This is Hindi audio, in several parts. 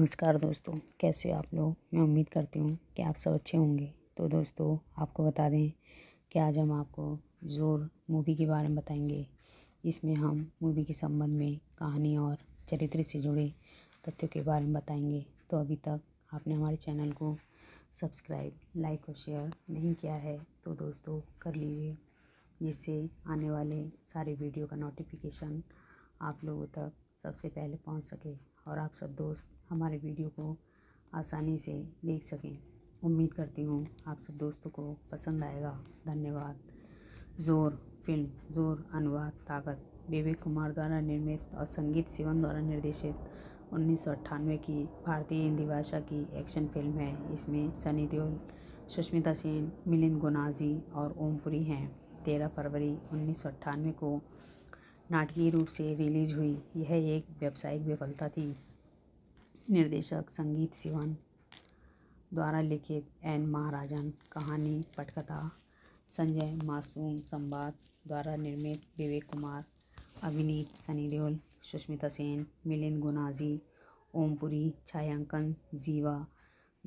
नमस्कार दोस्तों कैसे हो आप लोग मैं उम्मीद करती हूँ कि आप सब अच्छे होंगे तो दोस्तों आपको बता दें कि आज हम आपको जोर मूवी के बारे में बताएंगे इसमें हम मूवी के संबंध में कहानी और चरित्र से जुड़े तथ्यों के बारे में बताएंगे तो अभी तक आपने हमारे चैनल को सब्सक्राइब लाइक और शेयर नहीं किया है तो दोस्तों कर लीजिए जिससे आने वाले सारे वीडियो का नोटिफिकेशन आप लोगों तक सबसे पहले पहुँच सके और आप सब दोस्त हमारे वीडियो को आसानी से देख सकें उम्मीद करती हूँ आप सब दोस्तों को पसंद आएगा धन्यवाद जोर फिल्म जोर अनुवाद ताकत विवेक कुमार द्वारा निर्मित और संगीत सिवन द्वारा निर्देशित उन्नीस की भारतीय हिंदी भाषा की एक्शन फिल्म है इसमें सनी देओल सुष्मिता सेन मिलिंद गुनाजी और ओमपुरी हैं तेरह फरवरी उन्नीस को नाटकीय रूप से रिलीज हुई यह एक व्यावसायिक विफलता थी निर्देशक संगीत सिवन द्वारा लिखित एन महाराजन कहानी पटकथा संजय मासूम संवाद द्वारा निर्मित विवेक कुमार अभिनीत सनी देओल सुष्मिता सेन मिलिंद गुनाजी ओमपुरी छायांकन जीवा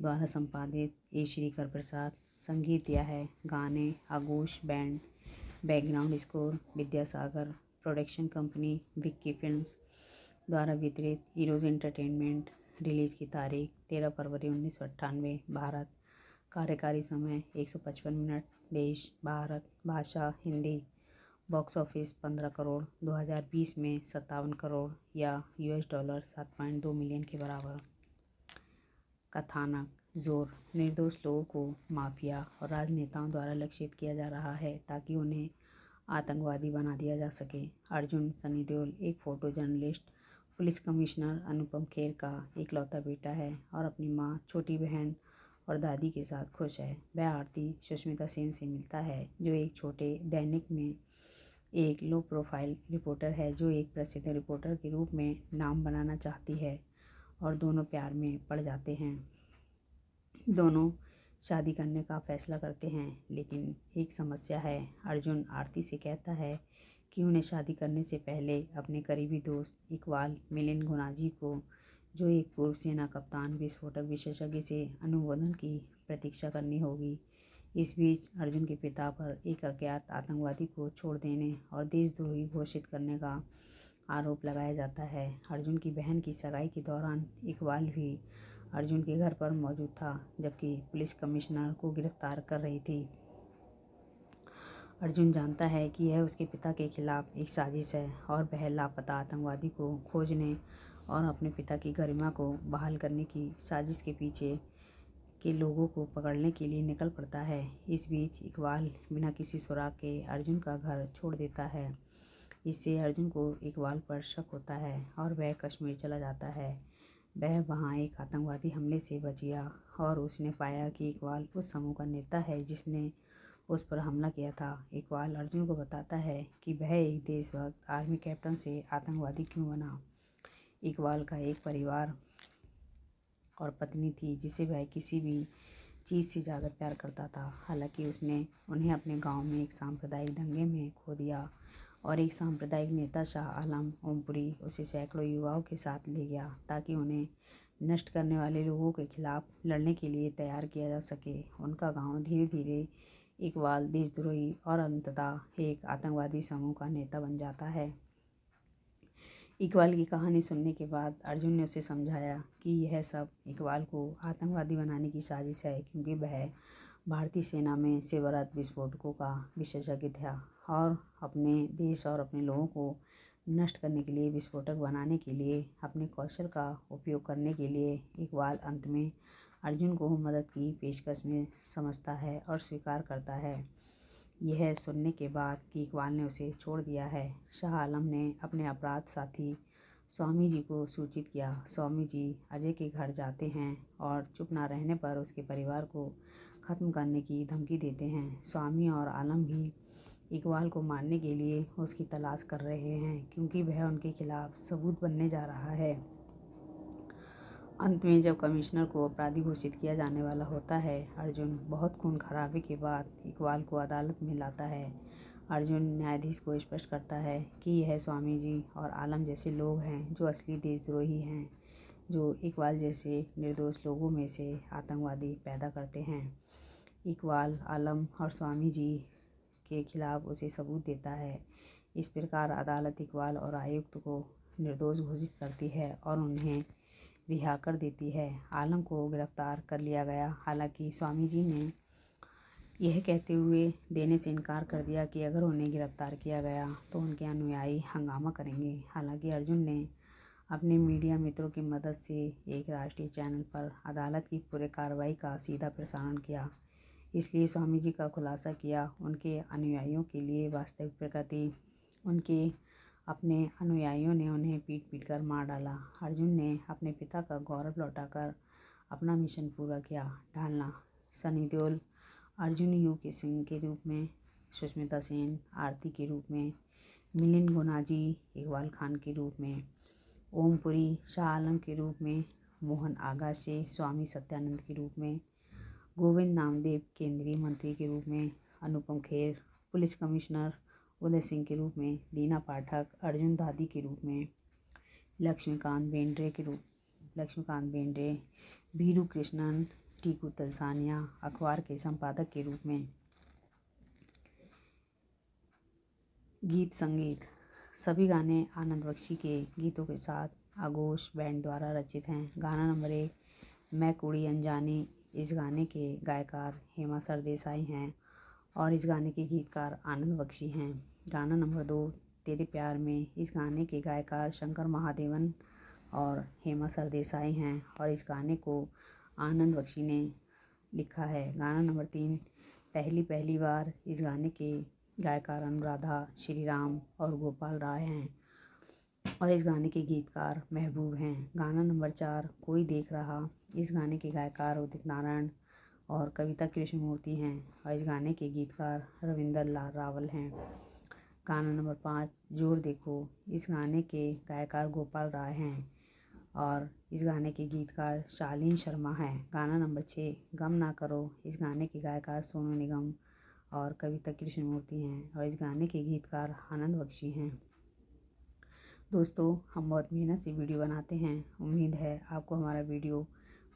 द्वारा संपादित ए श्रीकर प्रसाद संगीत दिया है गाने Aagosh band background score Vidyasagar production company Vicky films द्वारा वितरित हीरोज एंटरटेनमेंट रिलीज़ की तारीख तेरह फरवरी उन्नीस सौ अट्ठानवे भारत कार्यकारी समय एक सौ पचपन मिनट देश भारत भाषा हिंदी बॉक्स ऑफिस पंद्रह करोड़ दो हज़ार बीस में सत्तावन करोड़ या यूएस डॉलर सात पॉइंट दो मिलियन के बराबर कथानक जोर निर्दोष लोगों को माफिया और राजनेताओं द्वारा लक्षित किया जा रहा है ताकि उन्हें आतंकवादी बना दिया जा सके अर्जुन सनी देओल एक photo journalist police commissioner Anupam Kher का इकलौता बेटा है और अपनी माँ छोटी बहन और दादी के साथ खुश है वह आरती सुष्मिता सेन से मिलता है जो एक छोटे दैनिक में एक लो प्रोफाइल रिपोर्टर है जो एक प्रसिद्ध रिपोर्टर के रूप में नाम बनाना चाहती है और दोनों प्यार में पड़ जाते हैं दोनों शादी करने का फैसला करते हैं लेकिन एक समस्या है अर्जुन आरती से कहता है कि उन्हें शादी करने से पहले अपने करीबी दोस्त इकबाल मिलिन गुनाजी को जो एक पूर्व सेना कप्तान विस्फोटक विशेषज्ञ से अनुमोदन की प्रतीक्षा करनी होगी इस बीच अर्जुन के पिता पर एक अज्ञात आतंकवादी को छोड़ देने और देशद्रोही घोषित करने का आरोप लगाया जाता है अर्जुन की बहन की सगाई के दौरान इकबाल भी अर्जुन के घर पर मौजूद था जबकि पुलिस कमिश्नर को गिरफ्तार कर रही थी अर्जुन जानता है कि यह उसके पिता के खिलाफ एक साजिश है और वह लापता आतंकवादी को खोजने और अपने पिता की गरिमा को बहाल करने की साजिश के पीछे के लोगों को पकड़ने के लिए निकल पड़ता है इस बीच इकबाल बिना किसी सुराग के अर्जुन का घर छोड़ देता है इससे अर्जुन को इकबाल पर शक होता है और वह कश्मीर चला जाता है वह वहाँ एक आतंकवादी हमले से बच गया और उसने पाया कि इकबाल उस समूह का नेता है जिसने उस पर हमला किया था इकबाल अर्जुन को बताता है कि वह एक देशभक्त आर्मी कैप्टन से आतंकवादी क्यों बना इकबाल का एक परिवार और पत्नी थी जिसे वह किसी भी चीज़ से ज़्यादा प्यार करता था हालांकि उसने उन्हें अपने गांव में एक सांप्रदायिक दंगे में खो दिया और एक सांप्रदायिक नेता शाह आलम ओमपुरी उसे सैकड़ों युवाओं के साथ ले गया ताकि उन्हें नष्ट करने वाले लोगों के खिलाफ लड़ने के लिए तैयार किया जा सके उनका गांव धीरे धीरे इकबाल देशद्रोही और अंततः एक आतंकवादी समूह का नेता बन जाता है इकबाल की कहानी सुनने के बाद अर्जुन ने उसे समझाया कि यह सब इकबाल को आतंकवादी बनाने की साजिश है क्योंकि वह भारतीय सेना में सेवरत विस्फोटकों का विशेषज्ञ था और अपने देश और अपने लोगों को नष्ट करने के लिए विस्फोटक बनाने के लिए अपने कौशल का उपयोग करने के लिए इकबाल अंत में अर्जुन को मदद की पेशकश में समझता है और स्वीकार करता है यह सुनने के बाद कि इकबाल ने उसे छोड़ दिया है शाह आलम ने अपने अपराध साथी स्वामी जी को सूचित किया स्वामी जी अजय के घर जाते हैं और चुप ना रहने पर उसके परिवार को ख़त्म करने की धमकी देते हैं स्वामी और आलम भी इकबाल को मारने के लिए उसकी तलाश कर रहे हैं क्योंकि वह उनके खिलाफ़ सबूत बनने जा रहा है अंत में जब कमिश्नर को अपराधी घोषित किया जाने वाला होता है अर्जुन बहुत खून खराबे के बाद इकबाल को अदालत में लाता है अर्जुन न्यायाधीश को स्पष्ट करता है कि यह स्वामी जी और आलम जैसे लोग हैं जो असली देशद्रोही हैं जो इकबाल जैसे निर्दोष लोगों में से आतंकवादी पैदा करते हैं इकबाल आलम और स्वामी जी के खिलाफ उसे सबूत देता है इस प्रकार अदालत इकबाल और आयुक्त को निर्दोष घोषित करती है और उन्हें रिहा कर देती है आलम को गिरफ़्तार कर लिया गया हालांकि स्वामी जी ने यह कहते हुए देने से इनकार कर दिया कि अगर उन्हें गिरफ़्तार किया गया तो उनके अनुयायी हंगामा करेंगे हालांकि अर्जुन ने अपने मीडिया मित्रों की मदद से एक राष्ट्रीय चैनल पर अदालत की पूरे कार्रवाई का सीधा प्रसारण किया इसलिए स्वामी जी का खुलासा किया उनके अनुयायियों के लिए वास्तविक प्रकृति उनके अपने अनुयायियों ने उन्हें पीट पीट कर मार डाला अर्जुन ने अपने पिता का गौरव लौटाकर अपना मिशन पूरा किया ढालना सनी देओल अर्जुन यू के सिंह के रूप में सुष्मिता सेन आरती के रूप में मिलिन गुनाजी इकबाल खान के रूप में ओमपुरी शाह आलम के रूप में मोहन आगाशे स्वामी सत्यानंद के रूप में गोविंद नामदेव केंद्रीय मंत्री के रूप में अनुपम खेर पुलिस कमिश्नर उदय सिंह के रूप में दीना पाठक अर्जुन दादी के रूप में लक्ष्मीकांत बेंड्रे के रूप लक्ष्मीकांत बेंड्रे भीरू कृष्णन टीकू तलसानिया अखबार के संपादक के रूप में गीत संगीत सभी गाने आनंद बख्शी के गीतों के साथ आगोश बैंड द्वारा रचित हैं गाना नंबर एक मैं कुड़ी अनजानी इस गाने के गायकार हेमा सरदेसाई हैं और इस गाने के गीतकार आनंद बख्शी हैं गाना नंबर दो तेरे प्यार में इस गाने के गायकार शंकर महादेवन और हेमा सरदेसाई हैं और इस गाने को आनंद बख्शी ने लिखा है गाना नंबर तीन पहली पहली बार इस गाने के गायकार अनुराधा श्री राम और गोपाल राय हैं और इस गाने के गीतकार महबूब हैं गाना नंबर चार कोई देख रहा इस गाने के गायकार उदित नारायण और कविता कृष्णमूर्ति हैं और इस गाने के गीतकार रविंदर लाल रावल हैं गाना नंबर पाँच जोर देखो इस गाने के गायकार गोपाल राय हैं और इस गाने के गीतकार शालीन शर्मा हैं गाना नंबर छः गम ना करो इस गाने के गायकार सोनू निगम और कविता कृष्णमूर्ति हैं और इस गाने के गीतकार आनंद बख्शी हैं दोस्तों हम बहुत मेहनत से वीडियो बनाते हैं उम्मीद है आपको हमारा वीडियो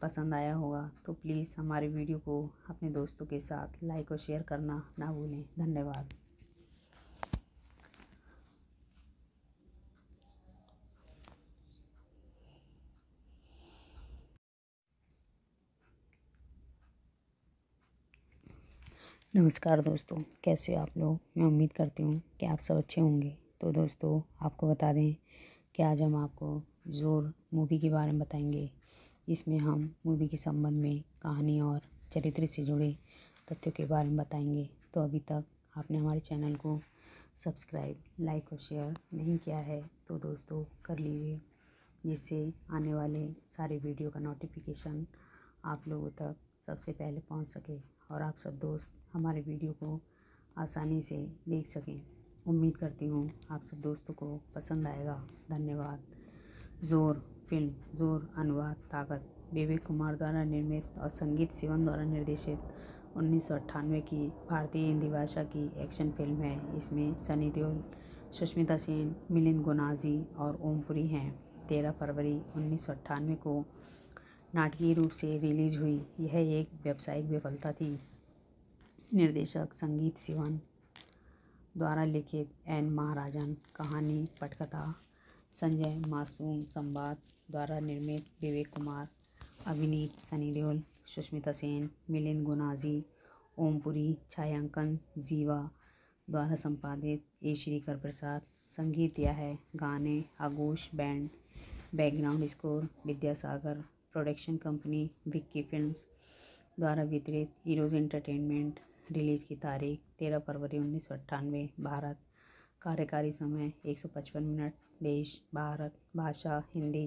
पसंद आया होगा तो प्लीज़ हमारे वीडियो को अपने दोस्तों के साथ लाइक और शेयर करना ना भूलें धन्यवाद नमस्कार दोस्तों कैसे आप लोग मैं उम्मीद करती हूँ कि आप सब अच्छे होंगे तो दोस्तों आपको बता दें कि आज हम आपको जोर मूवी के बारे में बताएंगे इसमें हम मूवी के संबंध में कहानी और चरित्र से जुड़े तथ्यों के बारे में बताएंगे तो अभी तक आपने हमारे चैनल को सब्सक्राइब लाइक और शेयर नहीं किया है तो दोस्तों कर लीजिए जिससे आने वाले सारे वीडियो का नोटिफिकेशन आप लोगों तक सबसे पहले पहुँच सके और आप सब दोस्त हमारे वीडियो को आसानी से देख सकें उम्मीद करती हूँ आप सब दोस्तों को पसंद आएगा धन्यवाद ज़ोर फिल्म ज़ोर अनुवाद ताकत विवेक कुमार द्वारा निर्मित और संगीत सिवन द्वारा निर्देशित उन्नीस की भारतीय हिंदी भाषा की एक्शन फिल्म है इसमें सनी देओल सुष्मिता सेन मिलिंद गुनाजी और ओमपुरी हैं तेरह फरवरी उन्नीस को नाटकीय रूप से रिलीज हुई यह एक व्यावसायिक विफलता थी निर्देशक संगीत सिवन द्वारा लिखित एन महाराजन कहानी पटकथा संजय मासूम संवाद द्वारा निर्मित विवेक कुमार अभिनीत सनी देओल सुष्मिता सेन मिलिंद गुनाजी ओमपुरी छायांकन जीवा द्वारा संपादित ए श्रीकर प्रसाद संगीत दिया है गाने Aagosh band background score Vidyasagar production company Vicky films द्वारा वितरित हीरोज एंटरटेनमेंट रिलीज़ की तारीख तेरह फरवरी उन्नीस सौ अट्ठानवे भारत कार्यकारी समय एक सौ पचपन मिनट देश भारत भाषा हिंदी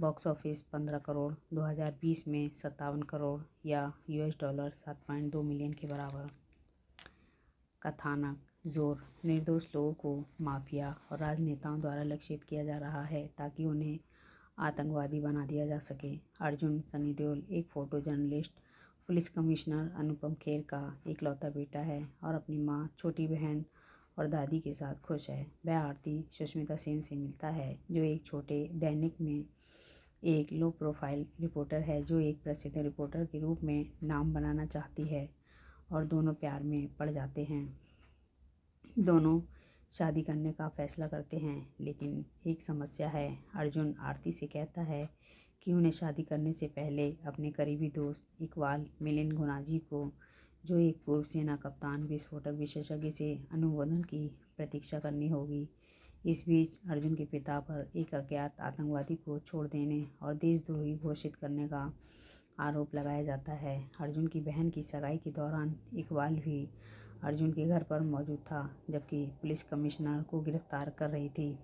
बॉक्स ऑफिस पंद्रह करोड़ दो हज़ार बीस में सत्तावन करोड़ या यूएस डॉलर सात पॉइंट दो मिलियन के बराबर कथानक जोर निर्दोष लोगों को माफिया और राजनेताओं द्वारा लक्षित किया जा रहा है ताकि उन्हें आतंकवादी बना दिया जा सके अर्जुन सनी देओल एक photo journalist police commissioner Anupam Kher का इकलौता बेटा है और अपनी माँ छोटी बहन और दादी के साथ खुश है वह आरती सुष्मिता सेन से मिलता है जो एक छोटे दैनिक में एक लो प्रोफाइल रिपोर्टर है जो एक प्रसिद्ध रिपोर्टर के रूप में नाम बनाना चाहती है और दोनों प्यार में पड़ जाते हैं दोनों शादी करने का फैसला करते हैं लेकिन एक समस्या है अर्जुन आरती से कहता है कि उन्हें शादी करने से पहले अपने करीबी दोस्त इकबाल मिलिन गुनाजी को जो एक पूर्व सेना कप्तान विस्फोटक विशेषज्ञ से अनुमोदन की प्रतीक्षा करनी होगी इस बीच अर्जुन के पिता पर एक अज्ञात आतंकवादी को छोड़ देने और देशद्रोही घोषित करने का आरोप लगाया जाता है अर्जुन की बहन की सगाई के दौरान इकबाल भी अर्जुन के घर पर मौजूद था जबकि पुलिस कमिश्नर को गिरफ्तार कर रही थी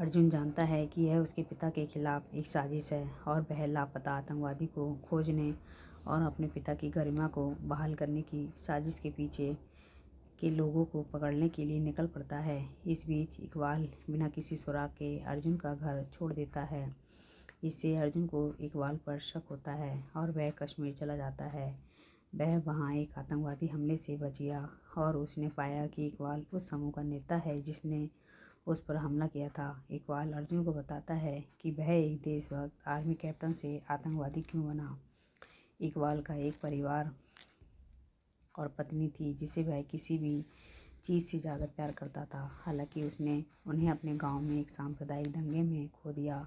अर्जुन जानता है कि यह उसके पिता के खिलाफ एक साजिश है और वह लापता आतंकवादी को खोजने और अपने पिता की गरिमा को बहाल करने की साजिश के पीछे के लोगों को पकड़ने के लिए निकल पड़ता है इस बीच इकबाल बिना किसी सुराग के अर्जुन का घर छोड़ देता है इससे अर्जुन को इकबाल पर शक होता है और वह कश्मीर चला जाता है वह वहाँ एक आतंकवादी हमले से बच गया और उसने पाया कि इकबाल उस समूह का नेता है जिसने उस पर हमला किया था इकबाल अर्जुन को बताता है कि वह एक देशभक्त आर्मी कैप्टन से आतंकवादी क्यों बना इकबाल का एक परिवार और पत्नी थी जिसे वह किसी भी चीज़ से ज़्यादा प्यार करता था हालांकि उसने उन्हें अपने गांव में एक सांप्रदायिक दंगे में खो दिया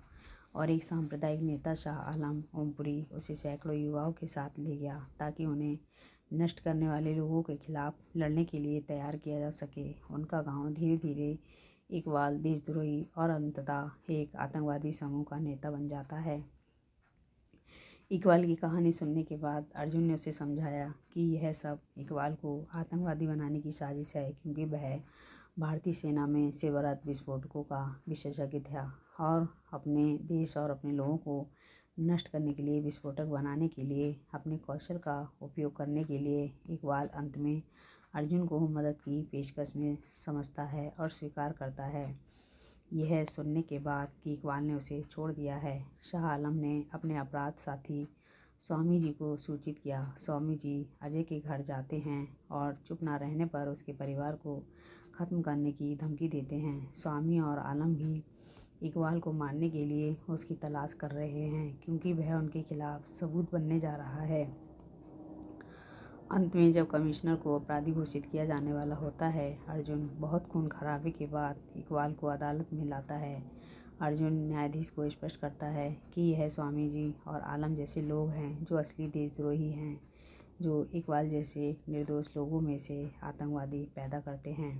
और एक सांप्रदायिक नेता शाह आलम ओमपुरी उसे सैकड़ों युवाओं के साथ ले गया ताकि उन्हें नष्ट करने वाले लोगों के खिलाफ लड़ने के लिए तैयार किया जा सके उनका गांव धीरे धीरे इकबाल देशद्रोही और अंततः एक आतंकवादी समूह का नेता बन जाता है इकबाल की कहानी सुनने के बाद अर्जुन ने उसे समझाया कि यह सब इकबाल को आतंकवादी बनाने की साजिश है क्योंकि वह भारतीय सेना में सेवारत विस्फोटकों का विशेषज्ञ था और अपने देश और अपने लोगों को नष्ट करने के लिए विस्फोटक बनाने के लिए अपने कौशल का उपयोग करने के लिए इकबाल अंत में अर्जुन को मदद की पेशकश में समझता है और स्वीकार करता है यह सुनने के बाद कि इकबाल ने उसे छोड़ दिया है शाह आलम ने अपने अपराध साथी स्वामी जी को सूचित किया स्वामी जी अजय के घर जाते हैं और चुप ना रहने पर उसके परिवार को ख़त्म करने की धमकी देते हैं स्वामी और आलम भी इकबाल को मारने के लिए उसकी तलाश कर रहे हैं क्योंकि वह उनके खिलाफ़ सबूत बनने जा रहा है अंत में जब कमिश्नर को अपराधी घोषित किया जाने वाला होता है अर्जुन बहुत खून खराबी के बाद इकबाल को अदालत में लाता है अर्जुन न्यायाधीश को स्पष्ट करता है कि यह स्वामी जी और आलम जैसे लोग हैं जो असली देशद्रोही हैं जो इकबाल जैसे निर्दोष लोगों में से आतंकवादी पैदा करते हैं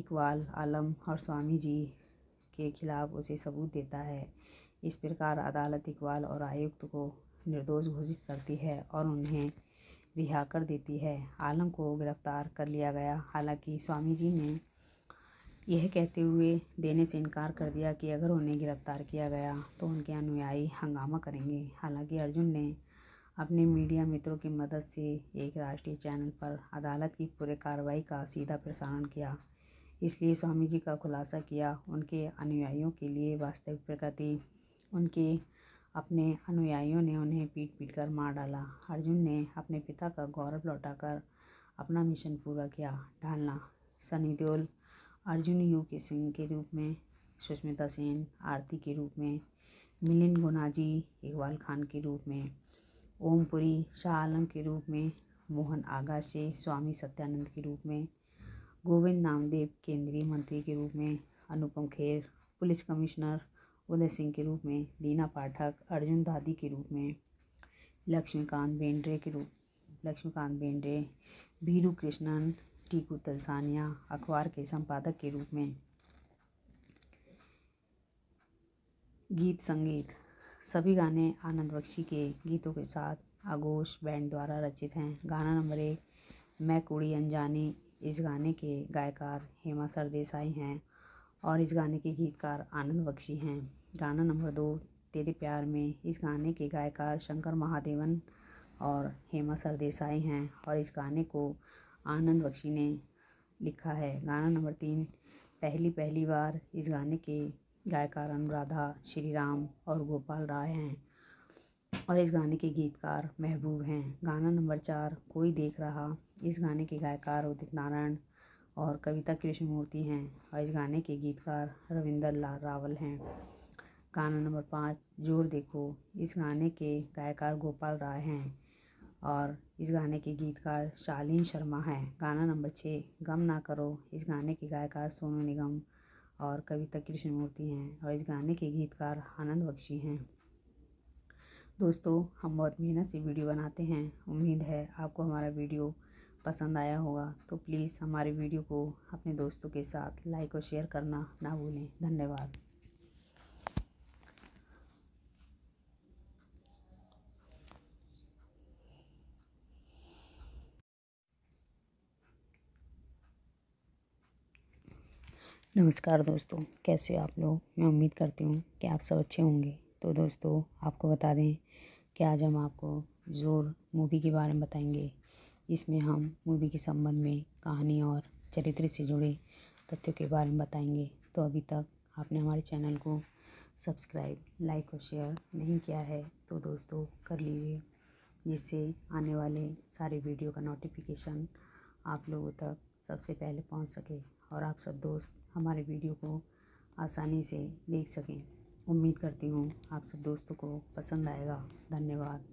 इकबाल आलम और स्वामी जी के खिलाफ उसे सबूत देता है इस प्रकार अदालत इकबाल और आयुक्त को निर्दोष घोषित करती है और उन्हें रिहा कर देती है आलम को गिरफ़्तार कर लिया गया हालांकि स्वामी जी ने यह कहते हुए देने से इनकार कर दिया कि अगर उन्हें गिरफ़्तार किया गया तो उनके अनुयायी हंगामा करेंगे हालांकि अर्जुन ने अपने मीडिया मित्रों की मदद से एक राष्ट्रीय चैनल पर अदालत की पूरे कार्रवाई का सीधा प्रसारण किया इसलिए स्वामी जी का खुलासा किया उनके अनुयायियों के लिए वास्तविक प्रकृति उनके अपने अनुयायियों ने उन्हें पीट पीट कर मार डाला अर्जुन ने अपने पिता का गौरव लौटाकर अपना मिशन पूरा किया ढालना सनी देओल अर्जुन यू के सिंह के रूप में सुष्मिता सेन आरती के रूप में मिलिन गुनाजी इकबाल खान के रूप में ओमपुरी शाह आलम के रूप में मोहन आगा से स्वामी सत्यानंद के रूप में गोविंद नामदेव केंद्रीय मंत्री के रूप में अनुपम खेर पुलिस कमिश्नर उदय सिंह के रूप में लीना पाठक अर्जुन दादी के रूप में लक्ष्मीकांत बेंड्रे के रूप लक्ष्मीकांत बेंड्रे भीरू कृष्णन टीकू तलसानिया अखबार के संपादक के रूप में गीत संगीत सभी गाने आनंद बख्शी के गीतों के साथ आगोश बैंड द्वारा रचित हैं गाना नंबर एक मैं कुड़ी अनजानी इस गाने के गायकार हेमा सरदेसाई हैं और इस गाने के गीतकार आनंद बख्शी हैं गाना नंबर दो तेरे प्यार में इस गाने के गायकार शंकर महादेवन और हेमा सरदेसाई हैं और इस गाने को आनंद बख्शी ने लिखा है गाना नंबर तीन पहली पहली बार इस गाने के गायकार अनुराधा श्री राम और गोपाल राय हैं और इस गाने के गीतकार महबूब हैं गाना नंबर चार कोई देख रहा इस गाने के गायकार उदित नारायण और कविता कृष्णमूर्ति हैं और इस गाने के गीतकार रविंदर लाल रावल हैं गाना नंबर पाँच जोर देखो इस गाने के गायकार गोपाल राय हैं और इस गाने के गीतकार शालीन शर्मा हैं गाना नंबर छः गम ना करो इस गाने के गायकार सोनू निगम और कविता कृष्णमूर्ति हैं और इस गाने के गीतकार आनंद बख्शी हैं दोस्तों हम बहुत मेहनत से वीडियो बनाते हैं उम्मीद है आपको हमारा वीडियो पसंद आया होगा तो प्लीज़ हमारे वीडियो को अपने दोस्तों के साथ लाइक और शेयर करना ना भूलें धन्यवाद नमस्कार दोस्तों कैसे आप लोग मैं उम्मीद करती हूँ कि आप सब अच्छे होंगे तो दोस्तों आपको बता दें कि आज हम आपको जोर मूवी के बारे में बताएंगे इसमें हम मूवी के संबंध में कहानी और चरित्र से जुड़े तथ्यों के बारे में बताएंगे तो अभी तक आपने हमारे चैनल को सब्सक्राइब लाइक और शेयर नहीं किया है तो दोस्तों कर लीजिए जिससे आने वाले सारे वीडियो का नोटिफिकेशन आप लोगों तक सबसे पहले पहुंच सके और आप सब दोस्त हमारे वीडियो को आसानी से देख सकें उम्मीद करती हूँ आप सब दोस्तों को पसंद आएगा धन्यवाद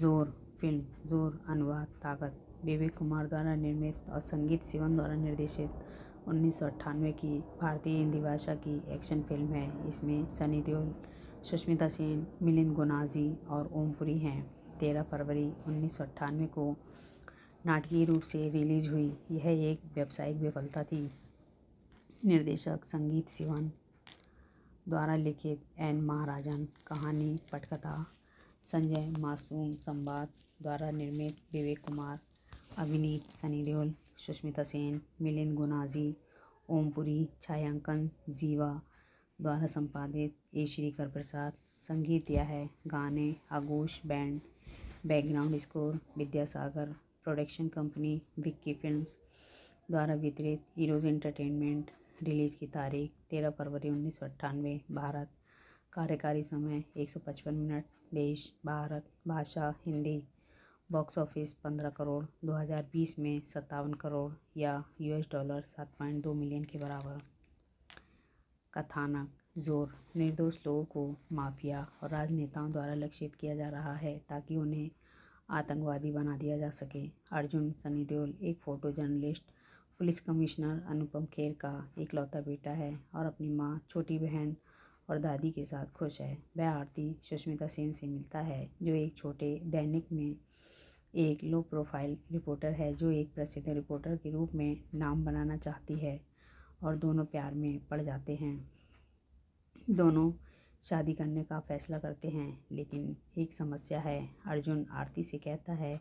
ज़ोर फिल्म जोर अनुवाद ताकत विवेक कुमार द्वारा निर्मित और संगीत सिवन द्वारा निर्देशित उन्नीस की भारतीय हिंदी भाषा की एक्शन फिल्म है इसमें सनी देओल सुष्मिता सेन मिलिंद गुनाजी और ओमपुरी हैं तेरह फरवरी उन्नीस को नाटकीय रूप से रिलीज हुई यह एक व्यावसायिक विफलता थी निर्देशक संगीत सिवन द्वारा लिखित एन महाराजन कहानी पटकथा संजय मासूम संवाद द्वारा निर्मित विवेक कुमार अभिनीत सनी देओल सुष्मिता सेन मिलिंद गुनाजी ओमपुरी छायांकन जीवा द्वारा संपादित ए श्रीकर प्रसाद संगीत यह है गाने Aagosh band background score Vidyasagar production company Vicky films द्वारा वितरित हीरोज एंटरटेनमेंट रिलीज़ की तारीख तेरह फरवरी उन्नीस सौ अट्ठानवे भारत कार्यकारी समय एक सौ पचपन मिनट देश भारत भाषा हिंदी बॉक्स ऑफिस पंद्रह करोड़ 2020 में सत्तावन करोड़ या यूएस डॉलर सात पॉइंट दो मिलियन के बराबर कथानक जोर निर्दोष लोगों को माफिया और राजनेताओं द्वारा लक्षित किया जा रहा है ताकि उन्हें आतंकवादी बना दिया जा सके अर्जुन सनी देओल एक photo journalist police commissioner Anupam Kher का इकलौता बेटा है और अपनी माँ छोटी बहन और दादी के साथ खुश है वह आरती सुष्मिता सेन से मिलता है जो एक छोटे दैनिक में एक लो प्रोफाइल रिपोर्टर है जो एक प्रसिद्ध रिपोर्टर के रूप में नाम बनाना चाहती है और दोनों प्यार में पड़ जाते हैं दोनों शादी करने का फैसला करते हैं लेकिन एक समस्या है अर्जुन आरती से कहता है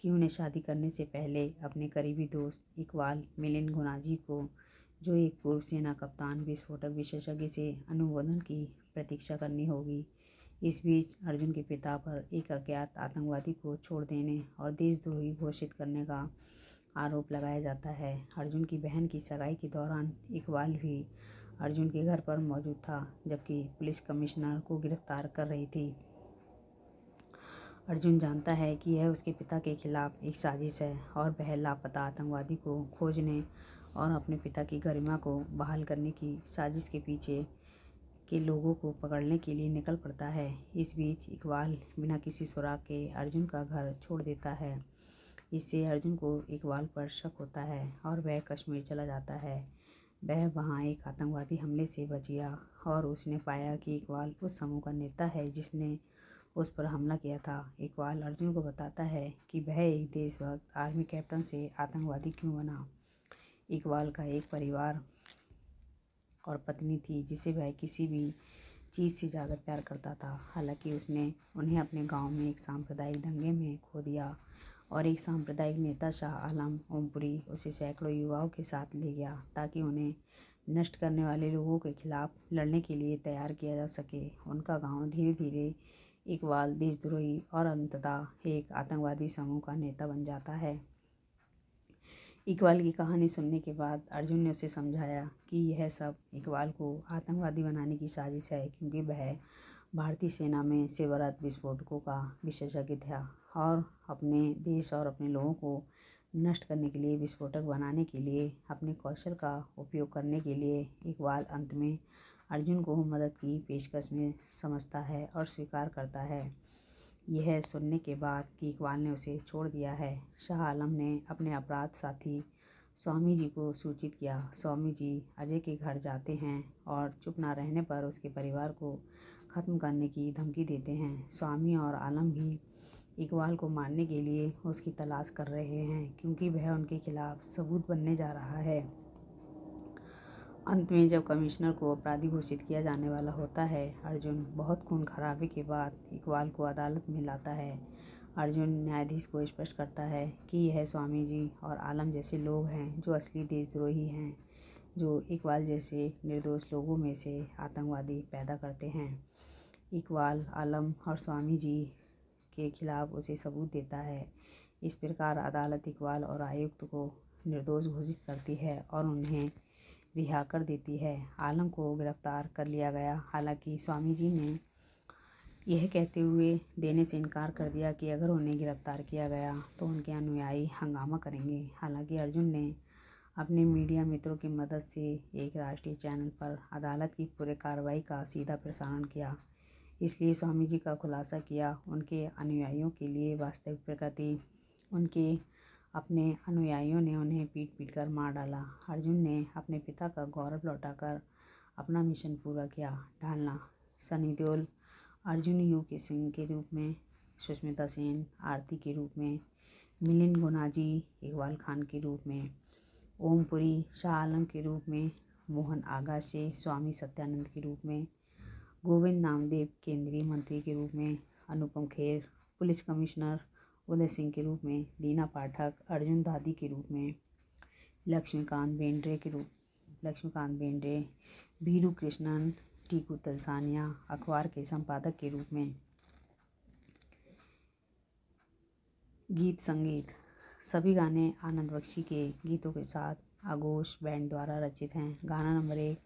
कि उन्हें शादी करने से पहले अपने करीबी दोस्त इकबाल मिलिन गुनाजी को जो एक पूर्व सेना कप्तान विस्फोटक विशेषज्ञ से अनुमोदन की प्रतीक्षा करनी होगी इस बीच अर्जुन के पिता पर एक अज्ञात आतंकवादी को छोड़ देने और देशद्रोही घोषित करने का आरोप लगाया जाता है अर्जुन की बहन की सगाई के दौरान इकबाल भी अर्जुन के घर पर मौजूद था जबकि पुलिस कमिश्नर को गिरफ्तार कर रही थी अर्जुन जानता है कि यह उसके पिता के खिलाफ एक साजिश है और वह लापता आतंकवादी को खोजने और अपने पिता की गरिमा को बहाल करने की साजिश के पीछे के लोगों को पकड़ने के लिए निकल पड़ता है इस बीच इकबाल बिना किसी सुराग के अर्जुन का घर छोड़ देता है इससे अर्जुन को इकबाल पर शक होता है और वह कश्मीर चला जाता है वह वहाँ एक आतंकवादी हमले से बच गया और उसने पाया कि इकबाल उस समूह का नेता है जिसने उस पर हमला किया था इकबाल अर्जुन को बताता है कि वह एक देशभक्त आर्मी कैप्टन से आतंकवादी क्यों बना इकबाल का एक परिवार और पत्नी थी जिसे वह किसी भी चीज़ से ज़्यादा प्यार करता था हालांकि उसने उन्हें अपने गांव में एक सांप्रदायिक दंगे में खो दिया और एक सांप्रदायिक नेता शाह आलम ओमपुरी उसे सैकड़ों युवाओं के साथ ले गया ताकि उन्हें नष्ट करने वाले लोगों के खिलाफ लड़ने के लिए तैयार किया जा सके उनका गांव धीरे धीरे इकबाल देशद्रोही और अंततः एक आतंकवादी समूह का नेता बन जाता है इकबाल की कहानी सुनने के बाद अर्जुन ने उसे समझाया कि यह सब इकबाल को आतंकवादी बनाने की साजिश है क्योंकि वह भारतीय सेना में सेवरात विस्फोटकों का विशेषज्ञ था और अपने देश और अपने लोगों को नष्ट करने के लिए विस्फोटक बनाने के लिए अपने कौशल का उपयोग करने के लिए इकबाल अंत में अर्जुन को मदद की पेशकश में समझता है और स्वीकार करता है यह सुनने के बाद कि इकबाल ने उसे छोड़ दिया है शाह आलम ने अपने अपराध साथी स्वामी जी को सूचित किया स्वामी जी अजय के घर जाते हैं और चुप ना रहने पर उसके परिवार को ख़त्म करने की धमकी देते हैं स्वामी और आलम भी इकबाल को मारने के लिए उसकी तलाश कर रहे हैं क्योंकि वह उनके खिलाफ़ सबूत बनने जा रहा है अंत में जब कमिश्नर को अपराधी घोषित किया जाने वाला होता है अर्जुन बहुत खून खराबे के बाद इकबाल को अदालत में लाता है अर्जुन न्यायाधीश को स्पष्ट करता है कि यह स्वामी जी और आलम जैसे लोग हैं जो असली देशद्रोही हैं जो इकबाल जैसे निर्दोष लोगों में से आतंकवादी पैदा करते हैं इकबाल आलम और स्वामी जी के खिलाफ उसे सबूत देता है इस प्रकार अदालत इकबाल और आयुक्त को निर्दोष घोषित करती है और उन्हें रिहा कर देती है आलम को गिरफ़्तार कर लिया गया हालांकि स्वामी जी ने यह कहते हुए देने से इनकार कर दिया कि अगर उन्हें गिरफ़्तार किया गया तो उनके अनुयायी हंगामा करेंगे हालांकि अर्जुन ने अपने मीडिया मित्रों की मदद से एक राष्ट्रीय चैनल पर अदालत की पूरे कार्रवाई का सीधा प्रसारण किया इसलिए स्वामी जी का खुलासा किया उनके अनुयायियों के लिए वास्तविक प्रकृति उनके अपने अनुयायियों ने उन्हें पीट पीट कर मार डाला अर्जुन ने अपने पिता का गौरव लौटाकर अपना मिशन पूरा किया ढालना सनी देओल अर्जुन यू के सिंह के रूप में सुष्मिता सेन आरती के रूप में मिलिन गुनाजी इकबाल खान के रूप में ओमपुरी शाह आलम के रूप में मोहन आगा से स्वामी सत्यानंद के रूप में गोविंद नामदेव केंद्रीय मंत्री के रूप में अनुपम खेर पुलिस कमिश्नर उदय सिंह के रूप में दीना पाठक अर्जुन दादी के रूप में लक्ष्मीकांत बेंड्रे के रूप लक्ष्मीकांत बेंड्रे भीरू कृष्णन टीकू तलसानिया अखबार के संपादक के रूप में गीत संगीत सभी गाने आनंद बख्शी के गीतों के साथ आगोश बैंड द्वारा रचित हैं गाना नंबर एक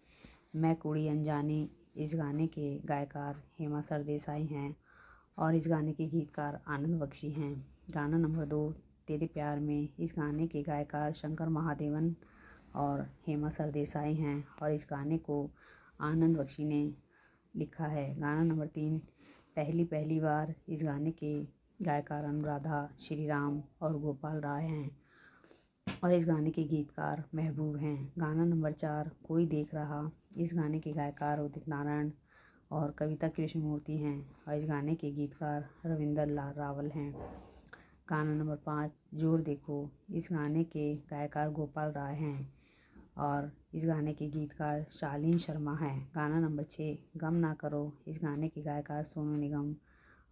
मैं कुड़ी अनजानी इस गाने के गायकार हेमा सरदेसाई हैं और इस गाने के गीतकार आनंद बख्शी हैं गाना नंबर दो तेरे प्यार में इस गाने के गायकार शंकर महादेवन और हेमा सरदेसाई हैं और इस गाने को आनंद बख्शी ने लिखा है गाना नंबर तीन पहली पहली बार इस गाने के गायकार अनुराधा श्री राम और गोपाल राय हैं और इस गाने के गीतकार महबूब हैं गाना नंबर चार कोई देख रहा इस गाने के गायकार उदित नारायण और कविता कृष्णमूर्ति हैं और इस गाने के गीतकार रविंदर लाल रावल हैं गाना नंबर पाँच जोर देखो इस गाने के गायकार गोपाल राय हैं और इस गाने के गीतकार शालीन शर्मा हैं गाना नंबर छः गम ना करो इस गाने के गायकार सोनू निगम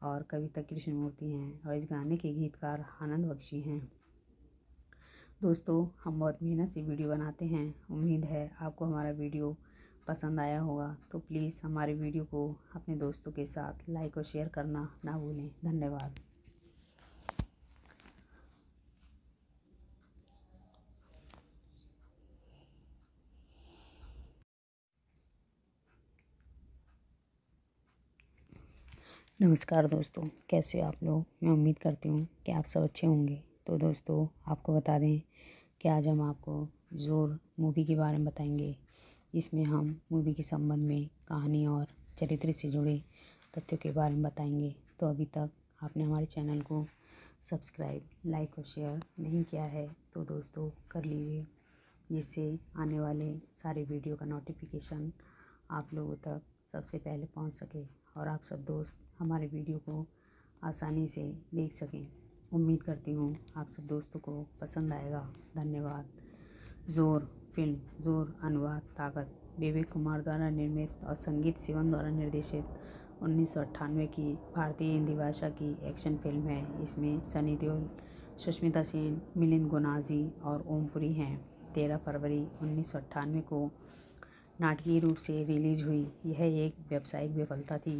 और कविता कृष्णमूर्ति हैं और इस गाने के गीतकार आनंद बख्शी हैं दोस्तों हम बहुत मेहनत से वीडियो बनाते हैं उम्मीद है आपको हमारा वीडियो पसंद आया होगा तो प्लीज़ हमारे वीडियो को अपने दोस्तों के साथ लाइक और शेयर करना ना भूलें धन्यवाद नमस्कार दोस्तों कैसे आप लोग मैं उम्मीद करती हूँ कि आप सब अच्छे होंगे तो दोस्तों आपको बता दें कि आज हम आपको जोर मूवी के बारे में बताएंगे इसमें हम मूवी के संबंध में कहानी और चरित्र से जुड़े तथ्यों के बारे में बताएंगे तो अभी तक आपने हमारे चैनल को सब्सक्राइब लाइक और शेयर नहीं किया है तो दोस्तों कर लीजिए जिससे आने वाले सारे वीडियो का नोटिफिकेशन आप लोगों तक सबसे पहले पहुंच सके और आप सब दोस्त हमारे वीडियो को आसानी से देख सकें उम्मीद करती हूँ आप सब दोस्तों को पसंद आएगा धन्यवाद ज़ोर फिल्म जोर अनुवाद ताकत विवेक कुमार द्वारा निर्मित और संगीत सिवन द्वारा निर्देशित उन्नीस की भारतीय हिंदी भाषा की एक्शन फिल्म है इसमें सनी देओल सुष्मिता सेन मिलिंद गुनाजी और ओमपुरी हैं तेरह फरवरी उन्नीस को नाटकीय रूप से रिलीज हुई यह एक व्यावसायिक विफलता थी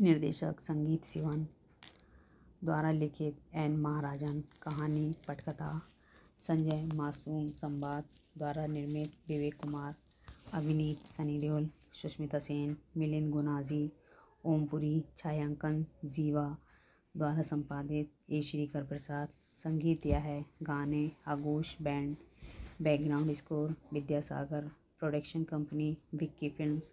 निर्देशक संगीत सिवन द्वारा लिखित एन महाराजन कहानी पटकथा संजय मासूम संवाद द्वारा निर्मित विवेक कुमार अभिनीत सनी देओल सुष्मिता सेन मिलिंद गुनाजी ओमपुरी छायांकन जीवा द्वारा संपादित ए श्रीकर प्रसाद संगीत यह है गाने Aagosh band background score Vidyasagar production company Vicky films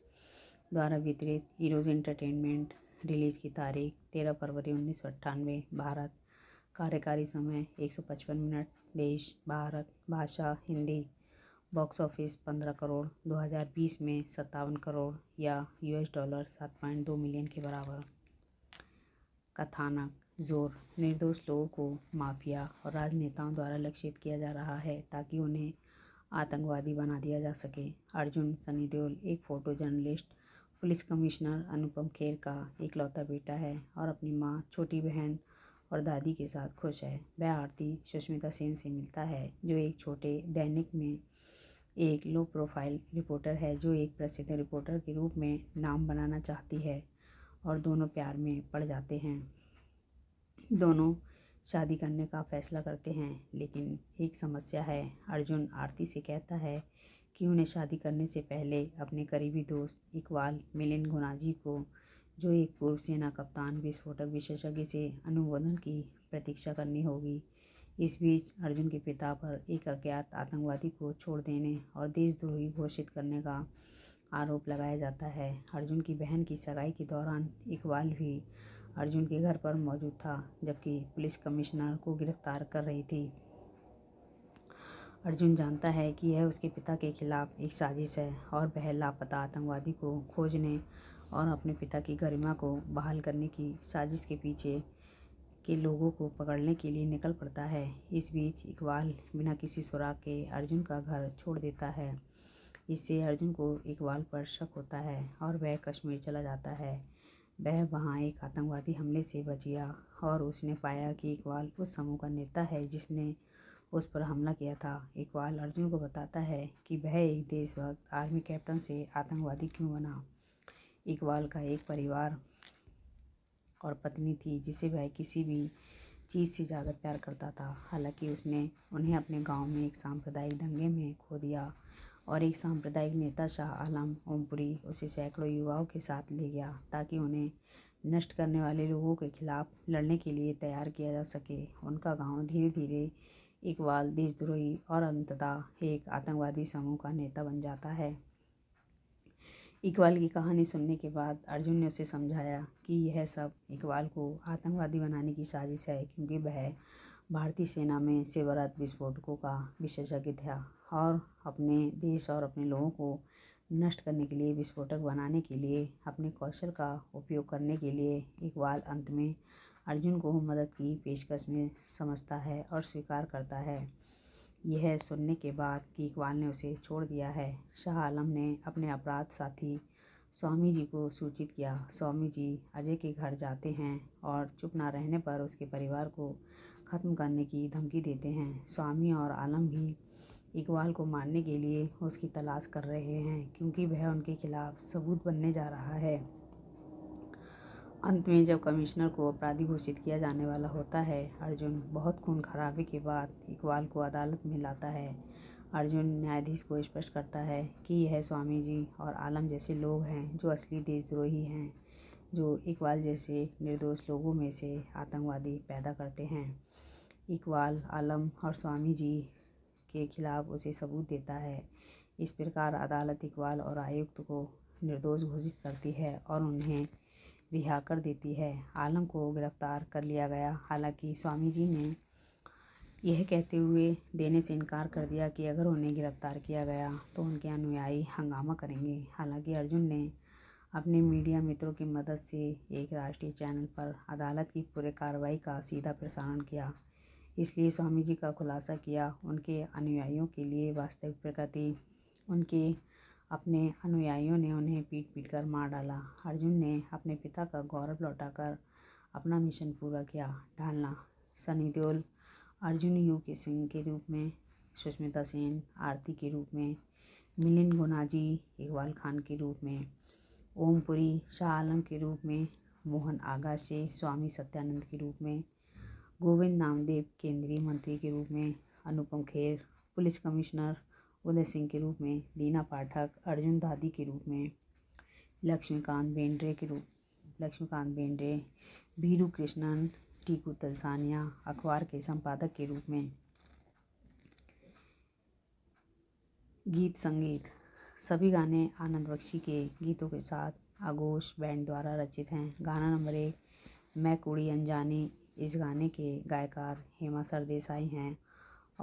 द्वारा वितरित हीरोज एंटरटेनमेंट रिलीज की तारीख तेरह फरवरी उन्नीस सौ अट्ठानवे भारत कार्यकारी समय एक सौ पचपन मिनट देश भारत भाषा हिंदी बॉक्स ऑफिस पंद्रह करोड़ 2020 में सत्तावन करोड़ या यूएस डॉलर सात पॉइंट दो मिलियन के बराबर कथानक जोर निर्दोष लोगों को माफिया और राजनेताओं द्वारा लक्षित किया जा रहा है ताकि उन्हें आतंकवादी बना दिया जा सके अर्जुन सनी देओल एक photo journalist police commissioner Anupam Kher का इकलौता बेटा है और अपनी माँ छोटी बहन और दादी के साथ खुश है वह आरती सुष्मिता सेन से मिलता है जो एक छोटे दैनिक में एक लो प्रोफाइल रिपोर्टर है जो एक प्रसिद्ध रिपोर्टर के रूप में नाम बनाना चाहती है और दोनों प्यार में पड़ जाते हैं दोनों शादी करने का फैसला करते हैं लेकिन एक समस्या है अर्जुन आरती से कहता है कि उन्हें शादी करने से पहले अपने करीबी दोस्त इकबाल मिलिन गुनाजी को जो एक पूर्व सेना कप्तान विस्फोटक विशेषज्ञ से अनुमोदन की प्रतीक्षा करनी होगी इस बीच अर्जुन के पिता पर एक अज्ञात आतंकवादी को छोड़ देने और देशद्रोही घोषित करने का आरोप लगाया जाता है अर्जुन की बहन की सगाई के दौरान इकबाल भी अर्जुन के घर पर मौजूद था जबकि पुलिस कमिश्नर को गिरफ्तार कर रही थी अर्जुन जानता है कि यह उसके पिता के खिलाफ एक साजिश है और वह लापता आतंकवादी को खोजने और अपने पिता की गरिमा को बहाल करने की साजिश के पीछे के लोगों को पकड़ने के लिए निकल पड़ता है इस बीच इकबाल बिना किसी सुराग के अर्जुन का घर छोड़ देता है इससे अर्जुन को इकबाल पर शक होता है और वह कश्मीर चला जाता है वह वहाँ एक आतंकवादी हमले से बच गया और उसने पाया कि इकबाल उस समूह का नेता है जिसने उस पर हमला किया था इकबाल अर्जुन को बताता है कि वह एक देशभक्त आर्मी कैप्टन से आतंकवादी क्यों बना इकबाल का एक परिवार और पत्नी थी जिसे वह किसी भी चीज़ से ज़्यादा प्यार करता था हालांकि उसने उन्हें अपने गांव में एक सांप्रदायिक दंगे में खो दिया और एक सांप्रदायिक नेता शाह आलम ओमपुरी उसे सैकड़ों युवाओं के साथ ले गया ताकि उन्हें नष्ट करने वाले लोगों के खिलाफ लड़ने के लिए तैयार किया जा सके उनका गांव धीरे धीरे इकबाल देशद्रोही और अंततः एक आतंकवादी समूह का नेता बन जाता है इकबाल की कहानी सुनने के बाद अर्जुन ने उसे समझाया कि यह सब इकबाल को आतंकवादी बनाने की साजिश है क्योंकि वह भारतीय सेना में सेवारत विस्फोटकों का विशेषज्ञ था और अपने देश और अपने लोगों को नष्ट करने के लिए विस्फोटक बनाने के लिए अपने कौशल का उपयोग करने के लिए इकबाल अंत में अर्जुन को मदद की पेशकश में समझता है और स्वीकार करता है यह सुनने के बाद कि इकबाल ने उसे छोड़ दिया है शाह आलम ने अपने अपराध साथी स्वामी जी को सूचित किया स्वामी जी अजय के घर जाते हैं और चुप ना रहने पर उसके परिवार को ख़त्म करने की धमकी देते हैं स्वामी और आलम भी इकबाल को मारने के लिए उसकी तलाश कर रहे हैं क्योंकि वह उनके खिलाफ़ सबूत बनने जा रहा है अंत में जब कमिश्नर को अपराधी घोषित किया जाने वाला होता है अर्जुन बहुत खून खराबी के बाद इकबाल को अदालत में लाता है अर्जुन न्यायाधीश को स्पष्ट करता है कि यह स्वामी जी और आलम जैसे लोग हैं जो असली देशद्रोही हैं जो इकबाल जैसे निर्दोष लोगों में से आतंकवादी पैदा करते हैं इकबाल आलम और स्वामी जी के खिलाफ उसे सबूत देता है इस प्रकार अदालत इकबाल और आयुक्त को निर्दोष घोषित करती है और उन्हें रिहा कर देती है आलम को गिरफ़्तार कर लिया गया हालांकि स्वामी जी ने यह कहते हुए देने से इनकार कर दिया कि अगर उन्हें गिरफ़्तार किया गया तो उनके अनुयायी हंगामा करेंगे हालांकि अर्जुन ने अपने मीडिया मित्रों की मदद से एक राष्ट्रीय चैनल पर अदालत की पूरे कार्रवाई का सीधा प्रसारण किया इसलिए स्वामी जी का खुलासा किया उनके अनुयायियों के लिए वास्तविक प्रकृति उनके अपने अनुयायियों ने उन्हें पीट पीट कर मार डाला अर्जुन ने अपने पिता का गौरव लौटाकर अपना मिशन पूरा किया ढालना सनी देओल अर्जुन यू के सिंह के रूप में सुष्मिता सेन आरती के रूप में मिलिन गुनाजी इकबाल खान के रूप में ओमपुरी शाह आलम के रूप में मोहन आगा से स्वामी सत्यानंद के रूप में गोविंद नामदेव केंद्रीय मंत्री के रूप में अनुपम खेर पुलिस कमिश्नर उदय सिंह के रूप में दीना पाठक अर्जुन दादी के रूप में लक्ष्मीकांत बेंड्रे के रूप लक्ष्मीकांत बेंड्रे भीरू कृष्णन टीकू तलसानिया अखबार के संपादक के रूप में गीत संगीत सभी गाने आनंद बख्शी के गीतों के साथ आगोश बैंड द्वारा रचित हैं गाना नंबर एक मैं कुड़ी अनजानी इस गाने के गायकार हेमा सरदेसाई हैं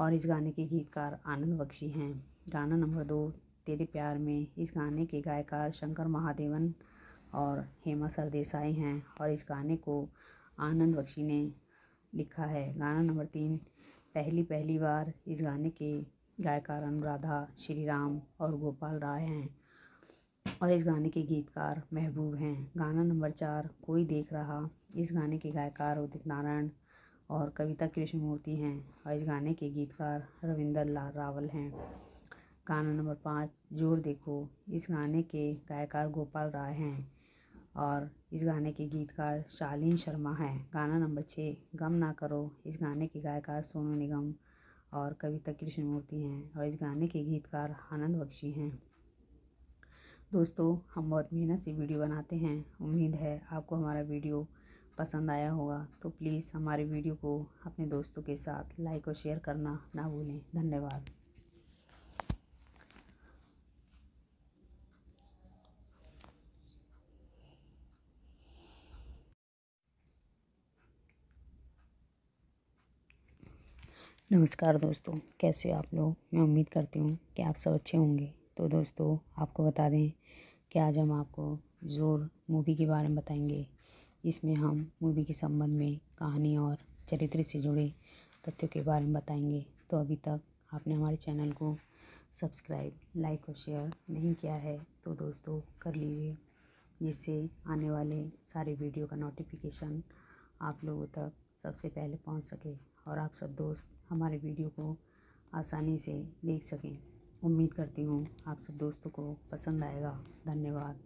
और इस गाने के गीतकार आनंद बख्शी हैं गाना नंबर दो तेरे प्यार में इस गाने के गायकार शंकर महादेवन और हेमा सरदेसाई हैं और इस गाने को आनंद बख्शी ने लिखा है गाना नंबर तीन पहली पहली बार इस गाने के गायकार अनुराधा श्री राम और गोपाल राय हैं और इस गाने के गीतकार महबूब हैं गाना नंबर चार कोई देख रहा इस गाने के गायकार उदित नारायण और कविता कृष्णमूर्ति हैं और इस गाने के गीतकार रविंदर लाल रावल हैं गाना नंबर पाँच जोर देखो इस गाने के गायकार गोपाल राय हैं और इस गाने के गीतकार शालीन शर्मा हैं गाना नंबर छः गम ना करो इस गाने के गायकार सोनू निगम और कविता कृष्णमूर्ति हैं और इस गाने के गीतकार आनंद बख्शी हैं दोस्तों हम बहुत मेहनत से वीडियो बनाते हैं उम्मीद है आपको हमारा वीडियो पसंद आया होगा तो प्लीज़ हमारे वीडियो को अपने दोस्तों के साथ लाइक और शेयर करना ना भूलें धन्यवाद नमस्कार दोस्तों कैसे हो आप लोग मैं उम्मीद करती हूँ कि आप सब अच्छे होंगे तो दोस्तों आपको बता दें कि आज हम आपको जोर मूवी के बारे में बताएंगे इसमें हम मूवी के संबंध में कहानी और चरित्र से जुड़े तथ्यों के बारे में बताएंगे तो अभी तक आपने हमारे चैनल को सब्सक्राइब लाइक और शेयर नहीं किया है तो दोस्तों कर लीजिए जिससे आने वाले सारे वीडियो का नोटिफिकेशन आप लोगों तक सबसे पहले पहुंच सके और आप सब दोस्त हमारे वीडियो को आसानी से देख सकें उम्मीद करती हूँ आप सब दोस्तों को पसंद आएगा धन्यवाद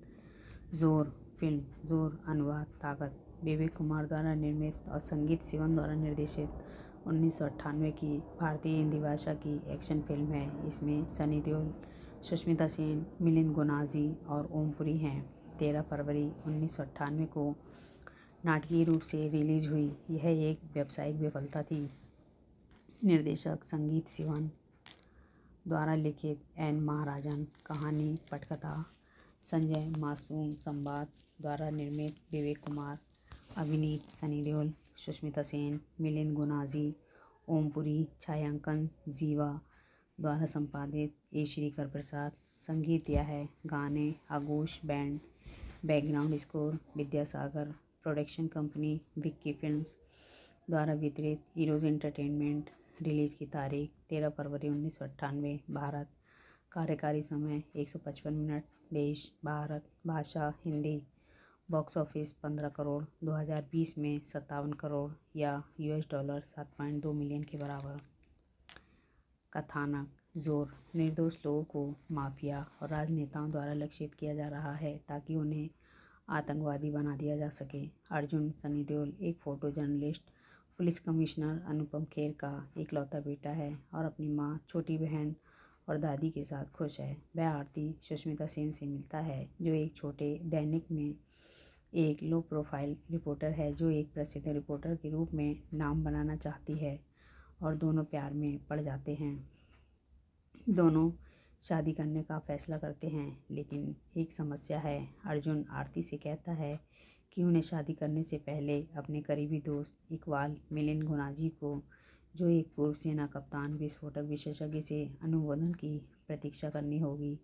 ज़ोर फिल्म जोर अनुवाद ताकत विवेक कुमार द्वारा निर्मित और संगीत सिवन द्वारा निर्देशित उन्नीस की भारतीय हिंदी भाषा की एक्शन फिल्म है इसमें सनी देओल सुष्मिता सेन मिलिंद गुनाजी और ओमपुरी हैं तेरह फरवरी उन्नीस को नाटकीय रूप से रिलीज हुई यह एक व्यावसायिक विफलता थी निर्देशक संगीत सिवन द्वारा लिखित एन महाराजन कहानी पटकथा संजय मासूम संवाद द्वारा निर्मित विवेक कुमार अभिनीत सनी देओल सुष्मिता सेन मिलिंद गुनाजी ओमपुरी छायांकन जीवा द्वारा संपादित ए श्रीकर प्रसाद संगीत यह है गाने Aagosh band background score Vidyasagar production company Vicky films द्वारा वितरित हीरोज एंटरटेनमेंट रिलीज़ की तारीख तेरह फरवरी उन्नीस सौ अट्ठानवे भारत कार्यकारी समय 155 मिनट देश भारत भाषा हिंदी बॉक्स ऑफिस 15 करोड़ 2020 में सत्तावन करोड़ या यूएस डॉलर 7.2 मिलियन के बराबर कथानक जोर निर्दोष लोगों को माफिया और राजनेताओं द्वारा लक्षित किया जा रहा है ताकि उन्हें आतंकवादी बना दिया जा सके अर्जुन सनी देओल एक photo journalist police commissioner Anupam Kher का एकलौता बेटा है और अपनी माँ छोटी बहन और दादी के साथ खुश है वह आरती सुष्मिता सेन से मिलता है जो एक छोटे दैनिक में एक लो प्रोफाइल रिपोर्टर है जो एक प्रसिद्ध रिपोर्टर के रूप में नाम बनाना चाहती है और दोनों प्यार में पड़ जाते हैं दोनों शादी करने का फैसला करते हैं लेकिन एक समस्या है अर्जुन आरती से कहता है कि उन्हें शादी करने से पहले अपने करीबी दोस्त इकबाल मिलिन गुनाजी को जो एक पूर्व सेना कप्तान विस्फोटक विशेषज्ञ से अनुमोदन की प्रतीक्षा करनी होगी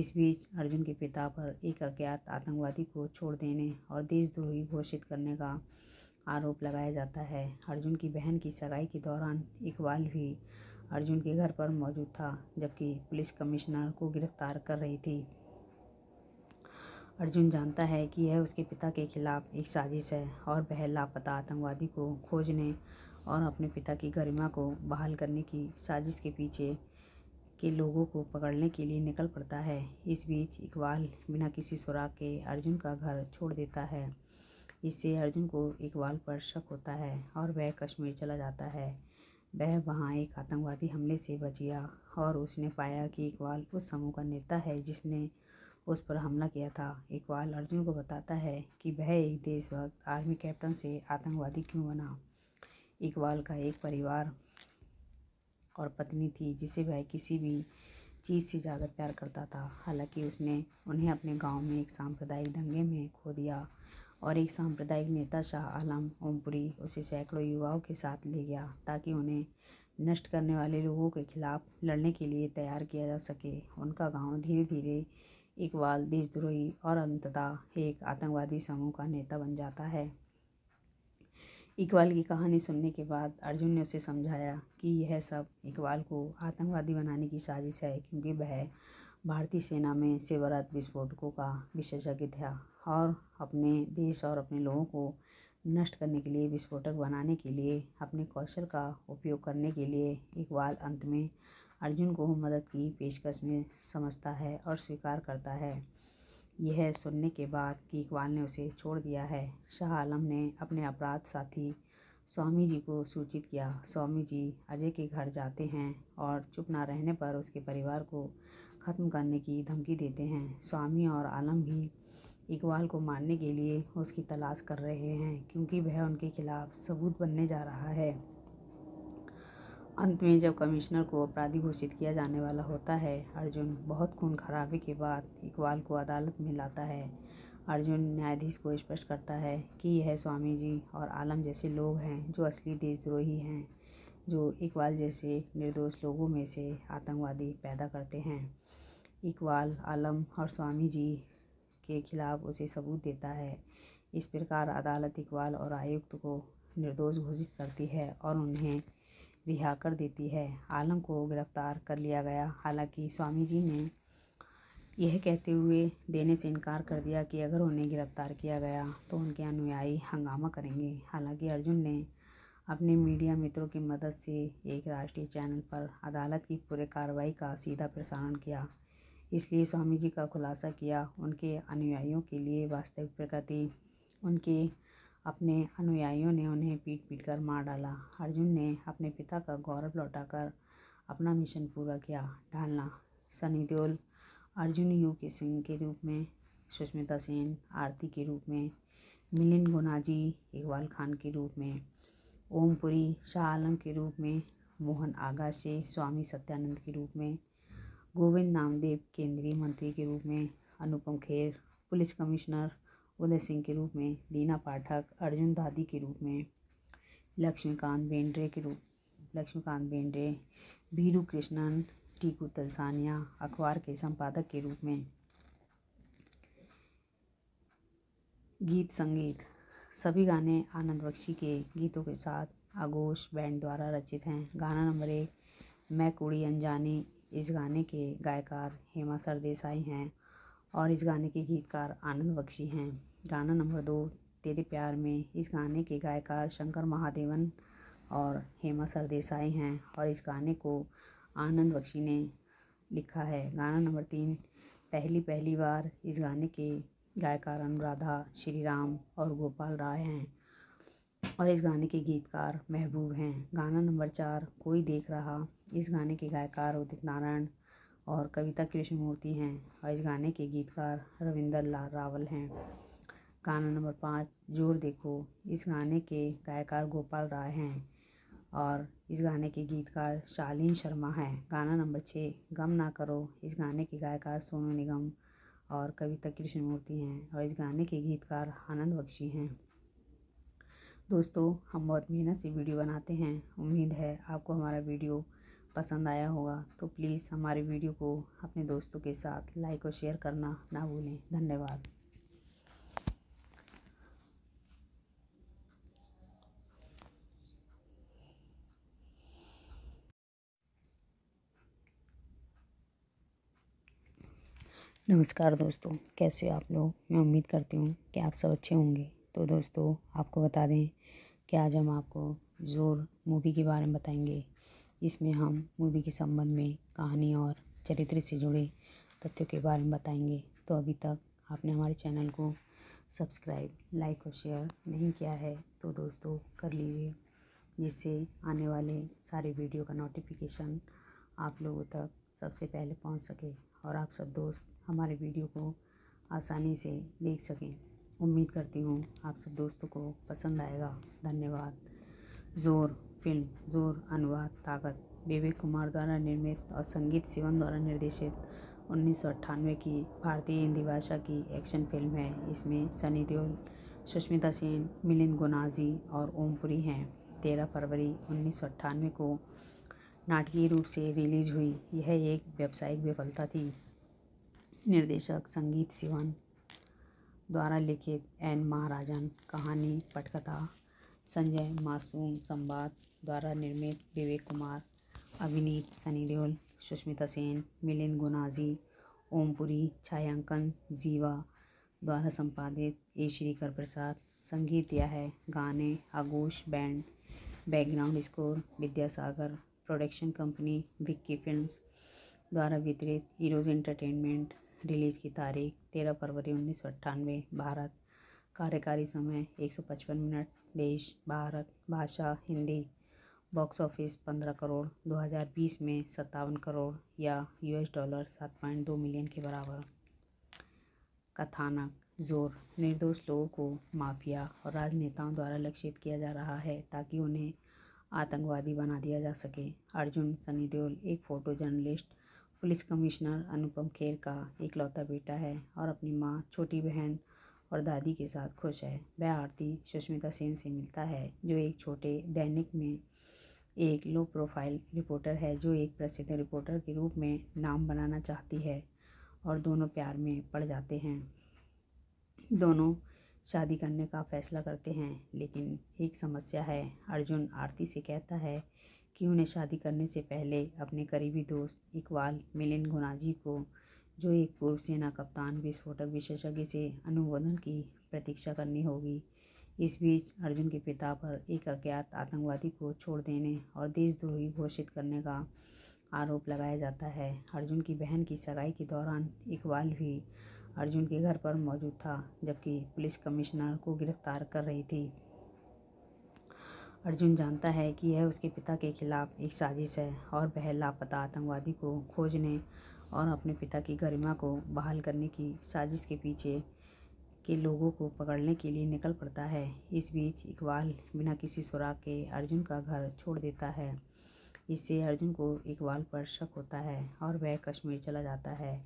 इस बीच अर्जुन के पिता पर एक अज्ञात आतंकवादी को छोड़ देने और देशद्रोही घोषित करने का आरोप लगाया जाता है अर्जुन की बहन की सगाई के दौरान इकबाल भी अर्जुन के घर पर मौजूद था जबकि पुलिस कमिश्नर को गिरफ्तार कर रही थी अर्जुन जानता है कि यह उसके पिता के खिलाफ एक साजिश है और वह लापता आतंकवादी को खोजने और अपने पिता की गरिमा को बहाल करने की साजिश के पीछे के लोगों को पकड़ने के लिए निकल पड़ता है इस बीच इकबाल बिना किसी सुराग के अर्जुन का घर छोड़ देता है इससे अर्जुन को इकबाल पर शक होता है और वह कश्मीर चला जाता है वह वहाँ एक आतंकवादी हमले से बच गया और उसने पाया कि इकबाल उस समूह का नेता है जिसने उस पर हमला किया था इकबाल अर्जुन को बताता है कि वह एक देशभक्त आर्मी कैप्टन से आतंकवादी क्यों बना इकबाल का एक परिवार और पत्नी थी जिसे वह किसी भी चीज़ से ज़्यादा प्यार करता था हालांकि उसने उन्हें अपने गांव में एक सांप्रदायिक दंगे में खो दिया और एक सांप्रदायिक नेता शाह आलम ओमपुरी उसे सैकड़ों युवाओं के साथ ले गया ताकि उन्हें नष्ट करने वाले लोगों के खिलाफ लड़ने के लिए तैयार किया जा सके उनका गांव धीरे धीरे इकबाल देशद्रोही और अंततः एक आतंकवादी समूह का नेता बन जाता है इकबाल की कहानी सुनने के बाद अर्जुन ने उसे समझाया कि यह सब इकबाल को आतंकवादी बनाने की साजिश है क्योंकि वह भारतीय सेना में सेवरात विस्फोटकों का विशेषज्ञ था और अपने देश और अपने लोगों को नष्ट करने के लिए विस्फोटक बनाने के लिए अपने कौशल का उपयोग करने के लिए इकबाल अंत में अर्जुन को मदद की पेशकश में समझता है और स्वीकार करता है यह सुनने के बाद कि इकबाल ने उसे छोड़ दिया है शाह आलम ने अपने अपराध साथी स्वामी जी को सूचित किया स्वामी जी अजय के घर जाते हैं और चुप ना रहने पर उसके परिवार को ख़त्म करने की धमकी देते हैं स्वामी और आलम भी इकबाल को मारने के लिए उसकी तलाश कर रहे हैं क्योंकि वह उनके खिलाफ़ सबूत बनने जा रहा है अंत में जब कमिश्नर को अपराधी घोषित किया जाने वाला होता है अर्जुन बहुत खून खराबे के बाद इकबाल को अदालत में लाता है अर्जुन न्यायाधीश को स्पष्ट करता है कि यह स्वामी जी और आलम जैसे लोग हैं जो असली देशद्रोही हैं जो इकबाल जैसे निर्दोष लोगों में से आतंकवादी पैदा करते हैं इकबाल आलम और स्वामी जी के खिलाफ उसे सबूत देता है इस प्रकार अदालत इकबाल और आयुक्त को निर्दोष घोषित करती है और उन्हें रिहा कर देती है आलम को गिरफ़्तार कर लिया गया हालांकि स्वामी जी ने यह कहते हुए देने से इनकार कर दिया कि अगर उन्हें गिरफ़्तार किया गया तो उनके अनुयायी हंगामा करेंगे हालांकि अर्जुन ने अपने मीडिया मित्रों की मदद से एक राष्ट्रीय चैनल पर अदालत की पूरे कार्रवाई का सीधा प्रसारण किया इसलिए स्वामी जी का खुलासा किया उनके अनुयायियों के लिए वास्तविक प्रकृति उनके अपने अनुयायियों ने उन्हें पीट पीट कर मार डाला अर्जुन ने अपने पिता का गौरव लौटाकर अपना मिशन पूरा किया ढालना सनी देओल अर्जुन यू के सिंह के रूप में सुष्मिता सेन आरती के रूप में मिलिन गुनाजी इकबाल खान के रूप में ओमपुरी शाह आलम के रूप में मोहन आगाशे स्वामी सत्यानंद के रूप में गोविंद नामदेव केंद्रीय मंत्री के रूप में अनुपम खेर पुलिस कमिश्नर उदय सिंह के रूप में दीना पाठक अर्जुन दादी के रूप में लक्ष्मीकांत बेंड्रे के रूप लक्ष्मीकांत बेंड्रे भीरू कृष्णन टीकू तलसानिया अखबार के संपादक के रूप में गीत संगीत सभी गाने आनंद बख्शी के गीतों के साथ आगोश बैंड द्वारा रचित हैं गाना नंबर एक मैं कुड़ी अनजानी इस गाने के गायकार हेमा सरदेसाई हैं और इस गाने के गीतकार आनंद बख्शी हैं गाना नंबर दो तेरे प्यार में इस गाने के गायकार शंकर महादेवन और हेमा सरदेसाई हैं और इस गाने को आनंद बख्शी ने लिखा है गाना नंबर तीन पहली पहली बार इस गाने के गायकार अनुराधा श्री राम और गोपाल राय हैं और इस गाने के गीतकार महबूब हैं गाना नंबर चार कोई देख रहा इस गाने के गायकार उदित नारायण और कविता कृष्णमूर्ति हैं और इस गाने के गीतकार रविंदर लाल रावल हैं गाना नंबर पाँच जोर देखो इस गाने के गायकार गोपाल राय हैं और इस गाने के गीतकार शालीन शर्मा हैं गाना नंबर छः गम ना करो इस गाने के गायकार सोनू निगम और कविता कृष्णमूर्ति हैं और इस गाने के गीतकार आनंद बख्शी हैं दोस्तों हम बहुत मेहनत से वीडियो बनाते हैं उम्मीद है आपको हमारा वीडियो पसंद आया होगा तो प्लीज़ हमारे वीडियो को अपने दोस्तों के साथ लाइक और शेयर करना ना भूलें धन्यवाद नमस्कार दोस्तों कैसे आप लोग मैं उम्मीद करती हूँ कि आप सब अच्छे होंगे तो दोस्तों आपको बता दें कि आज हम आपको जोर मूवी के बारे में बताएंगे इसमें हम मूवी के संबंध में कहानी और चरित्र से जुड़े तथ्यों के बारे में बताएंगे तो अभी तक आपने हमारे चैनल को सब्सक्राइब लाइक और शेयर नहीं किया है तो दोस्तों कर लीजिए जिससे आने वाले सारे वीडियो का नोटिफिकेशन आप लोगों तक सबसे पहले पहुँच सके और आप सब दोस्त हमारे वीडियो को आसानी से देख सकें उम्मीद करती हूँ आप सब दोस्तों को पसंद आएगा धन्यवाद ज़ोर फिल्म ज़ोर अनुवाद ताकत विवेक कुमार द्वारा निर्मित और संगीत सिवन द्वारा निर्देशित उन्नीस की भारतीय हिंदी भाषा की एक्शन फिल्म है इसमें सनी देओल सुष्मिता सेन मिलिंद गुनाजी और ओमपुरी हैं तेरह फरवरी उन्नीस को नाटकीय रूप से रिलीज हुई यह एक व्यावसायिक विफलता थी निर्देशक संगीत सिवन द्वारा लिखित एन महाराजन कहानी पटकथा संजय मासूम संवाद द्वारा निर्मित विवेक कुमार अभिनीत सनी देओल सुष्मिता सेन मिलिंद गुनाजी ओमपुरी छायांकन जीवा द्वारा संपादित ए श्रीकर प्रसाद संगीत दिया है गाने Aagosh band background score Vidyasagar production company Vicky films द्वारा वितरित हीरोज एंटरटेनमेंट रिलीज़ की तारीख तेरह फरवरी उन्नीस सौ अट्ठानवे भारत कार्यकारी समय एक सौ पचपन मिनट देश भारत भाषा हिंदी बॉक्स ऑफिस पंद्रह करोड़ दो हज़ार बीस में सत्तावन करोड़ या यूएस डॉलर सात पॉइंट दो मिलियन के बराबर कथानक जोर निर्दोष लोगों को माफिया और राजनेताओं द्वारा लक्षित किया जा रहा है ताकि उन्हें आतंकवादी बना दिया जा सके अर्जुन सनी देओल एक photo journalist police commissioner Anupam Kher का इकलौता बेटा है और अपनी माँ छोटी बहन और दादी के साथ खुश है वह आरती सुष्मिता सेन से मिलता है जो एक छोटे दैनिक में एक लो प्रोफाइल रिपोर्टर है जो एक प्रसिद्ध रिपोर्टर के रूप में नाम बनाना चाहती है और दोनों प्यार में पड़ जाते हैं दोनों शादी करने का फैसला करते हैं लेकिन एक समस्या है अर्जुन आरती से कहता है कि उन्हें शादी करने से पहले अपने करीबी दोस्त इकबाल मिलिन गुनाजी को जो एक पूर्व सेना कप्तान विस्फोटक विशेषज्ञ से अनुमोदन की प्रतीक्षा करनी होगी इस बीच अर्जुन के पिता पर एक अज्ञात आतंकवादी को छोड़ देने और देशद्रोही घोषित करने का आरोप लगाया जाता है अर्जुन की बहन की सगाई के दौरान इकबाल भी अर्जुन के घर पर मौजूद था जबकि पुलिस कमिश्नर को गिरफ्तार कर रही थी अर्जुन जानता है कि यह उसके पिता के खिलाफ एक साजिश है और वह लापता आतंकवादी को खोजने और अपने पिता की गरिमा को बहाल करने की साजिश के पीछे के लोगों को पकड़ने के लिए निकल पड़ता है इस बीच इकबाल बिना किसी सुराग के अर्जुन का घर छोड़ देता है इससे अर्जुन को इकबाल पर शक होता है और वह कश्मीर चला जाता है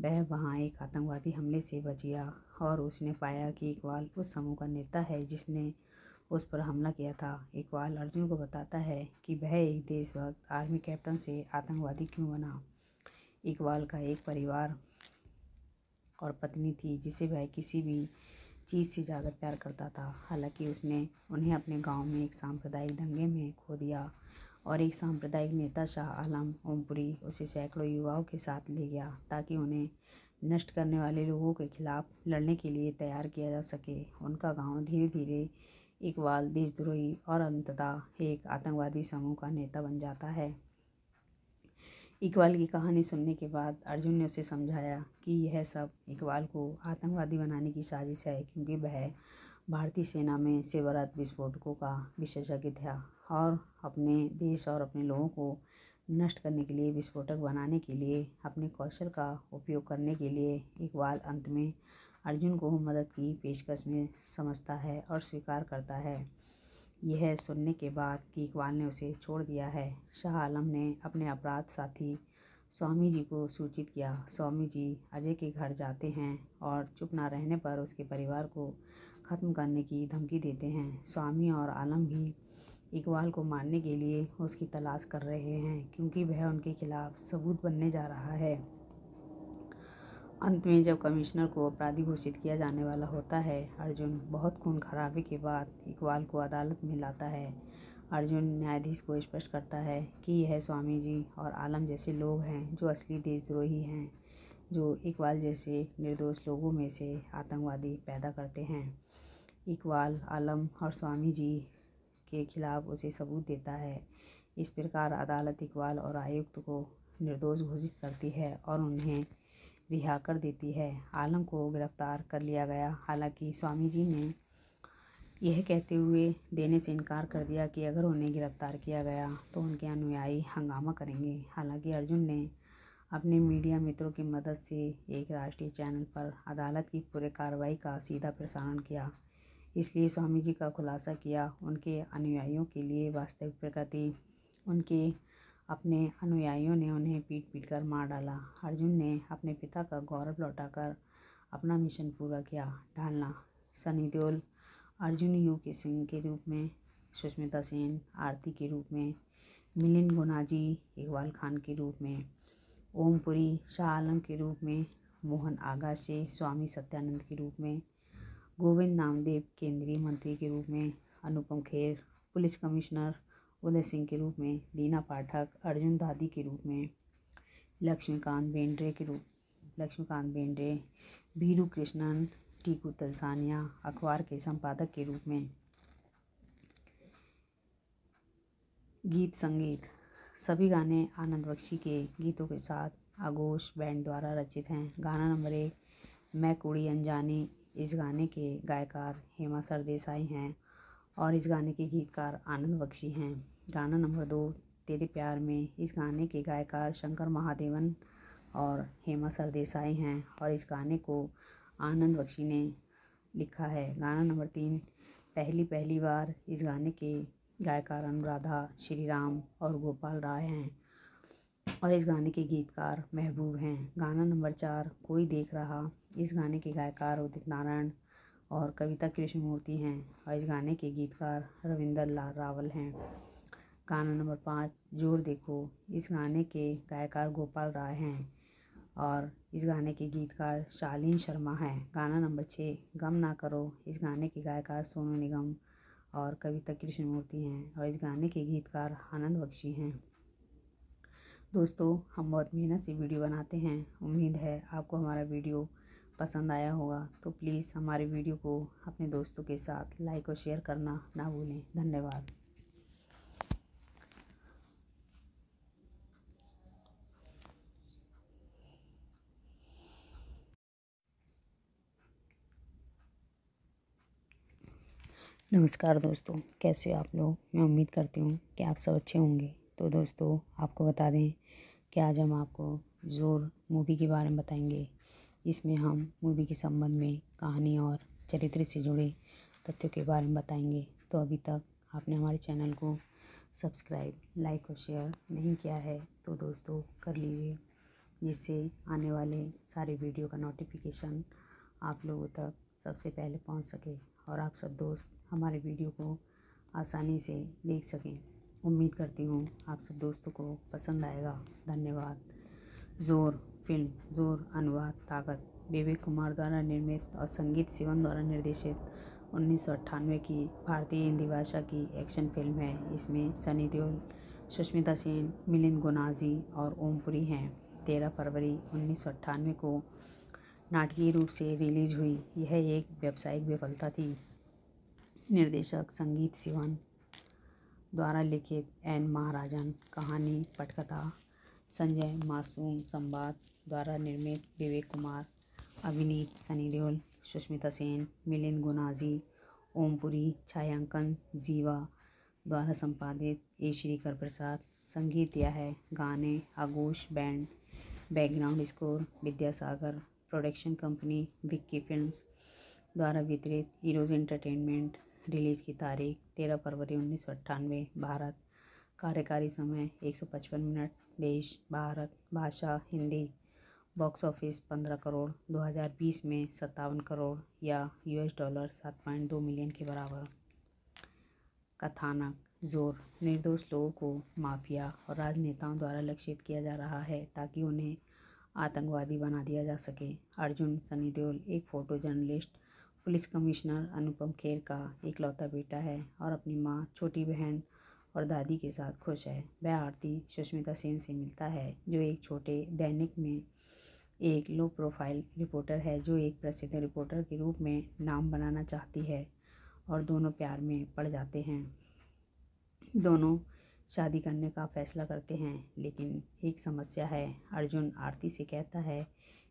वह वहाँ एक आतंकवादी हमले से बचिया और उसने पाया कि इकबाल उस समूह का नेता है जिसने उस पर हमला किया था इकबाल अर्जुन को बताता है कि वह एक देशभक्त आर्मी कैप्टन से आतंकवादी क्यों बना इकबाल का एक परिवार और पत्नी थी जिसे वह किसी भी चीज़ से ज़्यादा प्यार करता था हालांकि उसने उन्हें अपने गांव में एक सांप्रदायिक दंगे में खो दिया और एक सांप्रदायिक नेता शाह आलम ओमपुरी उसे सैकड़ों युवाओं के साथ ले गया ताकि उन्हें नष्ट करने वाले लोगों के खिलाफ लड़ने के लिए तैयार किया जा सके उनका गांव धीरे धीरे इकबाल देशद्रोही और अंततः एक आतंकवादी समूह का नेता बन जाता है इकबाल की कहानी सुनने के बाद अर्जुन ने उसे समझाया कि यह सब इकबाल को आतंकवादी बनाने की साजिश है क्योंकि वह भारतीय सेना में सेवारत विस्फोटकों का विशेषज्ञ था और अपने देश और अपने लोगों को नष्ट करने के लिए विस्फोटक बनाने के लिए अपने कौशल का उपयोग करने के लिए इकबाल अंत में अर्जुन को मदद की पेशकश में समझता है और स्वीकार करता है यह सुनने के बाद कि इकबाल ने उसे छोड़ दिया है शाह आलम ने अपने अपराध साथी स्वामी जी को सूचित किया स्वामी जी अजय के घर जाते हैं और चुप ना रहने पर उसके परिवार को ख़त्म करने की धमकी देते हैं स्वामी और आलम भी इकबाल को मारने के लिए उसकी तलाश कर रहे हैं क्योंकि वह उनके खिलाफ़ सबूत बनने जा रहा है अंत में जब कमिश्नर को अपराधी घोषित किया जाने वाला होता है अर्जुन बहुत खून खराबी के बाद इकबाल को अदालत में लाता है अर्जुन न्यायाधीश को स्पष्ट करता है कि यह स्वामी जी और आलम जैसे लोग हैं जो असली देशद्रोही हैं जो इकबाल जैसे निर्दोष लोगों में से आतंकवादी पैदा करते हैं इकबाल आलम और स्वामी जी के खिलाफ उसे सबूत देता है इस प्रकार अदालत इकबाल और आयुक्त को निर्दोष घोषित करती है और उन्हें रिहा कर देती है आलम को गिरफ़्तार कर लिया गया हालांकि स्वामी जी ने यह कहते हुए देने से इनकार कर दिया कि अगर उन्हें गिरफ़्तार किया गया तो उनके अनुयायी हंगामा करेंगे हालांकि अर्जुन ने अपने मीडिया मित्रों की मदद से एक राष्ट्रीय चैनल पर अदालत की पूरे कार्रवाई का सीधा प्रसारण किया इसलिए स्वामी जी का खुलासा किया उनके अनुयायियों के लिए वास्तविक प्रकृति उनके अपने अनुयायियों ने उन्हें पीट पीट कर मार डाला अर्जुन ने अपने पिता का गौरव लौटाकर अपना मिशन पूरा किया ढालना सनी देओल अर्जुन यू के सिंह के रूप में सुष्मिता सेन आरती के रूप में मिलिन गुनाजी इकबाल खान के रूप में ओमपुरी शाह आलम के रूप में मोहन आगा से स्वामी सत्यानंद के रूप में गोविंद नामदेव केंद्रीय मंत्री के रूप में अनुपम खेर पुलिस कमिश्नर उदय सिंह के रूप में लीना पाठक अर्जुन दादी के रूप में लक्ष्मीकांत बेंड्रे के रूप लक्ष्मीकांत बेंड्रे भीरू कृष्णन टीकू तलसानिया अखबार के संपादक के रूप में गीत संगीत सभी गाने आनंद बख्शी के गीतों के साथ आगोश बैंड द्वारा रचित हैं गाना नंबर एक मैं कुड़ी अनजानी इस गाने के गायकार हेमा सरदेसाई हैं और इस गाने के गीतकार आनंद बख्शी हैं गाना नंबर दो तेरे प्यार में इस गाने के गायकार शंकर महादेवन और हेमा सरदेसाई हैं और इस गाने को आनंद बख्शी ने लिखा है गाना नंबर तीन पहली पहली बार इस गाने के गायकार अनुराधा श्री राम और गोपाल राय हैं और इस गाने के गीतकार महबूब हैं गाना नंबर चार कोई देख रहा इस गाने के गायकार उदित नारायण और कविता कृष्णमूर्ति हैं और इस गाने के गीतकार रविंदर लाल रावल हैं गाना नंबर पाँच जोर देखो इस गाने के गायकार गोपाल राय हैं और इस गाने के गीतकार शालीन शर्मा हैं गाना नंबर छः गम ना करो इस गाने के गायकार सोनू निगम और कविता कृष्णमूर्ति हैं और इस गाने के गीतकार आनंद बख्शी हैं दोस्तों हम बहुत मेहनत से वीडियो बनाते हैं उम्मीद है आपको हमारा वीडियो पसंद आया होगा तो प्लीज़ हमारे वीडियो को अपने दोस्तों के साथ लाइक और शेयर करना ना भूलें धन्यवाद नमस्कार दोस्तों कैसे हो आप लोग मैं उम्मीद करती हूँ कि आप सब अच्छे होंगे तो दोस्तों आपको बता दें कि आज हम आपको जोर मूवी के बारे में बताएंगे इसमें हम मूवी के संबंध में कहानी और चरित्र से जुड़े तथ्यों के बारे में बताएंगे तो अभी तक आपने हमारे चैनल को सब्सक्राइब लाइक और शेयर नहीं किया है तो दोस्तों कर लीजिए जिससे आने वाले सारे वीडियो का नोटिफिकेशन आप लोगों तक सबसे पहले पहुंच सके और आप सब दोस्त हमारे वीडियो को आसानी से देख सकें उम्मीद करती हूँ आप सब दोस्तों को पसंद आएगा धन्यवाद ज़ोर फिल्म जोर अनुवाद ताकत विवेक कुमार द्वारा निर्मित और संगीत सिवन द्वारा निर्देशित उन्नीस की भारतीय हिंदी भाषा की एक्शन फिल्म है इसमें सनी देओल सुष्मिता सेन मिलिंद गुनाजी और ओमपुरी हैं तेरह फरवरी उन्नीस को नाटकीय रूप से रिलीज हुई यह एक व्यावसायिक विफलता थी निर्देशक संगीत सिवन द्वारा लिखित एन महाराजन कहानी पटकथा संजय मासूम संवाद द्वारा निर्मित विवेक कुमार अभिनीत सनी देओल सुष्मिता सेन मिलिंद गुनाजी ओमपुरी छायांकन जीवा द्वारा संपादित ए श्रीकर प्रसाद संगीत यह है गाने Aagosh band background score Vidyasagar production company Vicky films द्वारा वितरित हीरोज एंटरटेनमेंट रिलीज़ की तारीख तेरह फरवरी उन्नीस सौ अट्ठानवे भारत कार्यकारी समय 155 मिनट देश भारत भाषा हिंदी बॉक्स ऑफिस 15 करोड़ 2020 में सत्तावन करोड़ या यूएस डॉलर 7.2 मिलियन के बराबर कथानक जोर निर्दोष लोगों को माफिया और राजनेताओं द्वारा लक्षित किया जा रहा है ताकि उन्हें आतंकवादी बना दिया जा सके अर्जुन सनी देओल एक photo journalist police commissioner Anupam Kher का एकलौता बेटा है और अपनी माँ छोटी बहन और दादी के साथ खुश है वह आरती सुष्मिता सेन से मिलता है जो एक छोटे दैनिक में एक लो प्रोफाइल रिपोर्टर है जो एक प्रसिद्ध रिपोर्टर के रूप में नाम बनाना चाहती है और दोनों प्यार में पड़ जाते हैं दोनों शादी करने का फैसला करते हैं लेकिन एक समस्या है अर्जुन आरती से कहता है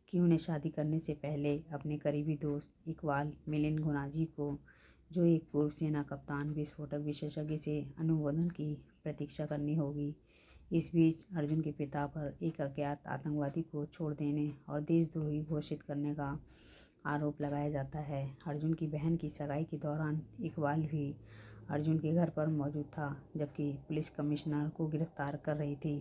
कि उन्हें शादी करने से पहले अपने करीबी दोस्त इकबाल मिलिन गुनाजी को जो एक पूर्व सेना कप्तान विस्फोटक विशेषज्ञ से अनुमोदन की प्रतीक्षा करनी होगी इस बीच अर्जुन के पिता पर एक अज्ञात आतंकवादी को छोड़ देने और देशद्रोही घोषित करने का आरोप लगाया जाता है अर्जुन की बहन की सगाई के दौरान इकबाल भी अर्जुन के घर पर मौजूद था जबकि पुलिस कमिश्नर को गिरफ्तार कर रही थी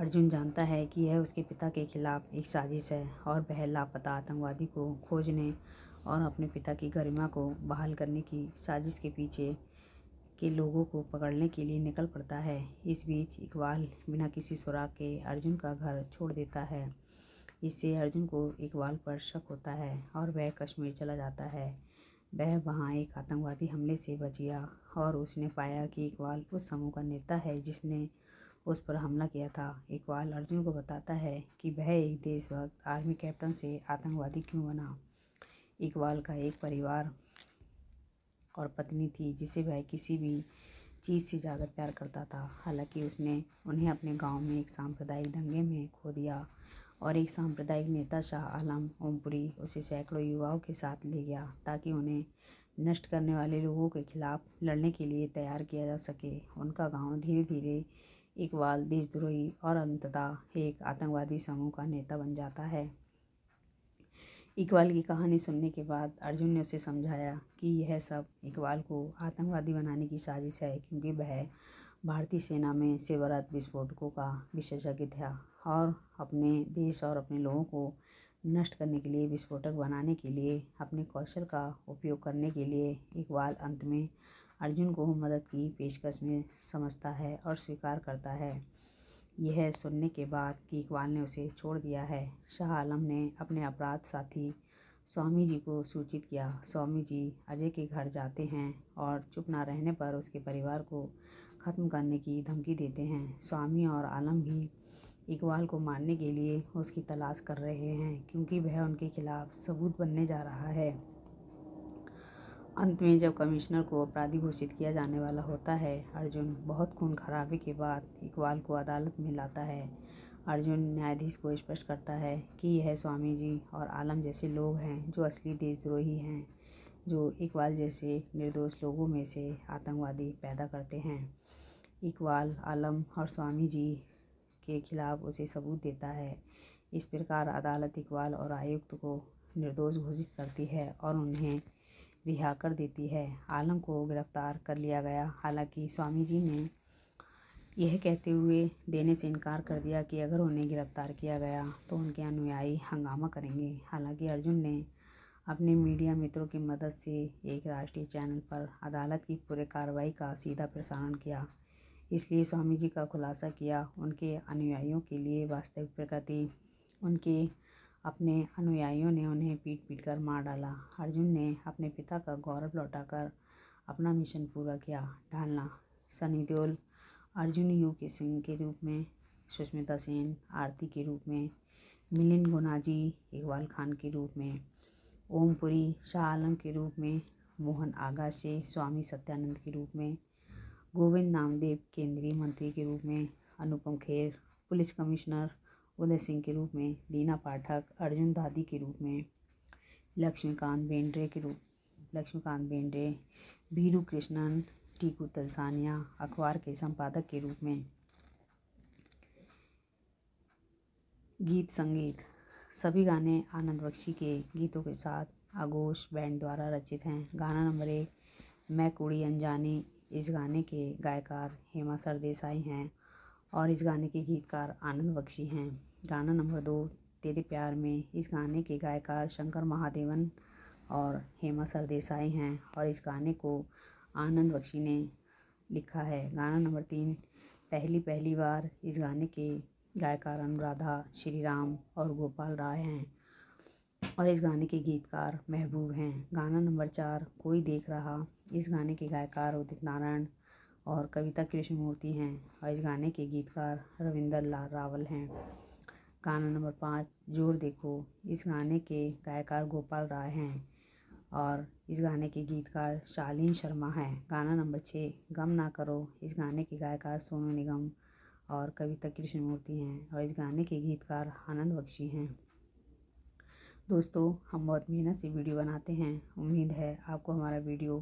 अर्जुन जानता है कि यह उसके पिता के खिलाफ एक साजिश है और वह लापता आतंकवादी को खोजने और अपने पिता की गरिमा को बहाल करने की साजिश के पीछे के लोगों को पकड़ने के लिए निकल पड़ता है इस बीच इकबाल बिना किसी सुराग के अर्जुन का घर छोड़ देता है इससे अर्जुन को इकबाल पर शक होता है और वह कश्मीर चला जाता है वह वहाँ एक आतंकवादी हमले से बच गया और उसने पाया कि इकबाल उस समूह का नेता है जिसने उस पर हमला किया था इकबाल अर्जुन को बताता है कि वह एक देशभक्त आर्मी कैप्टन से आतंकवादी क्यों बना इकबाल का एक परिवार और पत्नी थी जिसे वह किसी भी चीज़ से ज़्यादा प्यार करता था हालांकि उसने उन्हें अपने गांव में एक सांप्रदायिक दंगे में खो दिया और एक सांप्रदायिक नेता शाह आलम ओमपुरी उसे सैकड़ों युवाओं के साथ ले गया ताकि उन्हें नष्ट करने वाले लोगों के खिलाफ लड़ने के लिए तैयार किया जा सके उनका गांव धीरे धीरे इकबाल देशद्रोही और अंततः एक आतंकवादी समूह का नेता बन जाता है इकबाल की कहानी सुनने के बाद अर्जुन ने उसे समझाया कि यह सब इकबाल को आतंकवादी बनाने की साजिश है क्योंकि वह भारतीय सेना में सेवारत विस्फोटकों का विशेषज्ञ था और अपने देश और अपने लोगों को नष्ट करने के लिए विस्फोटक बनाने के लिए अपने कौशल का उपयोग करने के लिए इकबाल अंत में अर्जुन को मदद की पेशकश में समझता है और स्वीकार करता है यह सुनने के बाद कि इकबाल ने उसे छोड़ दिया है शाह आलम ने अपने अपराध साथी स्वामी जी को सूचित किया स्वामी जी अजय के घर जाते हैं और चुप ना रहने पर उसके परिवार को ख़त्म करने की धमकी देते हैं स्वामी और आलम भी इकबाल को मारने के लिए उसकी तलाश कर रहे हैं क्योंकि वह उनके खिलाफ़ सबूत बनने जा रहा है अंत में जब कमिश्नर को अपराधी घोषित किया जाने वाला होता है अर्जुन बहुत खून खराबे के बाद इकबाल को अदालत में लाता है अर्जुन न्यायाधीश को स्पष्ट करता है कि यह स्वामी जी और आलम जैसे लोग हैं जो असली देशद्रोही हैं जो इकबाल जैसे निर्दोष लोगों में से आतंकवादी पैदा करते हैं इकबाल आलम और स्वामी जी के खिलाफ उसे सबूत देता है इस प्रकार अदालत इकबाल और आयुक्त को निर्दोष घोषित करती है और उन्हें रिहा कर देती है आलम को गिरफ़्तार कर लिया गया हालांकि स्वामी जी ने यह कहते हुए देने से इनकार कर दिया कि अगर उन्हें गिरफ़्तार किया गया तो उनके अनुयायी हंगामा करेंगे हालांकि अर्जुन ने अपने मीडिया मित्रों की मदद से एक राष्ट्रीय चैनल पर अदालत की पूरे कार्रवाई का सीधा प्रसारण किया इसलिए स्वामी जी का खुलासा किया उनके अनुयायियों के लिए वास्तविक प्रकृति उनके अपने अनुयायियों ने उन्हें पीट पीट कर मार डाला अर्जुन ने अपने पिता का गौरव लौटाकर अपना मिशन पूरा किया ढालना सनी देओल अर्जुन यू के सिंह के रूप में सुष्मिता सेन आरती के रूप में मिलिन गुनाजी इकबाल खान के रूप में ओमपुरी शाह आलम के रूप में मोहन आगा से स्वामी सत्यानंद के रूप में गोविंद नामदेव केंद्रीय मंत्री के रूप में अनुपम खेर पुलिस कमिश्नर उदय सिंह के रूप में दीना पाठक अर्जुन दादी के रूप में लक्ष्मीकांत बेंड्रे के रूप लक्ष्मीकांत बेंड्रे भीरू कृष्णन टीकू तलसानिया अखबार के संपादक के रूप में गीत संगीत सभी गाने आनंद बख्शी के गीतों के साथ आगोश बैंड द्वारा रचित हैं गाना नंबर एक मैं कुड़ी अनजानी इस गाने के गायकार हेमा सरदेसाई हैं और इस गाने के गीतकार आनंद बख्शी हैं गाना नंबर दो तेरे प्यार में इस गाने के गायकार शंकर महादेवन और हेमा सरदेसाई हैं और इस गाने को आनंद बख्शी ने लिखा है गाना नंबर तीन पहली पहली बार इस गाने के गायकार अनुराधा श्री राम और गोपाल राय हैं और इस गाने के गीतकार महबूब हैं गाना नंबर चार कोई देख रहा इस गाने के गायकार उदित नारायण और कविता कृष्णमूर्ति हैं और इस गाने के गीतकार रविंदर लाल रावल हैं गाना नंबर पाँच जोर देखो इस गाने के गायकार गोपाल राय हैं और इस गाने के गीतकार शालीन शर्मा हैं गाना नंबर छः गम ना करो इस गाने के गायकार सोनू निगम और कविता कृष्णमूर्ति हैं और इस गाने के गीतकार आनंद बख्शी हैं दोस्तों हम बहुत मेहनत से वीडियो बनाते हैं उम्मीद है आपको हमारा वीडियो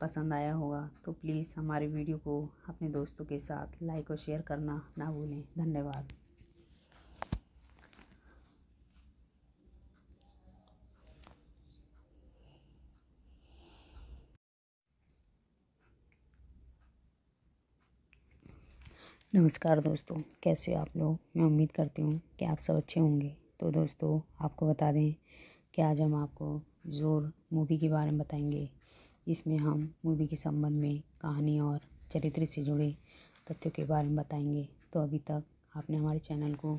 पसंद आया होगा तो प्लीज़ हमारे वीडियो को अपने दोस्तों के साथ लाइक और शेयर करना ना भूलें धन्यवाद नमस्कार दोस्तों कैसे आप लोग मैं उम्मीद करती हूँ कि आप सब अच्छे होंगे तो दोस्तों आपको बता दें कि आज हम आपको जोर मूवी के बारे में बताएंगे इसमें हम मूवी के संबंध में कहानी और चरित्र से जुड़े तथ्यों के बारे में बताएंगे तो अभी तक आपने हमारे चैनल को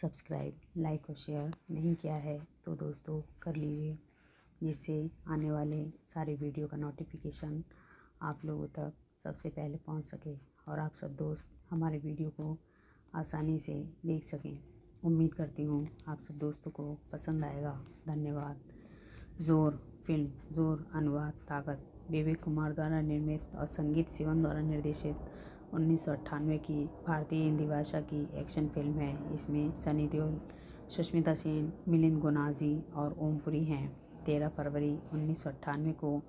सब्सक्राइब लाइक और शेयर नहीं किया है तो दोस्तों कर लीजिए जिससे आने वाले सारे वीडियो का नोटिफिकेशन आप लोगों तक सबसे पहले पहुँच सके और आप सब दोस्त हमारे वीडियो को आसानी से देख सकें उम्मीद करती हूँ आप सब दोस्तों को पसंद आएगा धन्यवाद जोर फिल्म जोर अनुवाद ताकत विवेक कुमार द्वारा निर्मित और संगीत सिवन द्वारा निर्देशित उन्नीस की भारतीय हिंदी भाषा की एक्शन फिल्म है इसमें सनी देओल सुष्मिता सेन मिलिंद गुनाजी और ओमपुरी हैं तेरह फरवरी उन्नीस को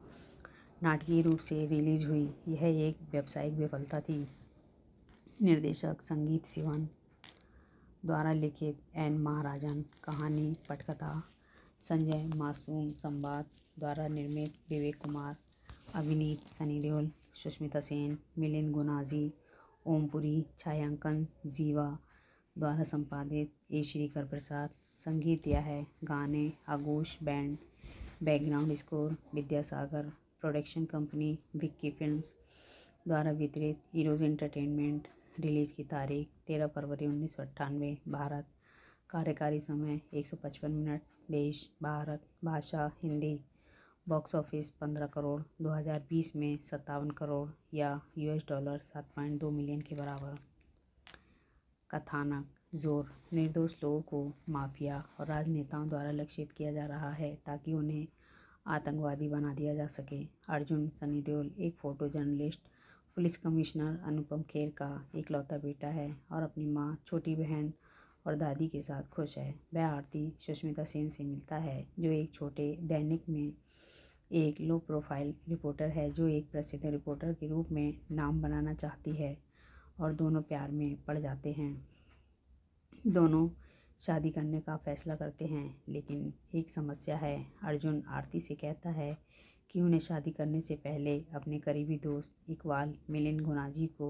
नाटकीय रूप से रिलीज हुई यह एक व्यावसायिक विफलता थी निर्देशक संगीत सिवन द्वारा लिखित एन महाराजन कहानी पटकथा संजय मासूम संवाद द्वारा निर्मित विवेक कुमार अभिनीत सनी देओल सुष्मिता सेन मिलिंद गुनाजी ओमपुरी छायांकन जीवा द्वारा संपादित ए श्रीकर प्रसाद संगीत दिया है गाने Aagosh band background score Vidyasagar production company Vicky films द्वारा वितरित हीरोज एंटरटेनमेंट रिलीज़ की तारीख तेरह फरवरी उन्नीस सौ अट्ठानवे भारत कार्यकारी समय एक सौ पचपन मिनट देश भारत भाषा हिंदी बॉक्स ऑफिस पंद्रह करोड़ दो हज़ार बीस में सत्तावन करोड़ या यूएस डॉलर सात पॉइंट दो मिलियन के बराबर कथानक जोर निर्दोष लोगों को माफिया और राजनेताओं द्वारा लक्षित किया जा रहा है ताकि उन्हें आतंकवादी बना दिया जा सके अर्जुन सनी देओल एक photo journalist police commissioner Anupam Kher का इकलौता बेटा है और अपनी माँ छोटी बहन और दादी के साथ खुश है वह आरती सुष्मिता सेन से मिलता है जो एक छोटे दैनिक में एक लो प्रोफाइल रिपोर्टर है जो एक प्रसिद्ध रिपोर्टर के रूप में नाम बनाना चाहती है और दोनों प्यार में पड़ जाते हैं दोनों शादी करने का फैसला करते हैं लेकिन एक समस्या है अर्जुन आरती से कहता है कि उन्हें शादी करने से पहले अपने करीबी दोस्त इकबाल मिलिन गुनाजी को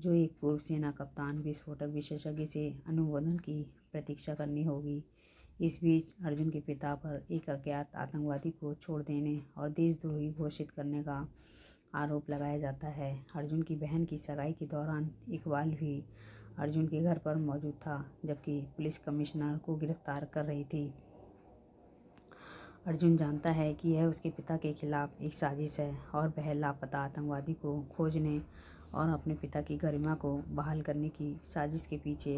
जो एक पूर्व सेना कप्तान विस्फोटक विशेषज्ञ से अनुमोदन की प्रतीक्षा करनी होगी इस बीच अर्जुन के पिता पर एक अज्ञात आतंकवादी को छोड़ देने और देशद्रोही घोषित करने का आरोप लगाया जाता है अर्जुन की बहन की सगाई के दौरान इकबाल भी अर्जुन के घर पर मौजूद था जबकि पुलिस कमिश्नर को गिरफ्तार कर रही थी अर्जुन जानता है कि यह उसके पिता के खिलाफ एक साजिश है और वह लापता आतंकवादी को खोजने और अपने पिता की गरिमा को बहाल करने की साजिश के पीछे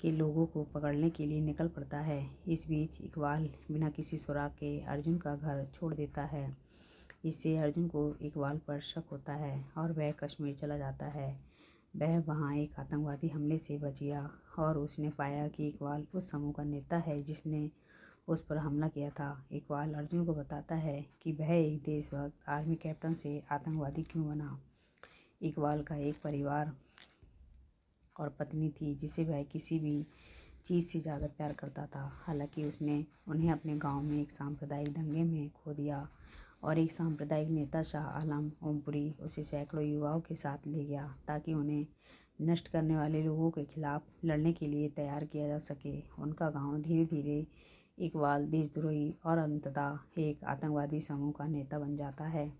के लोगों को पकड़ने के लिए निकल पड़ता है इस बीच इकबाल बिना किसी सुराग के अर्जुन का घर छोड़ देता है इससे अर्जुन को इकबाल पर शक होता है और वह कश्मीर चला जाता है वह वहाँ एक आतंकवादी हमले से बच गया और उसने पाया कि इकबाल उस समूह का नेता है जिसने उस पर हमला किया था इकबाल अर्जुन को बताता है कि वह एक देशभक्त आर्मी कैप्टन से आतंकवादी क्यों बना इकबाल का एक परिवार और पत्नी थी जिसे वह किसी भी चीज़ से ज़्यादा प्यार करता था हालांकि उसने उन्हें अपने गांव में एक सांप्रदायिक दंगे में खो दिया और एक सांप्रदायिक नेता शाह आलम ओमपुरी उसे सैकड़ों युवाओं के साथ ले गया ताकि उन्हें नष्ट करने वाले लोगों के खिलाफ लड़ने के लिए तैयार किया जा सके उनका गांव धीरे धीरे इकबाल देशद्रोही और अंततः एक आतंकवादी समूह का नेता बन जाता है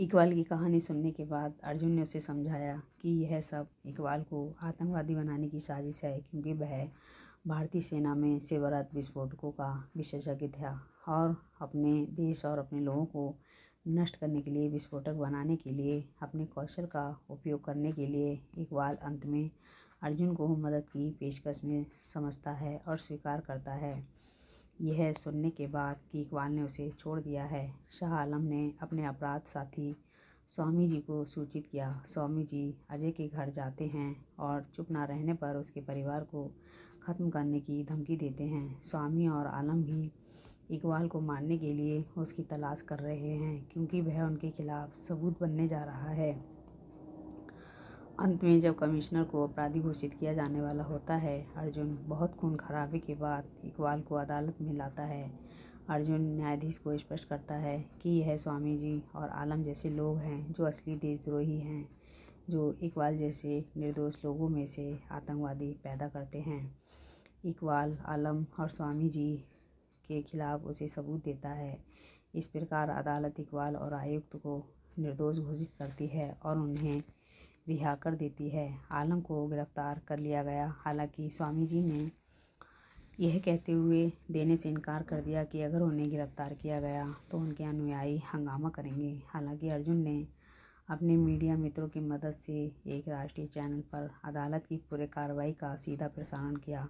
इकबाल की कहानी सुनने के बाद अर्जुन ने उसे समझाया कि यह सब इकबाल को आतंकवादी बनाने की साजिश है क्योंकि वह भारतीय सेना में सेवरात विस्फोटकों का विशेषज्ञ था और अपने देश और अपने लोगों को नष्ट करने के लिए विस्फोटक बनाने के लिए अपने कौशल का उपयोग करने के लिए इकबाल अंत में अर्जुन को मदद की पेशकश में समझता है और स्वीकार करता है यह सुनने के बाद कि इकबाल ने उसे छोड़ दिया है शाह आलम ने अपने अपराध साथी स्वामी जी को सूचित किया स्वामी जी अजय के घर जाते हैं और चुप ना रहने पर उसके परिवार को ख़त्म करने की धमकी देते हैं स्वामी और आलम भी इकबाल को मारने के लिए उसकी तलाश कर रहे हैं क्योंकि वह उनके खिलाफ़ सबूत बनने जा रहा है अंत में जब कमिश्नर को अपराधी घोषित किया जाने वाला होता है अर्जुन बहुत खून खराबी के बाद इकबाल को अदालत में लाता है अर्जुन न्यायाधीश को स्पष्ट करता है कि यह स्वामी जी और आलम जैसे लोग हैं जो असली देशद्रोही हैं जो इकबाल जैसे निर्दोष लोगों में से आतंकवादी पैदा करते हैं इकबाल आलम और स्वामी जी के खिलाफ उसे सबूत देता है इस प्रकार अदालत इकबाल और आयुक्त को निर्दोष घोषित करती है और उन्हें रिहा कर देती है आलम को गिरफ़्तार कर लिया गया हालांकि स्वामी जी ने यह कहते हुए देने से इनकार कर दिया कि अगर उन्हें गिरफ़्तार किया गया तो उनके अनुयायी हंगामा करेंगे हालांकि अर्जुन ने अपने मीडिया मित्रों की मदद से एक राष्ट्रीय चैनल पर अदालत की पूरे कार्रवाई का सीधा प्रसारण किया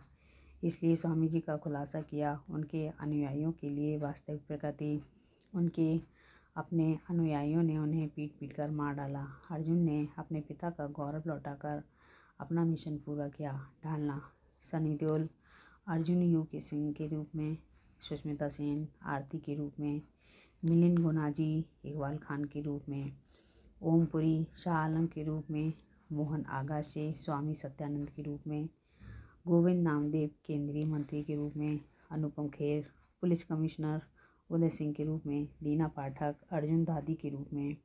इसलिए स्वामी जी का खुलासा किया उनके अनुयायियों के लिए वास्तविक प्रकृति उनके अपने अनुयायियों ने उन्हें पीट पीट कर मार डाला अर्जुन ने अपने पिता का गौरव लौटाकर अपना मिशन पूरा किया ढालना सनी देओल अर्जुन यू के सिंह के रूप में सुष्मिता सेन आरती के रूप में मिलिन गुनाजी इकबाल खान के रूप में ओमपुरी शाह आलम के रूप में मोहन आगा से स्वामी सत्यानंद के रूप में गोविंद नामदेव केंद्रीय मंत्री के रूप में अनुपम खेर पुलिस कमिश्नर उदय सिंह के रूप में दीना पाठक अर्जुन दादी के रूप में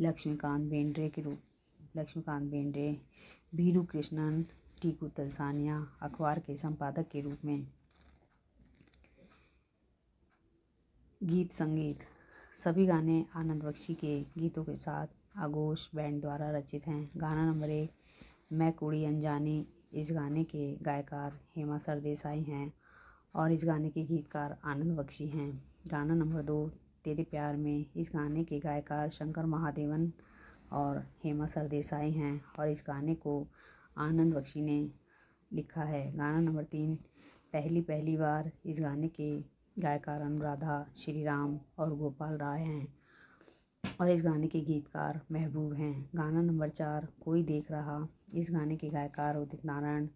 लक्ष्मीकांत बेंड्रे के रूप लक्ष्मीकांत बेंड्रे भीरू कृष्णन टीकू तलसानिया अखबार के संपादक के रूप में गीत संगीत सभी गाने आनंद बख्शी के गीतों के साथ आगोश बैंड द्वारा रचित हैं गाना नंबर एक मैं कुड़ी अनजानी इस गाने के गायकार हेमा सरदेसाई हैं और इस गाने के गीतकार आनंद बख्शी हैं गाना नंबर दो तेरे प्यार में इस गाने के गायकार शंकर महादेवन और हेमा सरदेसाई हैं और इस गाने को आनंद बख्शी ने लिखा है गाना नंबर तीन पहली पहली बार इस गाने के गायकार अनुराधा श्री राम और गोपाल राय हैं और इस गाने के गीतकार महबूब हैं गाना नंबर चार कोई देख रहा इस गाने के गायकार उदित नारायण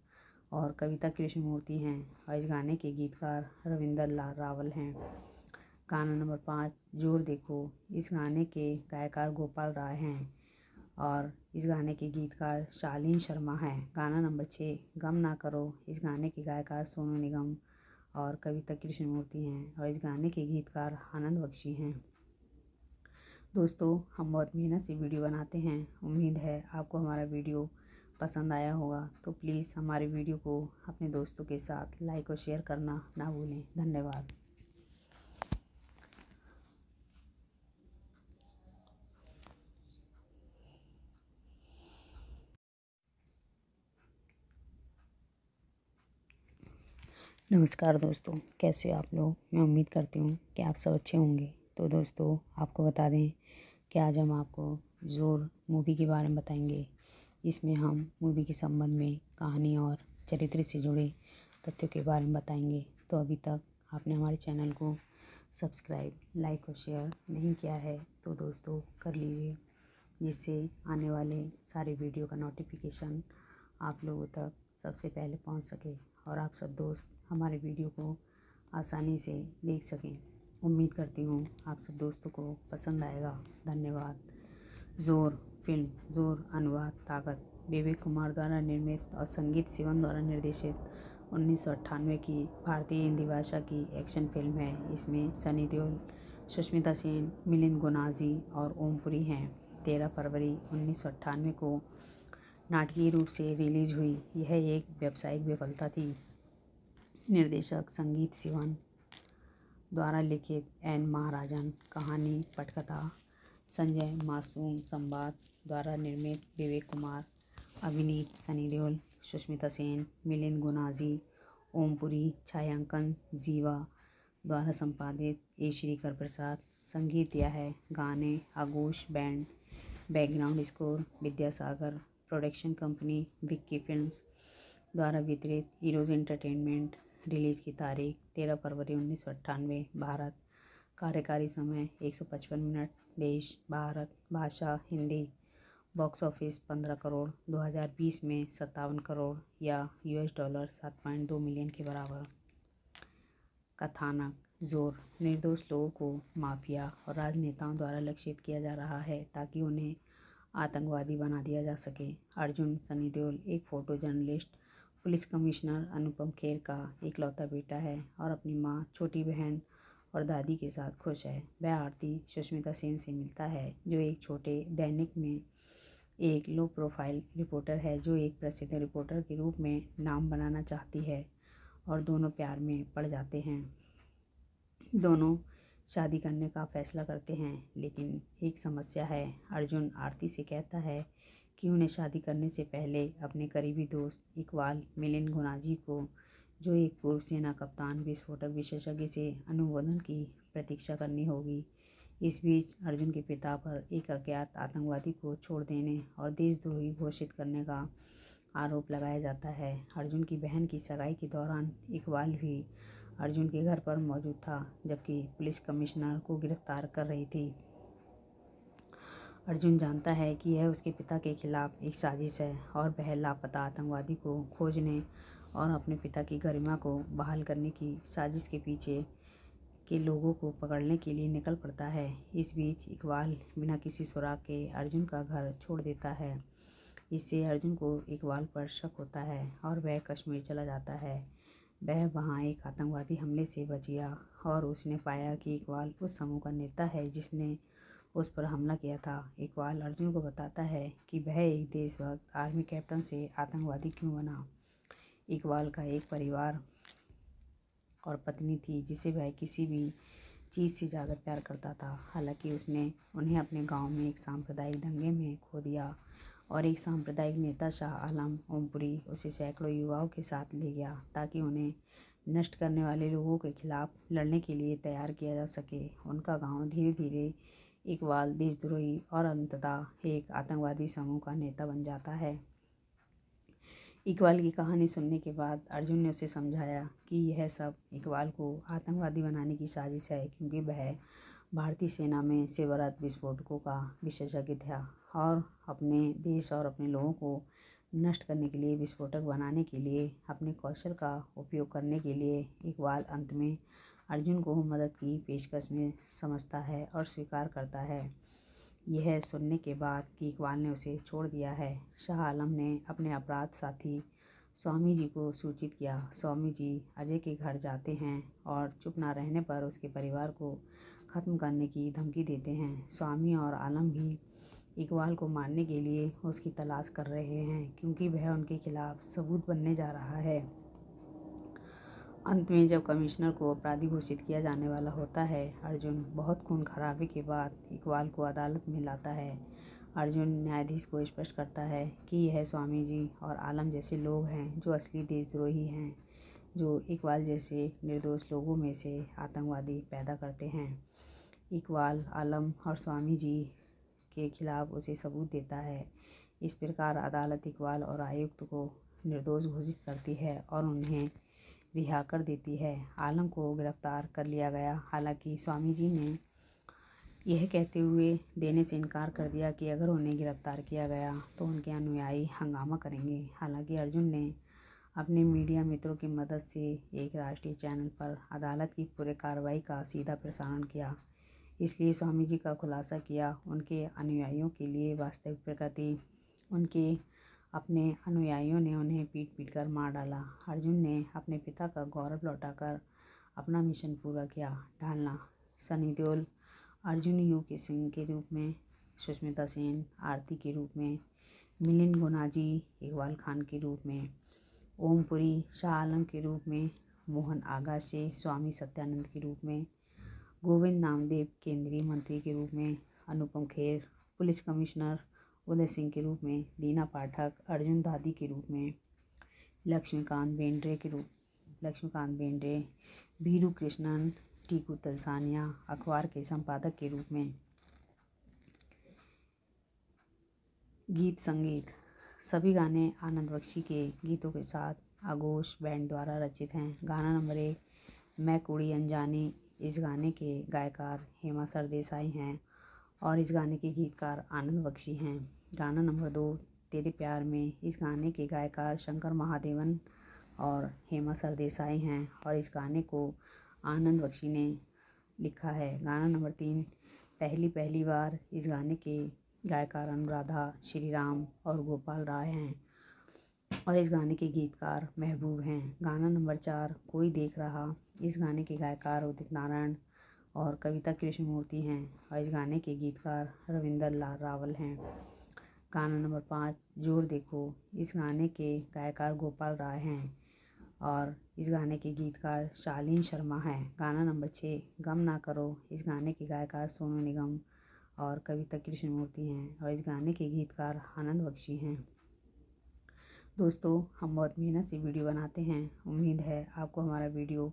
और कविता कृष्णमूर्ति हैं और इस गाने के गीतकार रविंदर लाल रावल हैं गाना नंबर पाँच जोर देखो इस गाने के गायकार गोपाल राय हैं और इस गाने के गीतकार शालीन शर्मा हैं गाना नंबर छः गम ना करो इस गाने के गायकार सोनू निगम और कविता कृष्णमूर्ति हैं और इस गाने के गीतकार आनंद बख्शी हैं दोस्तों हम बहुत मेहनत से वीडियो बनाते हैं उम्मीद है आपको हमारा वीडियो पसंद आया होगा तो प्लीज़ हमारे वीडियो को अपने दोस्तों के साथ लाइक और शेयर करना ना भूलें धन्यवाद नमस्कार दोस्तों कैसे हो आप लोग मैं उम्मीद करती हूँ कि आप सब अच्छे होंगे तो दोस्तों आपको बता दें कि आज हम आपको जोर मूवी के बारे में बताएंगे इसमें हम मूवी के संबंध में कहानी और चरित्र से जुड़े तथ्यों के बारे में बताएंगे तो अभी तक आपने हमारे चैनल को सब्सक्राइब लाइक और शेयर नहीं किया है तो दोस्तों कर लीजिए जिससे आने वाले सारे वीडियो का नोटिफिकेशन आप लोगों तक सबसे पहले पहुंच सके और आप सब दोस्त हमारे वीडियो को आसानी से देख सकें उम्मीद करती हूँ आप सब दोस्तों को पसंद आएगा धन्यवाद ज़ोर फिल्म जोर अनुवाद ताकत विवेक कुमार द्वारा निर्मित और संगीत सिवन द्वारा निर्देशित उन्नीस की भारतीय हिंदी भाषा की एक्शन फिल्म है इसमें सनी देओल सुष्मिता सेन मिलिंद गुनाजी और ओमपुरी हैं तेरह फरवरी उन्नीस को नाटकीय रूप से रिलीज हुई यह एक व्यावसायिक विफलता थी निर्देशक संगीत सिवन द्वारा लिखित एन महाराजन कहानी पटकथा संजय मासूम संवाद द्वारा निर्मित विवेक कुमार अभिनीत सनी देओल सुष्मिता सेन मिलिंद गुनाजी ओमपुरी छायांकन जीवा द्वारा संपादित ए श्रीकर प्रसाद संगीत यह है गाने Aagosh band background score Vidyasagar production company Vicky films द्वारा वितरित हीरोज एंटरटेनमेंट रिलीज़ की तारीख तेरह फरवरी उन्नीस सौ अट्ठानवे भारत कार्यकारी समय एक सौ पचपन मिनट देश भारत भाषा हिंदी बॉक्स ऑफिस पंद्रह करोड़ 2020 में सत्तावन करोड़ या यूएस डॉलर सात पॉइंट दो मिलियन के बराबर कथानक जोर निर्दोष लोगों को माफिया और राजनेताओं द्वारा लक्षित किया जा रहा है ताकि उन्हें आतंकवादी बना दिया जा सके अर्जुन सनी देओल एक photo journalist police commissioner Anupam Kher का इकलौता बेटा है और अपनी माँ छोटी बहन और दादी के साथ खुश है वह आरती सुष्मिता सेन से मिलता है जो एक छोटे दैनिक में एक लो प्रोफाइल रिपोर्टर है जो एक प्रसिद्ध रिपोर्टर के रूप में नाम बनाना चाहती है और दोनों प्यार में पड़ जाते हैं दोनों शादी करने का फैसला करते हैं लेकिन एक समस्या है अर्जुन आरती से कहता है कि उन्हें शादी करने से पहले अपने करीबी दोस्त इकबाल मिलिन गुनाजी को जो एक पूर्व सेना कप्तान विस्फोटक विशेषज्ञ से अनुमोदन की प्रतीक्षा करनी होगी इस बीच अर्जुन के पिता पर एक अज्ञात आतंकवादी को छोड़ देने और देशद्रोही घोषित करने का आरोप लगाया जाता है अर्जुन की बहन की सगाई के दौरान इकबाल भी अर्जुन के घर पर मौजूद था जबकि पुलिस कमिश्नर को गिरफ्तार कर रही थी अर्जुन जानता है कि यह उसके पिता के खिलाफ एक साजिश है और वह लापता आतंकवादी को खोजने और अपने पिता की गरिमा को बहाल करने की साजिश के पीछे के लोगों को पकड़ने के लिए निकल पड़ता है इस बीच इकबाल बिना किसी सुराग के अर्जुन का घर छोड़ देता है इससे अर्जुन को इकबाल पर शक होता है और वह कश्मीर चला जाता है वह वहाँ एक आतंकवादी हमले से बच गया और उसने पाया कि इकबाल उस समूह का नेता है जिसने उस पर हमला किया था इकबाल अर्जुन को बताता है कि वह एक देशभक्त आर्मी कैप्टन से आतंकवादी क्यों बना इकबाल का एक परिवार और पत्नी थी जिसे वह किसी भी चीज़ से ज़्यादा प्यार करता था हालांकि उसने उन्हें अपने गांव में एक सांप्रदायिक दंगे में खो दिया और एक सांप्रदायिक नेता शाह आलम ओमपुरी उसे सैकड़ों युवाओं के साथ ले गया ताकि उन्हें नष्ट करने वाले लोगों के खिलाफ लड़ने के लिए तैयार किया जा सके उनका गांव धीरे धीरे इकबाल देशद्रोही और अंततः एक आतंकवादी समूह का नेता बन जाता है इकबाल की कहानी सुनने के बाद अर्जुन ने उसे समझाया कि यह सब इकबाल को आतंकवादी बनाने की साजिश है क्योंकि वह भारतीय सेना में सेवरात विस्फोटकों का विशेषज्ञ था और अपने देश और अपने लोगों को नष्ट करने के लिए विस्फोटक बनाने के लिए अपने कौशल का उपयोग करने के लिए इकबाल अंत में अर्जुन को मदद की पेशकश में समझता है और स्वीकार करता है यह सुनने के बाद कि इकबाल ने उसे छोड़ दिया है शाह आलम ने अपने अपराध साथी स्वामी जी को सूचित किया स्वामी जी अजय के घर जाते हैं और चुप ना रहने पर उसके परिवार को ख़त्म करने की धमकी देते हैं स्वामी और आलम भी इकबाल को मारने के लिए उसकी तलाश कर रहे हैं क्योंकि वह उनके खिलाफ़ सबूत बनने जा रहा है अंत में जब कमिश्नर को अपराधी घोषित किया जाने वाला होता है अर्जुन बहुत खून खराबे के बाद इकबाल को अदालत में लाता है अर्जुन न्यायाधीश को स्पष्ट करता है कि यह स्वामी जी और आलम जैसे लोग हैं जो असली देशद्रोही हैं जो इकबाल जैसे निर्दोष लोगों में से आतंकवादी पैदा करते हैं इकबाल आलम और स्वामी जी के खिलाफ उसे सबूत देता है इस प्रकार अदालत इकबाल और आयुक्त को निर्दोष घोषित करती है और उन्हें रिहा कर देती है आलम को गिरफ़्तार कर लिया गया हालांकि स्वामी जी ने यह कहते हुए देने से इनकार कर दिया कि अगर उन्हें गिरफ़्तार किया गया तो उनके अनुयायी हंगामा करेंगे हालांकि अर्जुन ने अपने मीडिया मित्रों की मदद से एक राष्ट्रीय चैनल पर अदालत की पूरे कार्रवाई का सीधा प्रसारण किया इसलिए स्वामी जी का खुलासा किया उनके अनुयायियों के लिए वास्तविक प्रकृति उनके अपने अनुयायियों ने उन्हें पीट पीट कर मार डाला अर्जुन ने अपने पिता का गौरव लौटाकर अपना मिशन पूरा किया ढालना सनी देओल अर्जुन यू के सिंह के रूप में सुष्मिता सेन आरती के रूप में मिलिन गुनाजी इकबाल खान के रूप में ओमपुरी शाह आलम के रूप में मोहन आगाशे स्वामी सत्यानंद के रूप में गोविंद नामदेव केंद्रीय मंत्री के रूप में अनुपम खेर पुलिस कमिश्नर उदय सिंह के रूप में दीना पाठक अर्जुन दादी के रूप में लक्ष्मीकांत बेंड्रे के रूप लक्ष्मीकांत बेंड्रे भीरू कृष्णन टीकू तलसानिया अखबार के संपादक के रूप में गीत संगीत सभी गाने आनंद बख्शी के गीतों के साथ आगोश बैंड द्वारा रचित हैं गाना नंबर एक मैं कुड़ी अनजानी इस गाने के गायकार हेमा सरदेसाई हैं और इस गाने के गीतकार आनंद बख्शी हैं गाना नंबर दो तेरे प्यार में इस गाने के गायकार शंकर महादेवन और हेमा सरदेसाई हैं और इस गाने को आनंद बख्शी ने लिखा है गाना नंबर तीन पहली पहली बार इस गाने के गायकार अनुराधा श्री राम और गोपाल राय हैं और इस गाने के गीतकार महबूब हैं गाना नंबर चार कोई देख रहा इस गाने के गायकार उदित नारायण और कविता कृष्णमूर्ति हैं और इस गाने के गीतकार रविंदर लाल रावल हैं गाना नंबर पाँच जोर देखो इस गाने के गायकार गोपाल राय हैं और इस गाने के गीतकार शालीन शर्मा हैं गाना नंबर छः गम ना करो इस गाने के गायकार सोनू निगम और कविता कृष्णमूर्ति हैं और इस गाने के गीतकार आनंद बख्शी हैं दोस्तों हम बहुत मेहनत से वीडियो बनाते हैं उम्मीद है आपको हमारा वीडियो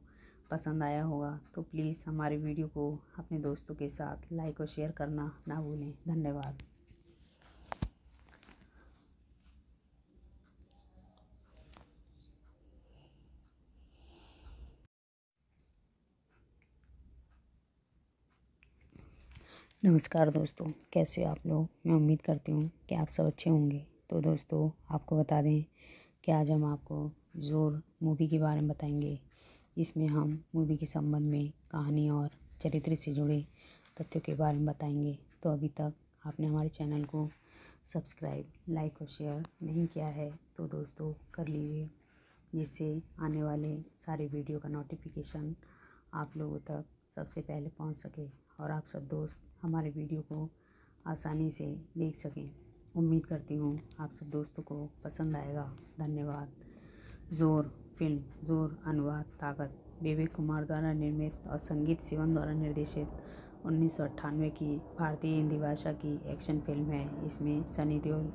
पसंद आया होगा तो प्लीज़ हमारे वीडियो को अपने दोस्तों के साथ लाइक और शेयर करना ना भूलें धन्यवाद नमस्कार दोस्तों कैसे आप लोग मैं उम्मीद करती हूँ कि आप सब अच्छे होंगे तो दोस्तों आपको बता दें कि आज हम आपको जोर मूवी के बारे में बताएंगे इसमें हम मूवी के संबंध में कहानी और चरित्र से जुड़े तथ्यों के बारे में बताएंगे तो अभी तक आपने हमारे चैनल को सब्सक्राइब लाइक और शेयर नहीं किया है तो दोस्तों कर लीजिए जिससे आने वाले सारे वीडियो का नोटिफिकेशन आप लोगों तक सबसे पहले पहुंच सके और आप सब दोस्त हमारे वीडियो को आसानी से देख सकें उम्मीद करती हूँ आप सब दोस्तों को पसंद आएगा धन्यवाद ज़ोर फिल्म जोर अनुवाद ताकत विवेक कुमार द्वारा निर्मित और संगीत सिवन द्वारा निर्देशित उन्नीस की भारतीय हिंदी भाषा की एक्शन फिल्म है इसमें सनी देओल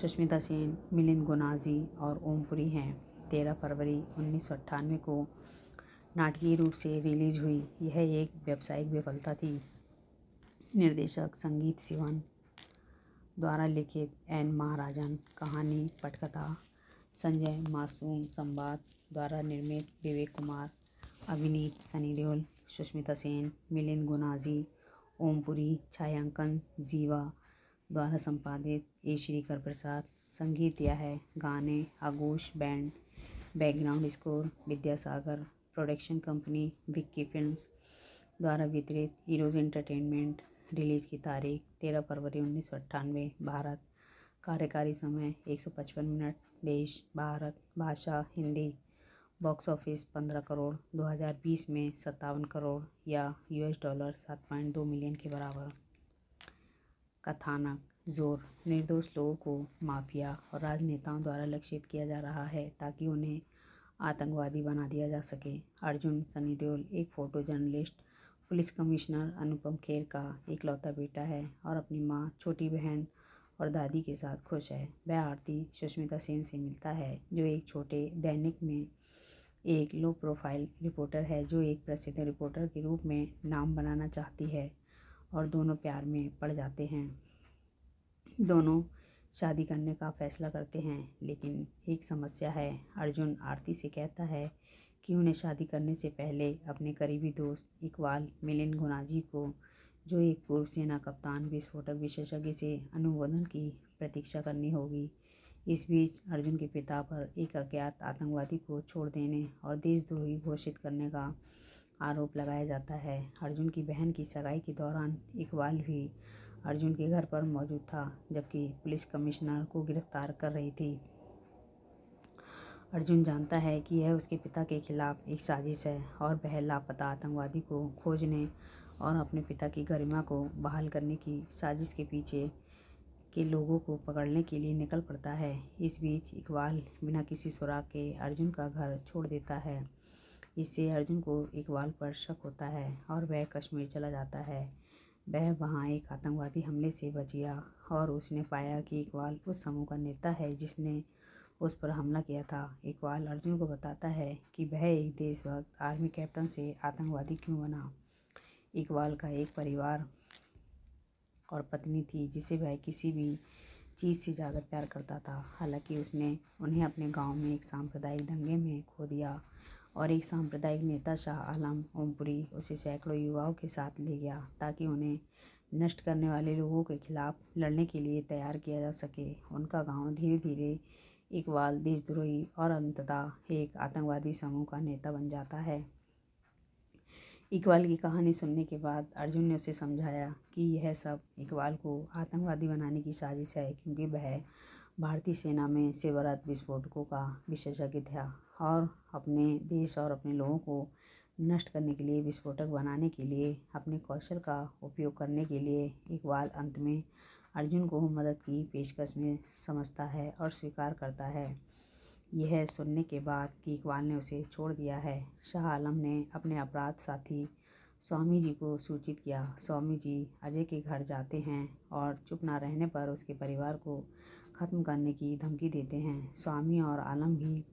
सुष्मिता सेन मिलिंद गुनाजी और ओमपुरी हैं तेरह फरवरी उन्नीस को नाटकीय रूप से रिलीज हुई यह एक व्यावसायिक विफलता थी निर्देशक संगीत सिवन द्वारा लिखित एन महाराजन कहानी पटकथा संजय मासूम संवाद द्वारा निर्मित विवेक कुमार अभिनीत सनी देओल सुष्मिता सेन मिलिंद गुनाजी ओमपुरी छायांकन जीवा द्वारा संपादित ए श्रीकर प्रसाद संगीत यह है गाने Aagosh band background score Vidyasagar production company Vicky films द्वारा वितरित हीरोज एंटरटेनमेंट रिलीज़ की तारीख तेरह फरवरी उन्नीस सौ अट्ठानवे भारत कार्यकारी समय एक सौ पचपन मिनट देश भारत भाषा हिंदी बॉक्स ऑफिस पंद्रह करोड़ 2020 में सत्तावन करोड़ या यूएस डॉलर सात पॉइंट दो मिलियन के बराबर कथानक जोर निर्दोष लोगों को माफिया और राजनेताओं द्वारा लक्षित किया जा रहा है ताकि उन्हें आतंकवादी बना दिया जा सके अर्जुन सनी देओल एक photo journalist police commissioner Anupam Kher का इकलौता बेटा है और अपनी माँ छोटी बहन और दादी के साथ खुश है वह आरती सुष्मिता सेन से मिलता है जो एक छोटे दैनिक में एक लो प्रोफाइल रिपोर्टर है जो एक प्रसिद्ध रिपोर्टर के रूप में नाम बनाना चाहती है और दोनों प्यार में पड़ जाते हैं दोनों शादी करने का फैसला करते हैं लेकिन एक समस्या है अर्जुन आरती से कहता है कि उन्हें शादी करने से पहले अपने करीबी दोस्त इकबाल मिलिन गुनाजी को जो एक पूर्व सेना कप्तान विस्फोटक विशेषज्ञ से अनुमोदन की प्रतीक्षा करनी होगी इस बीच अर्जुन के पिता पर एक अज्ञात आतंकवादी को छोड़ देने और देशद्रोही घोषित करने का आरोप लगाया जाता है अर्जुन की बहन की सगाई के दौरान इकबाल भी अर्जुन के घर पर मौजूद था जबकि पुलिस कमिश्नर को गिरफ्तार कर रही थी अर्जुन जानता है कि यह उसके पिता के खिलाफ एक साजिश है और वह लापता आतंकवादी को खोजने और अपने पिता की गरिमा को बहाल करने की साजिश के पीछे के लोगों को पकड़ने के लिए निकल पड़ता है इस बीच इकबाल बिना किसी सुराग के अर्जुन का घर छोड़ देता है इससे अर्जुन को इकबाल पर शक होता है और वह कश्मीर चला जाता है वह वहाँ एक आतंकवादी हमले से बच गया और उसने पाया कि इकबाल उस समूह का नेता है जिसने उस पर हमला किया था इकबाल अर्जुन को बताता है कि वह एक देशभक्त आर्मी कैप्टन से आतंकवादी क्यों बना इकबाल का एक परिवार और पत्नी थी जिसे वह किसी भी चीज़ से ज़्यादा प्यार करता था हालांकि उसने उन्हें अपने गांव में एक सांप्रदायिक दंगे में खो दिया और एक सांप्रदायिक नेता शाह आलम ओमपुरी उसे सैकड़ों युवाओं के साथ ले गया ताकि उन्हें नष्ट करने वाले लोगों के खिलाफ लड़ने के लिए तैयार किया जा सके उनका गांव धीरे धीरे इकबाल देशद्रोही और अंततः एक आतंकवादी समूह का नेता बन जाता है इकबाल की कहानी सुनने के बाद अर्जुन ने उसे समझाया कि यह सब इकबाल को आतंकवादी बनाने की साजिश है क्योंकि वह भारतीय सेना में सेवारत विस्फोटकों का विशेषज्ञ था और अपने देश और अपने लोगों को नष्ट करने के लिए विस्फोटक बनाने के लिए अपने कौशल का उपयोग करने के लिए इकबाल अंत में अर्जुन को मदद की पेशकश में समझता है और स्वीकार करता है यह सुनने के बाद कि इकबाल ने उसे छोड़ दिया है शाह आलम ने अपने अपराध साथी स्वामी जी को सूचित किया स्वामी जी अजय के घर जाते हैं और चुप ना रहने पर उसके परिवार को ख़त्म करने की धमकी देते हैं स्वामी और आलम भी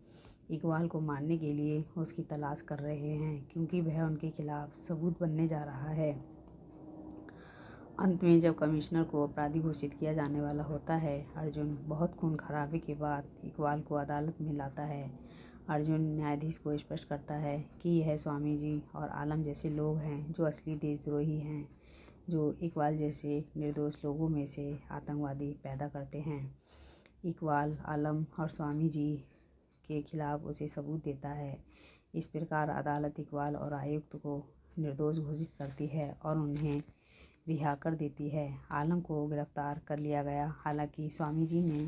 इकबाल को मारने के लिए उसकी तलाश कर रहे हैं क्योंकि वह उनके खिलाफ़ सबूत बनने जा रहा है अंत में जब कमिश्नर को अपराधी घोषित किया जाने वाला होता है अर्जुन बहुत खून खराबी के बाद इकबाल को अदालत में लाता है अर्जुन न्यायाधीश को स्पष्ट करता है कि यह स्वामी जी और आलम जैसे लोग हैं जो असली देशद्रोही हैं जो इकबाल जैसे निर्दोष लोगों में से आतंकवादी पैदा करते हैं इकबाल आलम और स्वामी जी के खिलाफ उसे सबूत देता है इस प्रकार अदालत इकबाल और आयुक्त को निर्दोष घोषित करती है और उन्हें रिहा कर देती है आलम को गिरफ़्तार कर लिया गया हालांकि स्वामी जी ने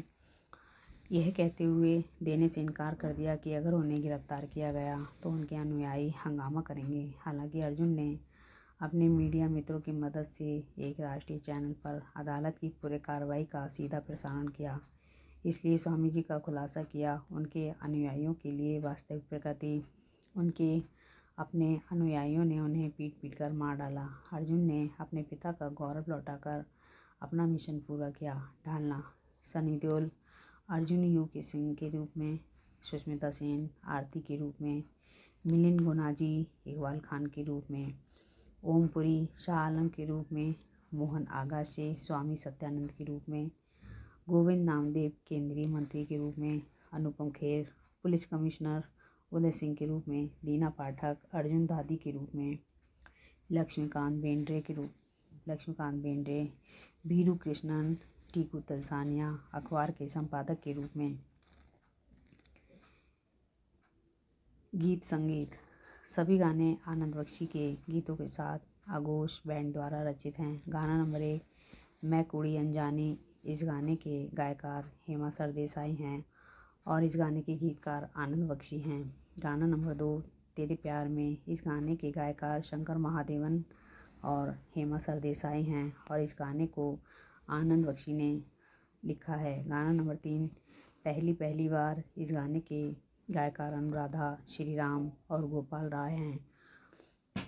यह कहते हुए देने से इनकार कर दिया कि अगर उन्हें गिरफ़्तार किया गया तो उनके अनुयायी हंगामा करेंगे हालांकि अर्जुन ने अपने मीडिया मित्रों की मदद से एक राष्ट्रीय चैनल पर अदालत की पूरे कार्रवाई का सीधा प्रसारण किया इसलिए स्वामी जी का खुलासा किया उनके अनुयायियों के लिए वास्तविक प्रकृति उनके अपने अनुयायियों ने उन्हें पीट पीट कर मार डाला अर्जुन ने अपने पिता का गौरव लौटाकर अपना मिशन पूरा किया ढालना सनी देओल अर्जुन यू के सिंह के रूप में सुष्मिता सेन आरती के रूप में मिलिन गुनाजी इकबाल खान के रूप में ओमपुरी शाह आलम के रूप में मोहन आगा से स्वामी सत्यानंद के रूप में गोविंद नामदेव केंद्रीय मंत्री के रूप में अनुपम खेर पुलिस कमिश्नर उदय सिंह के रूप में लीना पाठक अर्जुन दादी के रूप में लक्ष्मीकांत बेंड्रे के रूप लक्ष्मीकांत बेंड्रे भीरू कृष्णन टीकू तलसानिया अखबार के संपादक के रूप में गीत संगीत सभी गाने आनंद बख्शी के गीतों के साथ आगोश बैंड द्वारा रचित हैं गाना नंबर एक मैं कुड़ी अनजानी इस गाने के गायकार हेमा सरदेसाई हैं और इस गाने के गीतकार आनंद बख्शी हैं गाना नंबर दो तेरे प्यार में इस गाने के गायकार शंकर महादेवन और हेमा सरदेसाई हैं और इस गाने को आनंद बख्शी ने लिखा है गाना नंबर तीन पहली पहली बार इस गाने के गायकार अनुराधा श्री राम और गोपाल राय हैं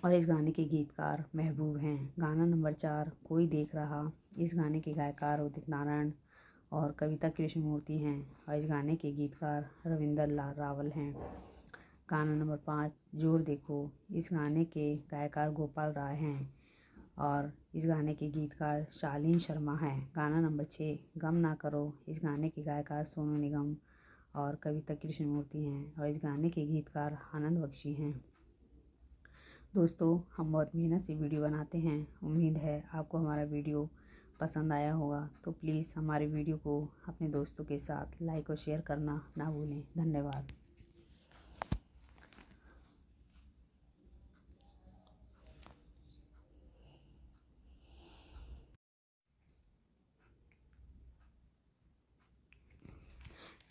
और इस गाने के गीतकार महबूब हैं गाना नंबर चार कोई देख रहा इस गाने के गायकार उदित नारायण और कविता कृष्णमूर्ति हैं और इस गाने के गीतकार रविंदर लाल रावल हैं गाना नंबर पाँच जोर देखो इस गाने के गायकार गोपाल राय हैं और इस गाने के गीतकार शालीन शर्मा हैं गाना नंबर छः गम ना करो इस गाने के गायकार सोनू निगम और कविता कृष्णमूर्ति हैं और इस गाने के गीतकार आनंद बख्शी हैं दोस्तों हम बहुत मेहनत से वीडियो बनाते हैं उम्मीद है आपको हमारा वीडियो पसंद आया होगा तो प्लीज़ हमारे वीडियो को अपने दोस्तों के साथ लाइक और शेयर करना ना भूलें धन्यवाद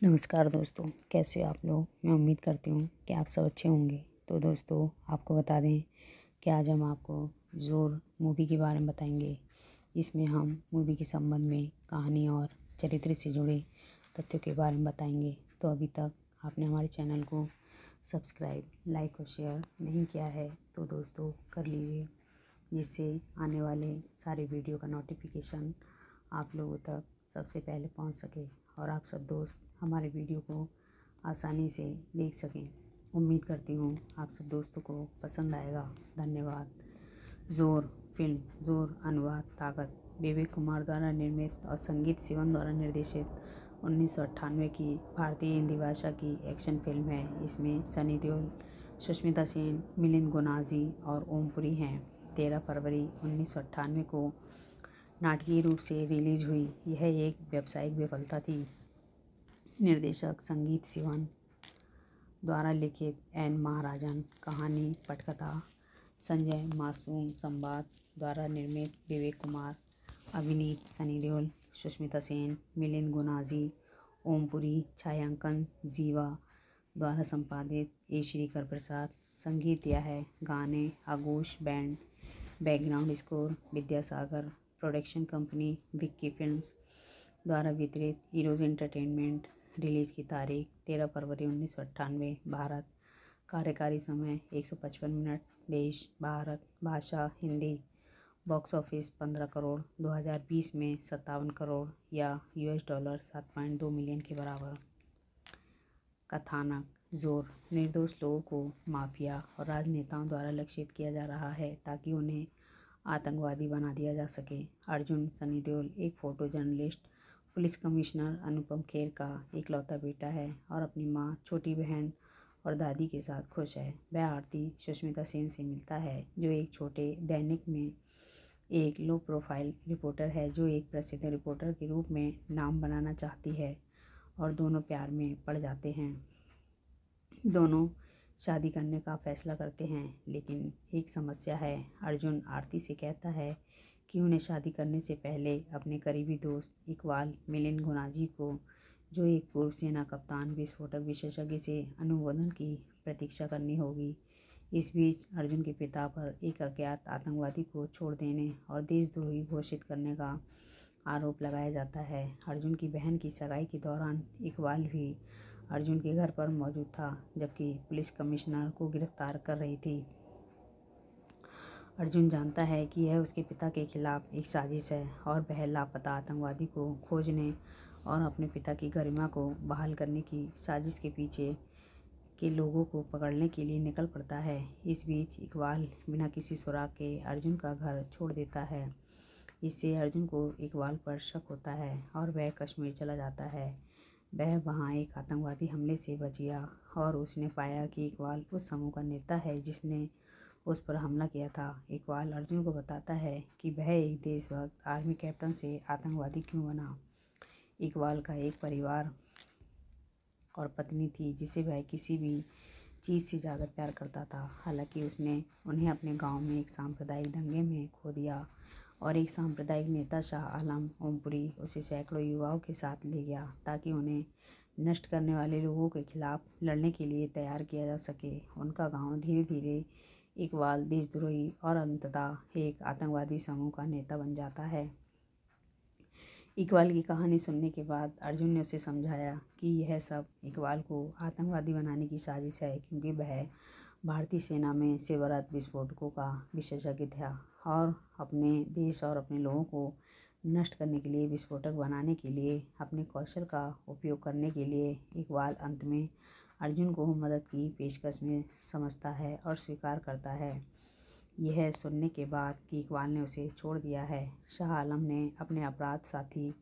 नमस्कार दोस्तों कैसे हो आप लोग मैं उम्मीद करती हूँ कि आप सब अच्छे होंगे तो दोस्तों आपको बता दें कि आज हम आपको जोर मूवी के बारे में बताएंगे इसमें हम मूवी के संबंध में कहानी और चरित्र से जुड़े तथ्यों के बारे में बताएंगे तो अभी तक आपने हमारे चैनल को सब्सक्राइब लाइक और शेयर नहीं किया है तो दोस्तों कर लीजिए जिससे आने वाले सारे वीडियो का नोटिफिकेशन आप लोगों तक सबसे पहले पहुंच सके और आप सब दोस्त हमारे वीडियो को आसानी से देख सकें उम्मीद करती हूँ आप सब दोस्तों को पसंद आएगा धन्यवाद ज़ोर फिल्म जोर अनुवाद ताकत विवेक कुमार द्वारा निर्मित और संगीत सिवन द्वारा निर्देशित उन्नीस की भारतीय हिंदी भाषा की एक्शन फिल्म है इसमें सनी देओल सुष्मिता सेन मिलिंद गुनाजी और ओमपुरी हैं तेरह फरवरी उन्नीस को नाटकीय रूप से रिलीज हुई यह एक व्यावसायिक विफलता थी निर्देशक संगीत सिवन द्वारा लिखित एन महाराजन कहानी पटकथा संजय मासूम संवाद द्वारा निर्मित विवेक कुमार अभिनीत सनी देओल सुष्मिता सेन मिलिंद गुनाजी ओमपुरी छायांकन जीवा द्वारा संपादित ए श्रीकर प्रसाद संगीत यह है गाने Aagosh band background score Vidyasagar production company Vicky films द्वारा वितरित हीरोज एंटरटेनमेंट रिलीज़ की तारीख तेरह फरवरी उन्नीस सौ अट्ठानवे भारत कार्यकारी समय एक सौ पचपन मिनट देश भारत भाषा हिंदी बॉक्स ऑफिस पंद्रह करोड़ 2020 में सत्तावन करोड़ या यूएस डॉलर सात पॉइंट दो मिलियन के बराबर कथानक जोर निर्दोष लोगों को माफिया और राजनेताओं द्वारा लक्षित किया जा रहा है ताकि उन्हें आतंकवादी बना दिया जा सके अर्जुन सनी देओल एक photo journalist police commissioner Anupam Kher का लौता बेटा है और अपनी माँ छोटी बहन और दादी के साथ खुश है वह आरती सुष्मिता सेन से मिलता है जो एक छोटे दैनिक में एक लो प्रोफाइल रिपोर्टर है जो एक प्रसिद्ध रिपोर्टर के रूप में नाम बनाना चाहती है और दोनों प्यार में पड़ जाते हैं दोनों शादी करने का फैसला करते हैं लेकिन एक समस्या है अर्जुन आरती से कहता है कि उन्हें शादी करने से पहले अपने करीबी दोस्त इकबाल मिलिन गुनाजी को जो एक पूर्व सेना कप्तान विस्फोटक विशेषज्ञ से अनुमोदन की प्रतीक्षा करनी होगी इस बीच अर्जुन के पिता पर एक अज्ञात आतंकवादी को छोड़ देने और देशद्रोही घोषित करने का आरोप लगाया जाता है अर्जुन की बहन की सगाई के दौरान इकबाल भी अर्जुन के घर पर मौजूद था जबकि पुलिस कमिश्नर को गिरफ्तार कर रही थी अर्जुन जानता है कि यह उसके पिता के खिलाफ एक साजिश है और वह लापता आतंकवादी को खोजने और अपने पिता की गरिमा को बहाल करने की साजिश के पीछे के लोगों को पकड़ने के लिए निकल पड़ता है इस बीच इकबाल बिना किसी सुराग के अर्जुन का घर छोड़ देता है इससे अर्जुन को इकबाल पर शक होता है और वह कश्मीर चला जाता है वह वहाँ एक आतंकवादी हमले से बच गया और उसने पाया कि इकबाल उस समूह का नेता है जिसने उस पर हमला किया था इकबाल अर्जुन को बताता है कि वह एक देशभक्त आर्मी कैप्टन से आतंकवादी क्यों बना इकबाल का एक परिवार और पत्नी थी जिसे वह किसी भी चीज़ से ज़्यादा प्यार करता था हालांकि उसने उन्हें अपने गांव में एक सांप्रदायिक दंगे में खो दिया और एक सांप्रदायिक नेता शाह आलम ओमपुरी उसे सैकड़ों युवाओं के साथ ले गया ताकि उन्हें नष्ट करने वाले लोगों के खिलाफ लड़ने के लिए तैयार किया जा सके उनका गांव धीरे धीरे इकबाल देशद्रोही और अंततः एक आतंकवादी समूह का नेता बन जाता है इकबाल की कहानी सुनने के बाद अर्जुन ने उसे समझाया कि यह सब इकबाल को आतंकवादी बनाने की साजिश है क्योंकि वह भारतीय सेना में सेवारत विस्फोटकों का विशेषज्ञ था और अपने देश और अपने लोगों को नष्ट करने के लिए विस्फोटक बनाने के लिए अपने कौशल का उपयोग करने के लिए इकबाल अंत में अर्जुन को मदद की पेशकश में समझता है और स्वीकार करता है यह सुनने के बाद कि इकबाल ने उसे छोड़ दिया है शाह आलम ने अपने अपराध साथी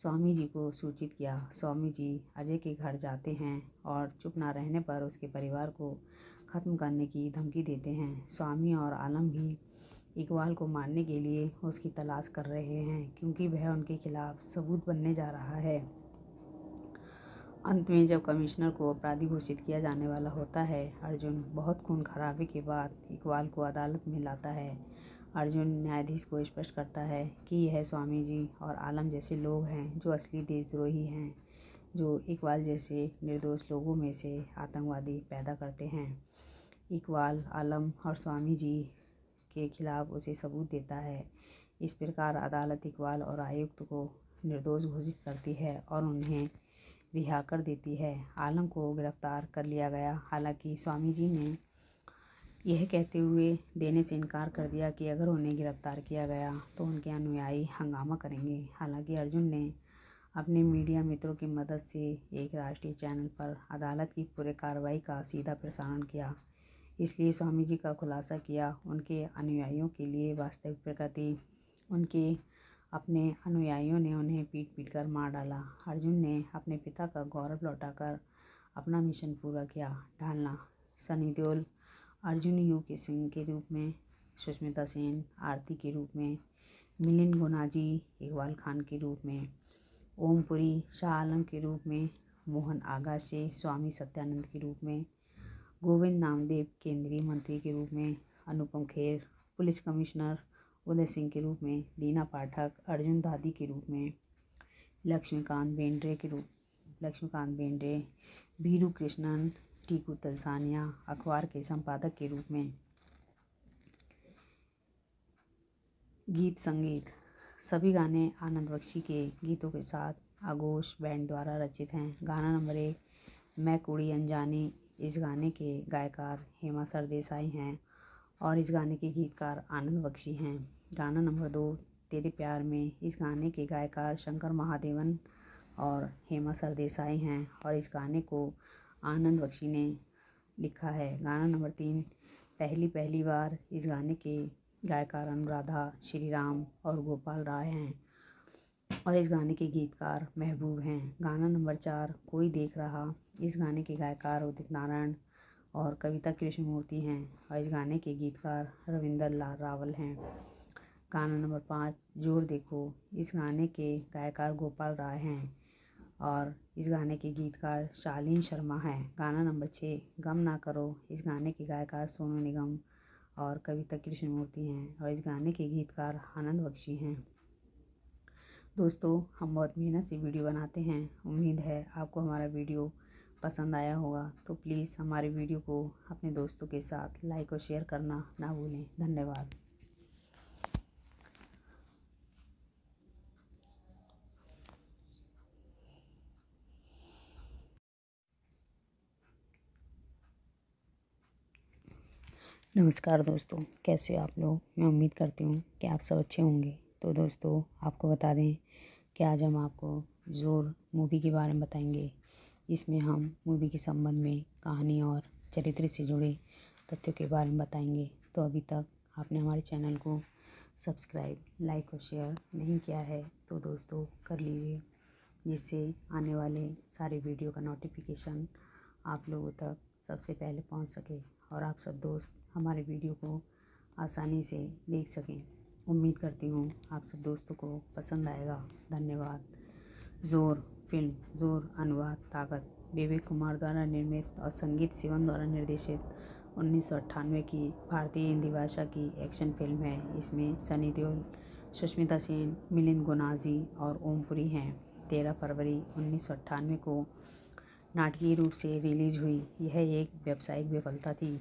स्वामी जी को सूचित किया स्वामी जी अजय के घर जाते हैं और चुप ना रहने पर उसके परिवार को ख़त्म करने की धमकी देते हैं स्वामी और आलम भी इकबाल को मारने के लिए उसकी तलाश कर रहे हैं क्योंकि वह उनके खिलाफ़ सबूत बनने जा रहा है अंत में जब कमिश्नर को अपराधी घोषित किया जाने वाला होता है अर्जुन बहुत खून खराबे के बाद इकबाल को अदालत में लाता है अर्जुन न्यायाधीश को स्पष्ट करता है कि यह स्वामी जी और आलम जैसे लोग हैं जो असली देशद्रोही हैं जो इकबाल जैसे निर्दोष लोगों में से आतंकवादी पैदा करते हैं इकबाल आलम और स्वामी जी के खिलाफ उसे सबूत देता है इस प्रकार अदालत इकबाल और आयुक्त को निर्दोष घोषित करती है और उन्हें रिहा कर देती है आलम को गिरफ़्तार कर लिया गया हालांकि स्वामी जी ने यह कहते हुए देने से इनकार कर दिया कि अगर उन्हें गिरफ़्तार किया गया तो उनके अनुयायी हंगामा करेंगे हालांकि अर्जुन ने अपने मीडिया मित्रों की मदद से एक राष्ट्रीय चैनल पर अदालत की पूरे कार्रवाई का सीधा प्रसारण किया इसलिए स्वामी जी का खुलासा किया उनके अनुयायियों के लिए वास्तविक प्रकृति उनके अपने अनुयायियों ने उन्हें पीट पीट कर मार डाला अर्जुन ने अपने पिता का गौरव लौटाकर अपना मिशन पूरा किया ढालना सनी देओल अर्जुन यू के सिंह के रूप में सुष्मिता सेन आरती के रूप में मिलिन गुनाजी इकबाल खान के रूप में ओमपुरी शाह आलम के रूप में मोहन आगा से स्वामी सत्यानंद के रूप में गोविंद नामदेव केंद्रीय मंत्री के रूप में अनुपम खेर पुलिस कमिश्नर उदय सिंह के रूप में लीना पाठक अर्जुन दादी के रूप में लक्ष्मीकांत बेंड्रे के रूप लक्ष्मीकांत बेंड्रे भीरू कृष्णन टीकू तलसानिया अखबार के संपादक के रूप में गीत संगीत सभी गाने आनंद बख्शी के गीतों के साथ आगोश बैंड द्वारा रचित हैं गाना नंबर एक मैं कुड़ी अनजानी इस गाने के गायकार हेमा सरदेसाई हैं और इस गाने के गीतकार आनंद बख्शी हैं गाना नंबर दो तेरे प्यार में इस गाने के गायकार शंकर महादेवन और हेमा सरदेसाई हैं और इस गाने को आनंद बख्शी ने लिखा है गाना नंबर तीन पहली पहली बार इस गाने के गायकार अनुराधा श्री राम और गोपाल राय हैं और इस गाने के गीतकार महबूब हैं गाना नंबर चार कोई देख रहा इस गाने के गायकार उदित नारायण और कविता कृष्णमूर्ति हैं और इस गाने के गीतकार रविंदर लाल रावल हैं गाना नंबर पाँच जोर देखो इस गाने के गायकार गोपाल राय हैं और इस गाने के गीतकार शालीन शर्मा हैं गाना नंबर छः गम ना करो इस गाने के गायकार सोनू निगम और कविता कृष्णमूर्ति हैं और इस गाने के गीतकार आनंद बख्शी हैं दोस्तों हम बहुत मेहनत से वीडियो बनाते हैं उम्मीद है आपको हमारा वीडियो पसंद आया होगा तो प्लीज़ हमारे वीडियो को अपने दोस्तों के साथ लाइक और शेयर करना ना भूलें धन्यवाद नमस्कार दोस्तों कैसे आप लोग मैं उम्मीद करती हूँ कि आप सब अच्छे होंगे तो दोस्तों आपको बता दें कि आज हम आपको जोर मूवी के बारे में बताएंगे इसमें हम मूवी के संबंध में कहानी और चरित्र से जुड़े तथ्यों के बारे में बताएंगे तो अभी तक आपने हमारे चैनल को सब्सक्राइब लाइक और शेयर नहीं किया है तो दोस्तों कर लीजिए जिससे आने वाले सारे वीडियो का नोटिफिकेशन आप लोगों तक सबसे पहले पहुँच सके और आप सब दोस्त हमारे वीडियो को आसानी से देख सकें उम्मीद करती हूँ आप सब दोस्तों को पसंद आएगा धन्यवाद जोर फिल्म जोर अनुवाद ताकत विवेक कुमार द्वारा निर्मित और संगीत सिवन द्वारा निर्देशित उन्नीस की भारतीय हिंदी भाषा की एक्शन फिल्म है इसमें सनी देओल सुष्मिता सेन मिलिंद गुनाजी और ओमपुरी हैं तेरह फरवरी उन्नीस को नाटकीय रूप से रिलीज हुई यह एक व्यावसायिक विफलता थी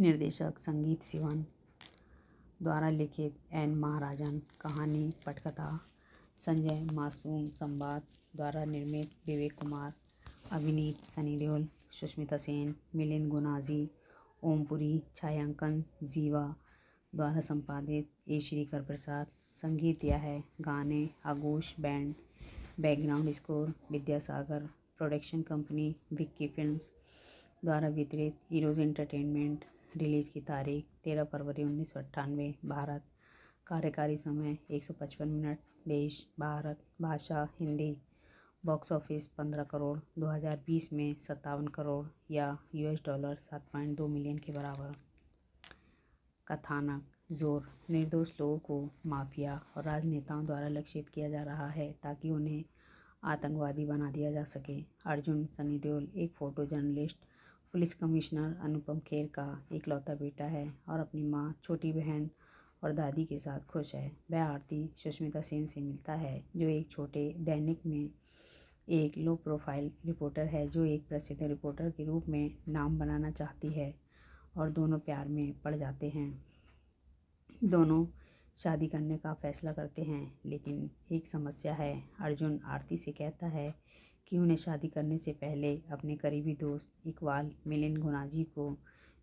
निर्देशक संगीत सिवन द्वारा लिखित एन महाराजन कहानी पटकथा संजय मासूम संवाद द्वारा निर्मित विवेक कुमार अभिनीत सनी देओल सुष्मिता सेन मिलिंद गुनाजी ओमपुरी छायांकन जीवा द्वारा संपादित ए श्रीकर प्रसाद संगीत दिया है गाने Aagosh band background score Vidyasagar production company Vicky films द्वारा वितरित हीरोज एंटरटेनमेंट रिलीज़ की तारीख तेरह फरवरी उन्नीस सौ अट्ठानवे भारत कार्यकारी समय एक सौ पचपन मिनट देश भारत भाषा हिंदी बॉक्स ऑफिस पंद्रह करोड़ दो हज़ार बीस में सत्तावन करोड़ या यूएस डॉलर सात पॉइंट दो मिलियन के बराबर कथानक जोर निर्दोष लोगों को माफिया और राजनेताओं द्वारा लक्षित किया जा रहा है ताकि उन्हें आतंकवादी बना दिया जा सके अर्जुन सनी देओल एक photo journalist police commissioner Anupam Kher का इकलौता बेटा है और अपनी माँ छोटी बहन और दादी के साथ खुश है वह आरती सुष्मिता सेन से मिलता है जो एक छोटे दैनिक में एक लो प्रोफाइल रिपोर्टर है जो एक प्रसिद्ध रिपोर्टर के रूप में नाम बनाना चाहती है और दोनों प्यार में पड़ जाते हैं दोनों शादी करने का फैसला करते हैं लेकिन एक समस्या है अर्जुन आरती से कहता है कि उन्हें शादी करने से पहले अपने करीबी दोस्त इकबाल मिलिन गुनाजी को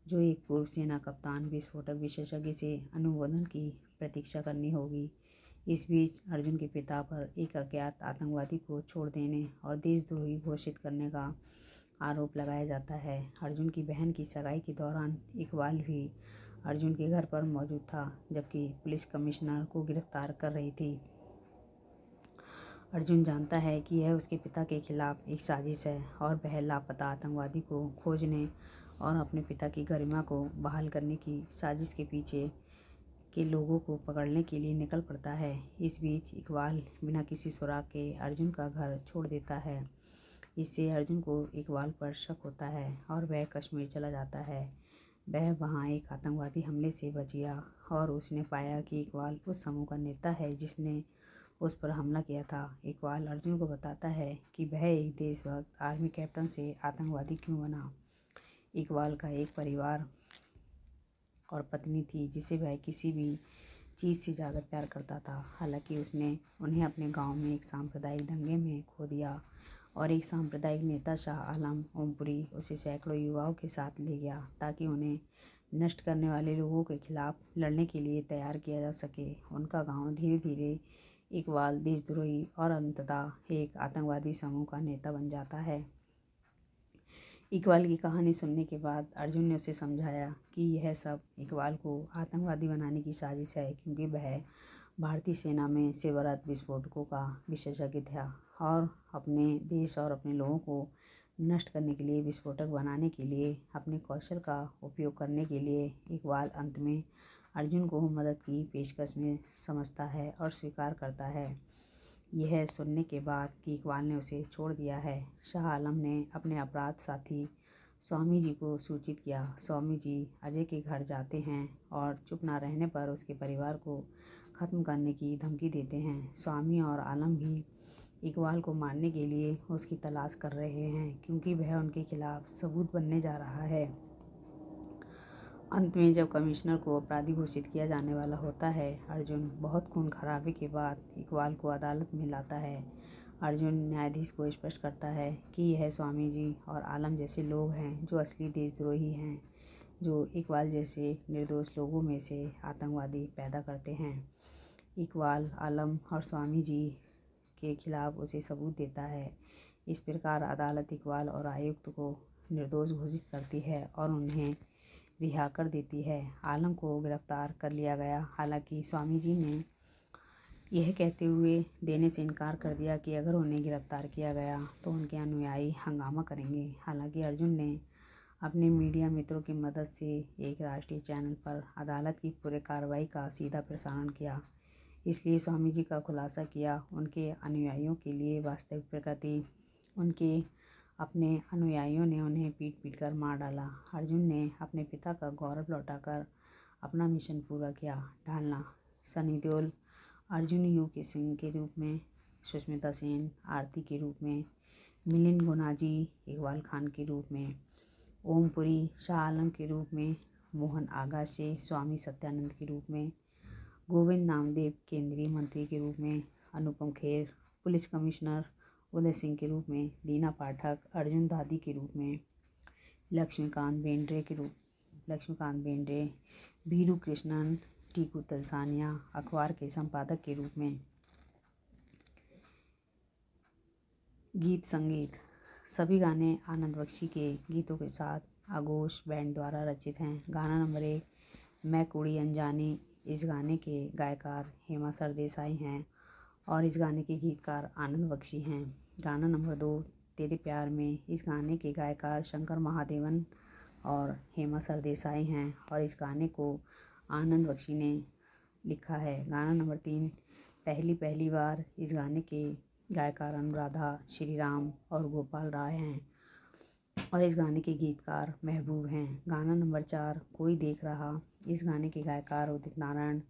जो एक पूर्व सेना कप्तान विस्फोटक विशेषज्ञ से अनुमोदन की प्रतीक्षा करनी होगी इस बीच अर्जुन के पिता पर एक अज्ञात आतंकवादी को छोड़ देने और देशद्रोही घोषित करने का आरोप लगाया जाता है अर्जुन की बहन की सगाई के दौरान इकबाल भी अर्जुन के घर पर मौजूद था जबकि पुलिस कमिश्नर को गिरफ्तार कर रही थी अर्जुन जानता है कि यह उसके पिता के खिलाफ एक साजिश है और वह लापता आतंकवादी को खोजने और अपने पिता की गरिमा को बहाल करने की साजिश के पीछे के लोगों को पकड़ने के लिए निकल पड़ता है इस बीच इकबाल बिना किसी सुराग के अर्जुन का घर छोड़ देता है इससे अर्जुन को इकबाल पर शक होता है और वह कश्मीर चला जाता है वह वहाँ एक आतंकवादी हमले से बच गया और उसने पाया कि इकबाल उस समूह का नेता है जिसने उस पर हमला किया था इकबाल अर्जुन को बताता है कि वह एक देशभक्त आर्मी कैप्टन से आतंकवादी क्यों बना इकबाल का एक परिवार और पत्नी थी जिसे वह किसी भी चीज़ से ज़्यादा प्यार करता था हालांकि उसने उन्हें अपने गांव में एक सांप्रदायिक दंगे में खो दिया और एक सांप्रदायिक नेता शाह आलम ओमपुरी उसे सैकड़ों युवाओं के साथ ले गया ताकि उन्हें नष्ट करने वाले लोगों के खिलाफ लड़ने के लिए तैयार किया जा सके उनका गांव धीरे धीरे इकबाल देशद्रोही और अंततः एक आतंकवादी समूह का नेता बन जाता है इकबाल की कहानी सुनने के बाद अर्जुन ने उसे समझाया कि यह सब इकबाल को आतंकवादी बनाने की साजिश है क्योंकि वह भारतीय सेना में सेवरात विस्फोटकों का विशेषज्ञ था और अपने देश और अपने लोगों को नष्ट करने के लिए विस्फोटक बनाने के लिए अपने कौशल का उपयोग करने के लिए इकबाल अंत में अर्जुन को मदद की पेशकश में समझता है और स्वीकार करता है यह सुनने के बाद कि इकबाल ने उसे छोड़ दिया है शाह आलम ने अपने अपराध साथी स्वामी जी को सूचित किया स्वामी जी अजय के घर जाते हैं और चुप ना रहने पर उसके परिवार को ख़त्म करने की धमकी देते हैं स्वामी और आलम भी इकबाल को मारने के लिए उसकी तलाश कर रहे हैं क्योंकि वह उनके खिलाफ़ सबूत बनने जा रहा है अंत में जब कमिश्नर को अपराधी घोषित किया जाने वाला होता है अर्जुन बहुत खून खराबी के बाद इकबाल को अदालत में लाता है अर्जुन न्यायाधीश को स्पष्ट करता है कि यह स्वामी जी और आलम जैसे लोग हैं जो असली देशद्रोही हैं जो इकबाल जैसे निर्दोष लोगों में से आतंकवादी पैदा करते हैं इकबाल आलम और स्वामी जी के खिलाफ उसे सबूत देता है इस प्रकार अदालत इकबाल और आयुक्त को निर्दोष घोषित करती है और उन्हें रिहा कर देती है आलम को गिरफ़्तार कर लिया गया हालांकि स्वामी जी ने यह कहते हुए देने से इनकार कर दिया कि अगर उन्हें गिरफ़्तार किया गया तो उनके अनुयायी हंगामा करेंगे हालांकि अर्जुन ने अपने मीडिया मित्रों की मदद से एक राष्ट्रीय चैनल पर अदालत की पूरे कार्रवाई का सीधा प्रसारण किया इसलिए स्वामी जी का खुलासा किया उनके अनुयायियों के लिए वास्तविक प्रकृति उनके अपने अनुयायियों ने उन्हें पीट पीट कर मार डाला अर्जुन ने अपने पिता का गौरव लौटाकर अपना मिशन पूरा किया ढालना सनी देओल अर्जुन यू के सिंह के रूप में सुष्मिता सेन आरती के रूप में मिलिन गुनाजी इकबाल खान के रूप में ओमपुरी शाह आलम के रूप में मोहन आगा से स्वामी सत्यानंद के रूप में गोविंद नामदेव केंद्रीय मंत्री के रूप में अनुपम खेर पुलिस कमिश्नर उदय सिंह के रूप में दीना पाठक अर्जुन दादी के रूप में लक्ष्मीकांत बेंड्रे के रूप लक्ष्मीकांत बेंड्रे भीरू कृष्णन टीकू तलसानिया अखबार के संपादक के रूप में गीत संगीत सभी गाने आनंद बख्शी के गीतों के साथ आगोश बैंड द्वारा रचित हैं गाना नंबर एक मैं कुड़ी अनजानी इस गाने के गायकार हेमा सरदेसाई हैं और इस गाने के गीतकार आनंद बख्शी हैं गाना नंबर दो तेरे प्यार में इस गाने के गायकार शंकर महादेवन और हेमा सरदेसाई हैं और इस गाने को आनंद बख्शी ने लिखा है गाना नंबर तीन पहली पहली बार इस गाने के गायकार अनुराधा श्री राम और गोपाल राय हैं और इस गाने के गीतकार महबूब हैं गाना नंबर चार कोई देख रहा इस गाने के गायकार उदित नारायण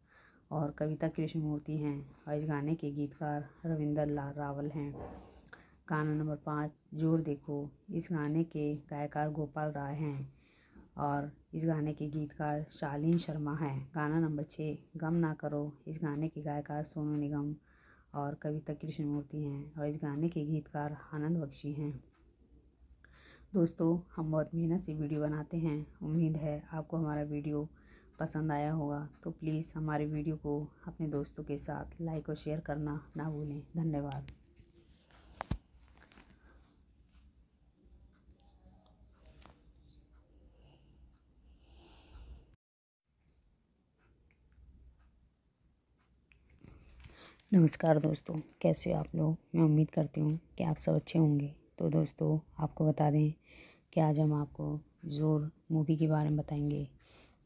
और कविता कृष्णमूर्ति हैं और इस गाने के गीतकार रविंदर लाल रावल हैं गाना नंबर पाँच जोर देखो इस गाने के गायकार गोपाल राय हैं और इस गाने के गीतकार शालीन शर्मा हैं गाना नंबर छः गम ना करो इस गाने के गायकार सोनू निगम और कविता कृष्णमूर्ति हैं और इस गाने के गीतकार आनंद बख्शी हैं दोस्तों हम बहुत मेहनत से वीडियो बनाते हैं उम्मीद है आपको हमारा वीडियो पसंद आया होगा तो प्लीज़ हमारे वीडियो को अपने दोस्तों के साथ लाइक और शेयर करना ना भूलें धन्यवाद नमस्कार दोस्तों कैसे हो आप लोग मैं उम्मीद करती हूँ कि आप सब अच्छे होंगे तो दोस्तों आपको बता दें कि आज हम आपको जोर मूवी के बारे में बताएंगे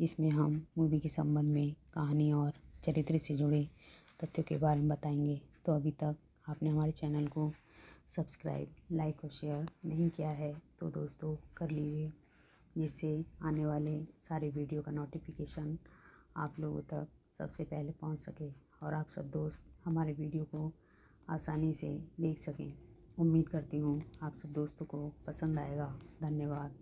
इसमें हम मूवी के संबंध में कहानी और चरित्र से जुड़े तथ्यों के बारे में बताएंगे तो अभी तक आपने हमारे चैनल को सब्सक्राइब लाइक और शेयर नहीं किया है तो दोस्तों कर लीजिए जिससे आने वाले सारे वीडियो का नोटिफिकेशन आप लोगों तक सबसे पहले पहुंच सके और आप सब दोस्त हमारे वीडियो को आसानी से देख सकें उम्मीद करती हूँ आप सब दोस्तों को पसंद आएगा धन्यवाद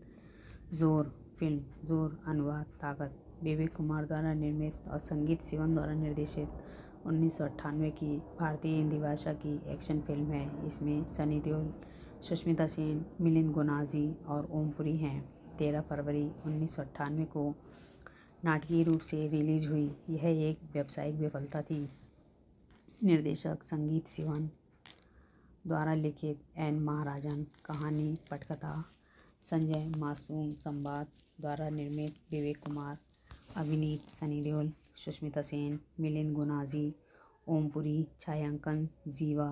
ज़ोर फिल्म जोर अनुवाद ताकत विवेक कुमार द्वारा निर्मित और संगीत सिवन द्वारा निर्देशित उन्नीस की भारतीय हिंदी भाषा की एक्शन फिल्म है इसमें सनी देओल सुष्मिता सेन मिलिंद गुनाजी और ओमपुरी हैं तेरह फरवरी उन्नीस को नाटकीय रूप से रिलीज हुई यह एक व्यावसायिक विफलता थी निर्देशक संगीत सिवन द्वारा लिखित एन महाराजन कहानी पटकथा संजय मासूम संवाद द्वारा निर्मित विवेक कुमार अभिनीत सनी देओल सुष्मिता सेन मिलिंद गुनाजी ओमपुरी छायांकन जीवा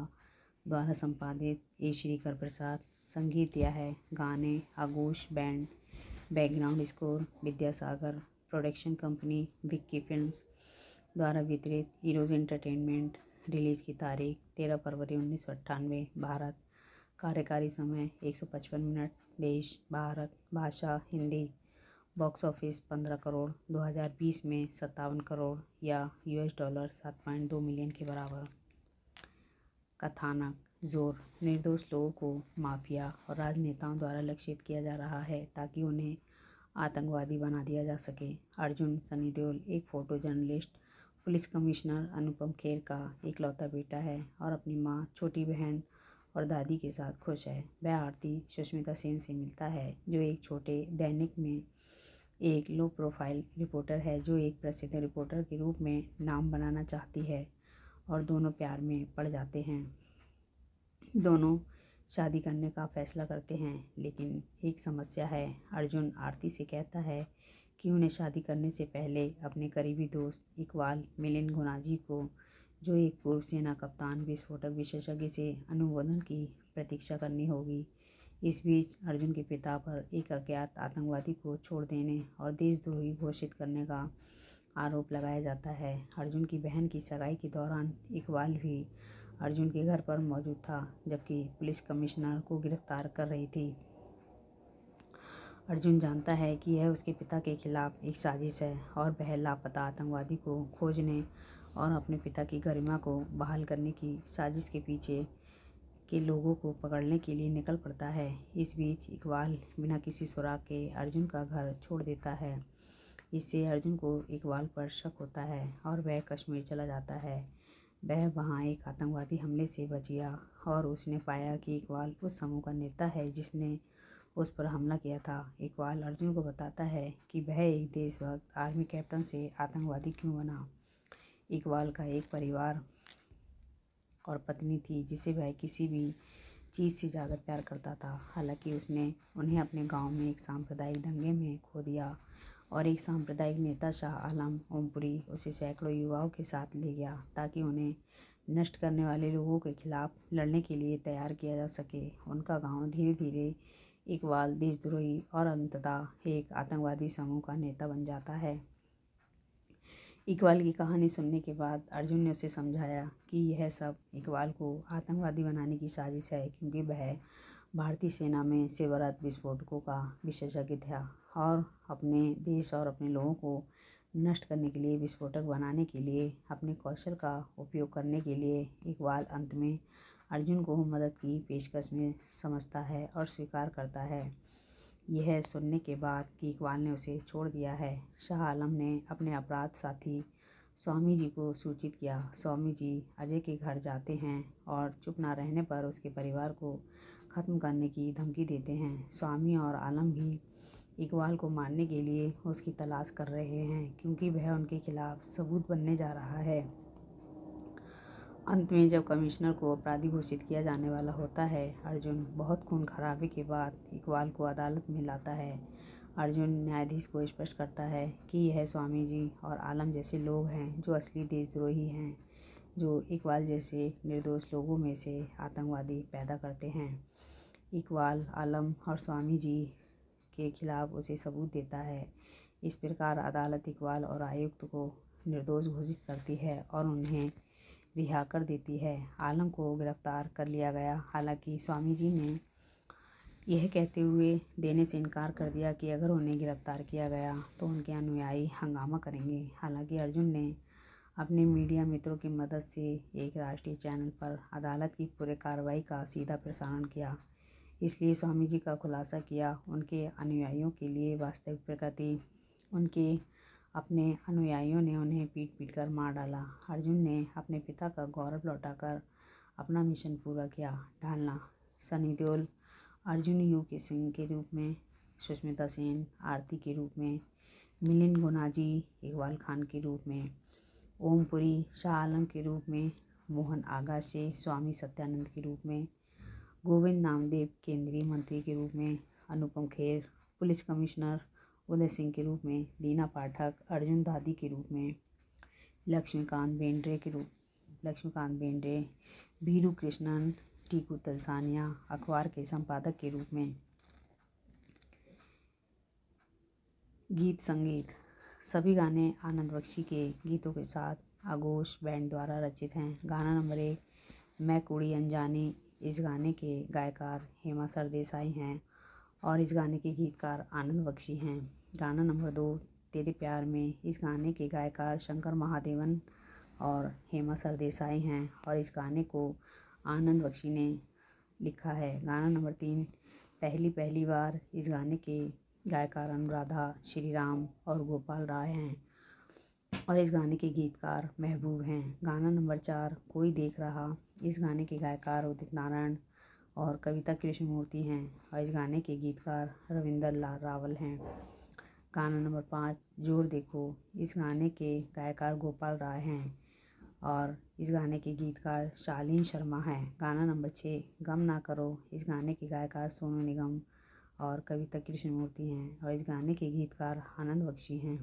द्वारा संपादित ए श्रीकर प्रसाद संगीत यह है गाने Aagosh band background score Vidyasagar production company Vicky films द्वारा वितरित हीरोज एंटरटेनमेंट रिलीज की तारीख तेरह फरवरी उन्नीस सौ अट्ठानवे भारत कार्यकारी समय एक सौ पचपन मिनट देश भारत भाषा हिंदी बॉक्स ऑफिस पंद्रह करोड़ 2020 में सत्तावन करोड़ या यूएस डॉलर सात पॉइंट दो मिलियन के बराबर कथानक जोर निर्दोष लोगों को माफिया और राजनेताओं द्वारा लक्षित किया जा रहा है ताकि उन्हें आतंकवादी बना दिया जा सके अर्जुन सनी देओल एक photo journalist police commissioner Anupam Kher का इकलौता बेटा है और अपनी माँ छोटी बहन और दादी के साथ खुश है वह आरती सुष्मिता सेन से मिलता है जो एक छोटे दैनिक में एक लो प्रोफाइल रिपोर्टर है जो एक प्रसिद्ध रिपोर्टर के रूप में नाम बनाना चाहती है और दोनों प्यार में पड़ जाते हैं दोनों शादी करने का फैसला करते हैं लेकिन एक समस्या है अर्जुन आरती से कहता है कि उन्हें शादी करने से पहले अपने करीबी दोस्त इकबाल मिलिन गुनाजी को जो एक पूर्व सेना कप्तान विस्फोटक विशेषज्ञ से अनुमोदन की प्रतीक्षा करनी होगी इस बीच अर्जुन के पिता पर एक अज्ञात आतंकवादी को छोड़ देने और देशद्रोही घोषित करने का आरोप लगाया जाता है अर्जुन की बहन की सगाई के दौरान इकबाल भी अर्जुन के घर पर मौजूद था जबकि पुलिस कमिश्नर को गिरफ्तार कर रही थी अर्जुन जानता है कि यह उसके पिता के खिलाफ एक साजिश है और वह लापता आतंकवादी को खोजने और अपने पिता की गरिमा को बहाल करने की साजिश के पीछे के लोगों को पकड़ने के लिए निकल पड़ता है इस बीच इकबाल बिना किसी सुराग के अर्जुन का घर छोड़ देता है इससे अर्जुन को इकबाल पर शक होता है और वह कश्मीर चला जाता है वह वहाँ एक आतंकवादी हमले से बच गया और उसने पाया कि इकबाल उस समूह का नेता है जिसने उस पर हमला किया था इकबाल अर्जुन को बताता है कि वह एक देशभक्त आर्मी कैप्टन से आतंकवादी क्यों बना इकबाल का एक परिवार और पत्नी थी जिसे वह किसी भी चीज़ से ज़्यादा प्यार करता था हालांकि उसने उन्हें अपने गांव में एक सांप्रदायिक दंगे में खो दिया और एक सांप्रदायिक नेता शाह आलम ओमपुरी उसे सैकड़ों युवाओं के साथ ले गया ताकि उन्हें नष्ट करने वाले लोगों के खिलाफ लड़ने के लिए तैयार किया जा सके उनका गांव धीरे धीरे इकबाल देशद्रोही और अंततः एक आतंकवादी समूह का नेता बन जाता है इकबाल की कहानी सुनने के बाद अर्जुन ने उसे समझाया कि यह सब इकबाल को आतंकवादी बनाने की साजिश है क्योंकि वह भारतीय सेना में सेवारत विस्फोटकों का विशेषज्ञ था और अपने देश और अपने लोगों को नष्ट करने के लिए विस्फोटक बनाने के लिए अपने कौशल का उपयोग करने के लिए इकबाल अंत में अर्जुन को मदद की पेशकश में समझता है और स्वीकार करता है यह सुनने के बाद कि इकबाल ने उसे छोड़ दिया है शाह आलम ने अपने अपराध साथी स्वामी जी को सूचित किया स्वामी जी अजय के घर जाते हैं और चुप ना रहने पर उसके परिवार को ख़त्म करने की धमकी देते हैं स्वामी और आलम भी इकबाल को मारने के लिए उसकी तलाश कर रहे हैं क्योंकि वह उनके खिलाफ़ सबूत बनने जा रहा है अंत में जब कमिश्नर को अपराधी घोषित किया जाने वाला होता है अर्जुन बहुत खून खराबे के बाद इकबाल को अदालत में लाता है अर्जुन न्यायाधीश को स्पष्ट करता है कि यह स्वामी जी और आलम जैसे लोग हैं जो असली देशद्रोही हैं जो इकबाल जैसे निर्दोष लोगों में से आतंकवादी पैदा करते हैं इकबाल आलम और स्वामी जी के खिलाफ उसे सबूत देता है इस प्रकार अदालत इकबाल और आयुक्त को निर्दोष घोषित करती है और उन्हें रिहा कर देती है आलम को गिरफ़्तार कर लिया गया हालांकि स्वामी जी ने यह कहते हुए देने से इनकार कर दिया कि अगर उन्हें गिरफ़्तार किया गया तो उनके अनुयायी हंगामा करेंगे हालांकि अर्जुन ने अपने मीडिया मित्रों की मदद से एक राष्ट्रीय चैनल पर अदालत की पूरे कार्रवाई का सीधा प्रसारण किया इसलिए स्वामी जी का खुलासा किया उनके अनुयायियों के लिए वास्तविक प्रकृति उनके अपने अनुयायियों ने उन्हें पीट पीट कर मार डाला अर्जुन ने अपने पिता का गौरव लौटाकर अपना मिशन पूरा किया ढालना सनी देओल अर्जुन यू के सिंह के रूप में सुष्मिता सेन आरती के रूप में मिलिन गुनाजी इकबाल खान के रूप में ओमपुरी शाह आलम के रूप में मोहन आगा से स्वामी सत्यानंद के रूप में गोविंद नामदेव केंद्रीय मंत्री के रूप में अनुपम खेर पुलिस कमिश्नर उदय सिंह के रूप में दीना पाठक अर्जुन दादी के रूप में लक्ष्मीकांत बेंड्रे के रूप लक्ष्मीकांत बेंड्रे भीरू कृष्णन टीकू तलसानिया अखबार के संपादक के रूप में गीत संगीत सभी गाने आनंद बख्शी के गीतों के साथ आगोश बैंड द्वारा रचित हैं गाना नंबर एक मैं कुड़ी अनजानी इस गाने के गायकार हेमा सरदेसाई हैं और इस गाने के गीतकार आनंद बख्शी हैं गाना नंबर दो तेरे प्यार में इस गाने के गायकार शंकर महादेवन और हेमा सरदेसाई हैं और इस गाने को आनंद बख्शी ने लिखा है गाना नंबर तीन पहली पहली बार इस गाने के गायकार अनुराधा श्री राम और गोपाल राय हैं और इस गाने के गीतकार महबूब हैं गाना नंबर चार कोई देख रहा इस गाने के गायकार उदित नारायण और कविता कृष्णमूर्ति हैं और इस गाने के गीतकार रविंदर लाल रावल हैं गाना नंबर पाँच जोर देखो इस गाने के गायकार गोपाल राय हैं और इस गाने के गीतकार शालीन शर्मा हैं गाना नंबर छः गम ना करो इस गाने के गायकार सोनू निगम और कविता कृष्णमूर्ति हैं और इस गाने के गीतकार आनंद बख्शी हैं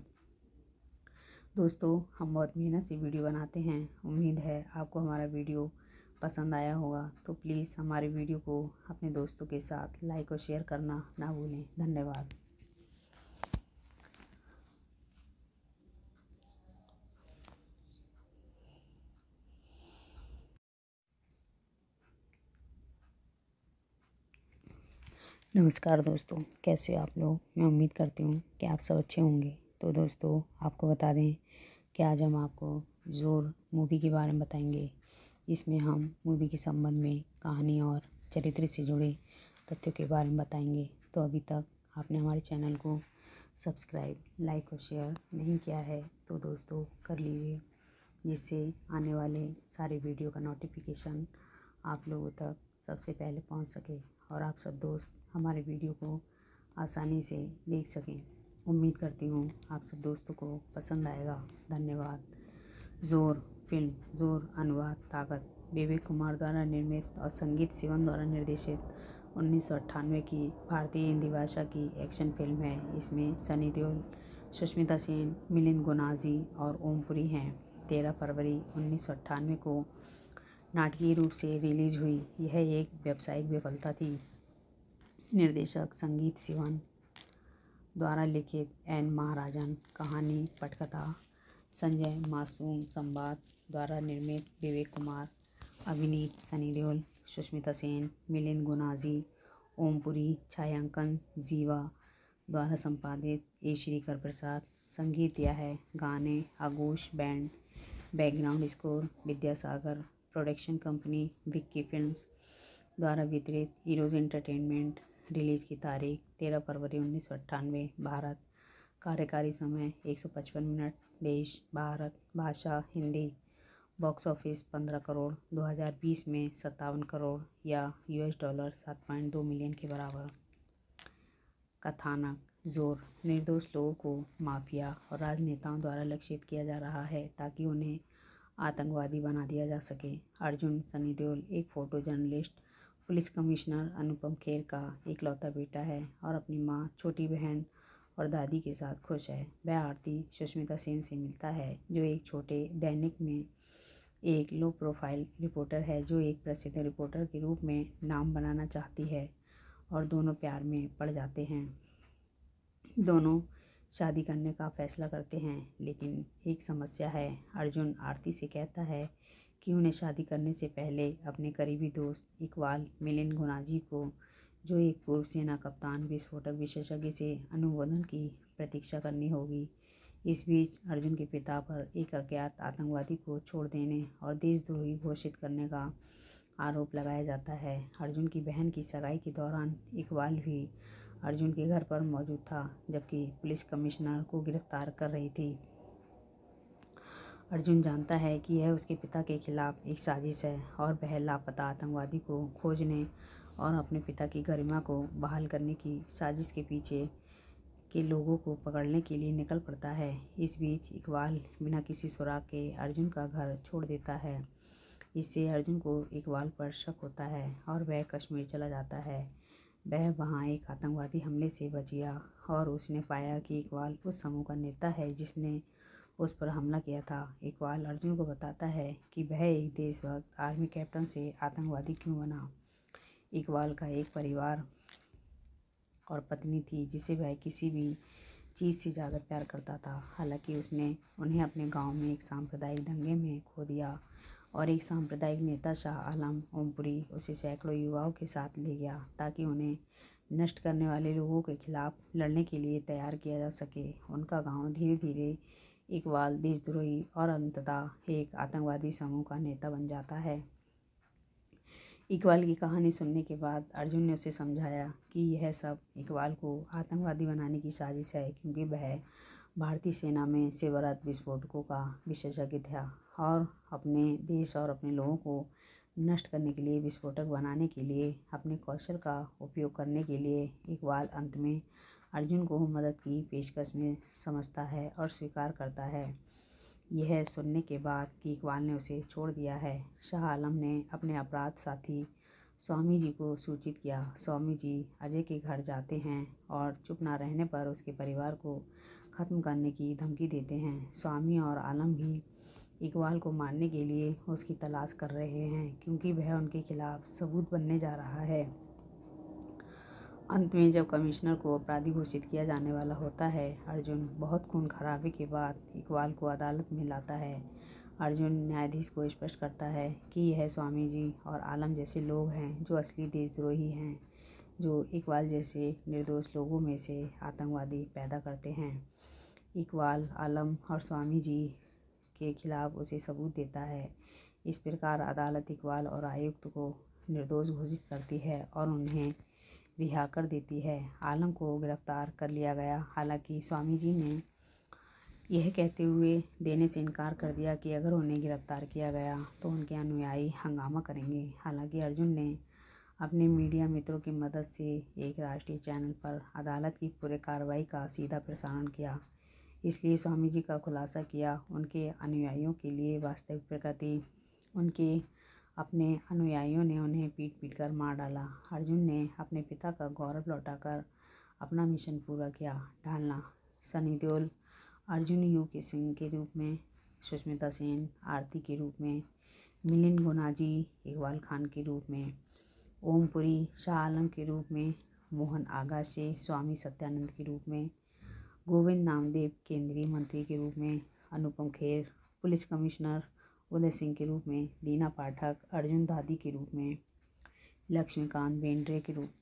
दोस्तों हम बहुत मेहनत से वीडियो बनाते हैं उम्मीद है आपको हमारा वीडियो पसंद आया होगा तो प्लीज़ हमारे वीडियो को अपने दोस्तों के साथ लाइक और शेयर करना ना भूलें धन्यवाद नमस्कार दोस्तों कैसे आप लोग मैं उम्मीद करती हूँ कि आप सब अच्छे होंगे तो दोस्तों आपको बता दें कि आज हम आपको जोर मूवी के बारे में बताएंगे इसमें हम मूवी के संबंध में कहानी और चरित्र से जुड़े तथ्यों के बारे में बताएंगे तो अभी तक आपने हमारे चैनल को सब्सक्राइब लाइक और शेयर नहीं किया है तो दोस्तों कर लीजिए जिससे आने वाले सारे वीडियो का नोटिफिकेशन आप लोगों तक सबसे पहले पहुँच सके और आप सब दोस्त हमारे वीडियो को आसानी से देख सकें उम्मीद करती हूँ आप सब दोस्तों को पसंद आएगा धन्यवाद जोर फिल्म जोर अनुवाद ताकत विवेक कुमार द्वारा निर्मित और संगीत सिवन द्वारा निर्देशित उन्नीस की भारतीय हिंदी भाषा की एक्शन फिल्म है इसमें सनी देओल सुष्मिता सेन मिलिंद गुनाजी और ओमपुरी हैं तेरह फरवरी उन्नीस को नाटकीय रूप से रिलीज हुई यह एक व्यावसायिक विफलता थी निर्देशक संगीत सिवन द्वारा लिखित एन महाराजन कहानी पटकथा संजय मासूम संवाद द्वारा निर्मित विवेक कुमार अभिनीत सनी देओल सुष्मिता सेन मिलिंद गुनाजी ओमपुरी छायांकन जीवा द्वारा संपादित ए श्रीकर प्रसाद संगीत दिया है गाने Aagosh band background score Vidyasagar production company Vicky films द्वारा वितरित हीरोज एंटरटेनमेंट रिलीज़ की तारीख तेरह फरवरी उन्नीस सौ अट्ठानवे भारत कार्यकारी समय एक सौ पचपन मिनट देश भारत भाषा हिंदी बॉक्स ऑफिस पंद्रह करोड़ 2020 में सत्तावन करोड़ या यूएस डॉलर सात पॉइंट दो मिलियन के बराबर कथानक जोर निर्दोष लोगों को माफिया और राजनेताओं द्वारा लक्षित किया जा रहा है ताकि उन्हें आतंकवादी बना दिया जा सके अर्जुन सनी देओल एक photo journalist police commissioner Anupam Kher का इकलौता बेटा है और अपनी माँ छोटी बहन और दादी के साथ खुश है वह आरती सुष्मिता सेन से मिलता है जो एक छोटे दैनिक में एक लो प्रोफाइल रिपोर्टर है जो एक प्रसिद्ध रिपोर्टर के रूप में नाम बनाना चाहती है और दोनों प्यार में पड़ जाते हैं दोनों शादी करने का फैसला करते हैं लेकिन एक समस्या है अर्जुन आरती से कहता है कि उन्हें शादी करने से पहले अपने करीबी दोस्त इकबाल मिलिन गुनाजी को जो एक पूर्व सेना कप्तान विस्फोटक विशेषज्ञ से अनुमोदन की प्रतीक्षा करनी होगी इस बीच अर्जुन के पिता पर एक अज्ञात आतंकवादी को छोड़ देने और देशद्रोही घोषित करने का आरोप लगाया जाता है अर्जुन की बहन की सगाई के दौरान इकबाल भी अर्जुन के घर पर मौजूद था जबकि पुलिस कमिश्नर को गिरफ्तार कर रही थी अर्जुन जानता है कि यह उसके पिता के खिलाफ एक साजिश है और वह लापता आतंकवादी को खोजने और अपने पिता की गरिमा को बहाल करने की साजिश के पीछे के लोगों को पकड़ने के लिए निकल पड़ता है इस बीच इकबाल बिना किसी सुराग के अर्जुन का घर छोड़ देता है इससे अर्जुन को इकबाल पर शक होता है और वह कश्मीर चला जाता है वह वहाँ एक आतंकवादी हमले से बच गया और उसने पाया कि इकबाल उस समूह का नेता है जिसने उस पर हमला किया था इकबाल अर्जुन को बताता है कि वह एक देशभक्त आर्मी कैप्टन से आतंकवादी क्यों बना इकबाल का एक परिवार और पत्नी थी जिसे वह किसी भी चीज़ से ज़्यादा प्यार करता था हालांकि उसने उन्हें अपने गांव में एक सांप्रदायिक दंगे में खो दिया और एक सांप्रदायिक नेता शाह आलम ओमपुरी उसे सैकड़ों युवाओं के साथ ले गया ताकि उन्हें नष्ट करने वाले लोगों के खिलाफ लड़ने के लिए तैयार किया जा सके उनका गांव धीरे धीरे इकबाल देशद्रोही और अंततः एक आतंकवादी समूह का नेता बन जाता है इकबाल की कहानी सुनने के बाद अर्जुन ने उसे समझाया कि यह सब इकबाल को आतंकवादी बनाने की साजिश है क्योंकि वह भारतीय सेना में सेवारत विस्फोटकों का विशेषज्ञ था और अपने देश और अपने लोगों को नष्ट करने के लिए विस्फोटक बनाने के लिए अपने कौशल का उपयोग करने के लिए इकबाल अंत में अर्जुन को मदद की पेशकश में समझता है और स्वीकार करता है यह सुनने के बाद कि इकबाल ने उसे छोड़ दिया है शाह आलम ने अपने अपराध साथी स्वामी जी को सूचित किया स्वामी जी अजय के घर जाते हैं और चुप ना रहने पर उसके परिवार को ख़त्म करने की धमकी देते हैं स्वामी और आलम भी इकबाल को मारने के लिए उसकी तलाश कर रहे हैं क्योंकि वह उनके खिलाफ़ सबूत बनने जा रहा है अंत में जब कमिश्नर को अपराधी घोषित किया जाने वाला होता है अर्जुन बहुत खून खराबी के बाद इकबाल को अदालत में लाता है अर्जुन न्यायाधीश को स्पष्ट करता है कि यह स्वामी जी और आलम जैसे लोग हैं जो असली देशद्रोही हैं जो इकबाल जैसे निर्दोष लोगों में से आतंकवादी पैदा करते हैं इकबाल आलम और स्वामी जी के खिलाफ उसे सबूत देता है इस प्रकार अदालत इकबाल और आयुक्त को निर्दोष घोषित करती है और उन्हें रिहा कर देती है आलम को गिरफ़्तार कर लिया गया हालांकि स्वामी जी ने यह कहते हुए देने से इनकार कर दिया कि अगर उन्हें गिरफ़्तार किया गया तो उनके अनुयायी हंगामा करेंगे हालांकि अर्जुन ने अपने मीडिया मित्रों की मदद से एक राष्ट्रीय चैनल पर अदालत की पूरे कार्रवाई का सीधा प्रसारण किया इसलिए स्वामी जी का खुलासा किया उनके अनुयायियों के लिए वास्तविक प्रकृति उनके अपने अनुयायियों ने उन्हें पीट पीट कर मार डाला अर्जुन ने अपने पिता का गौरव लौटाकर अपना मिशन पूरा किया ढालना सनी देओल अर्जुन यू के सिंह के रूप में सुष्मिता सेन आरती के रूप में मिलिन गुनाजी इकबाल खान के रूप में ओमपुरी शाह आलम के रूप में मोहन आगा से स्वामी सत्यानंद के रूप में गोविंद नामदेव केंद्रीय मंत्री के रूप में अनुपम खेर पुलिस कमिश्नर उदय सिंह के रूप में दीना पाठक अर्जुन दादी के रूप में लक्ष्मीकांत बेंड्रे के रूप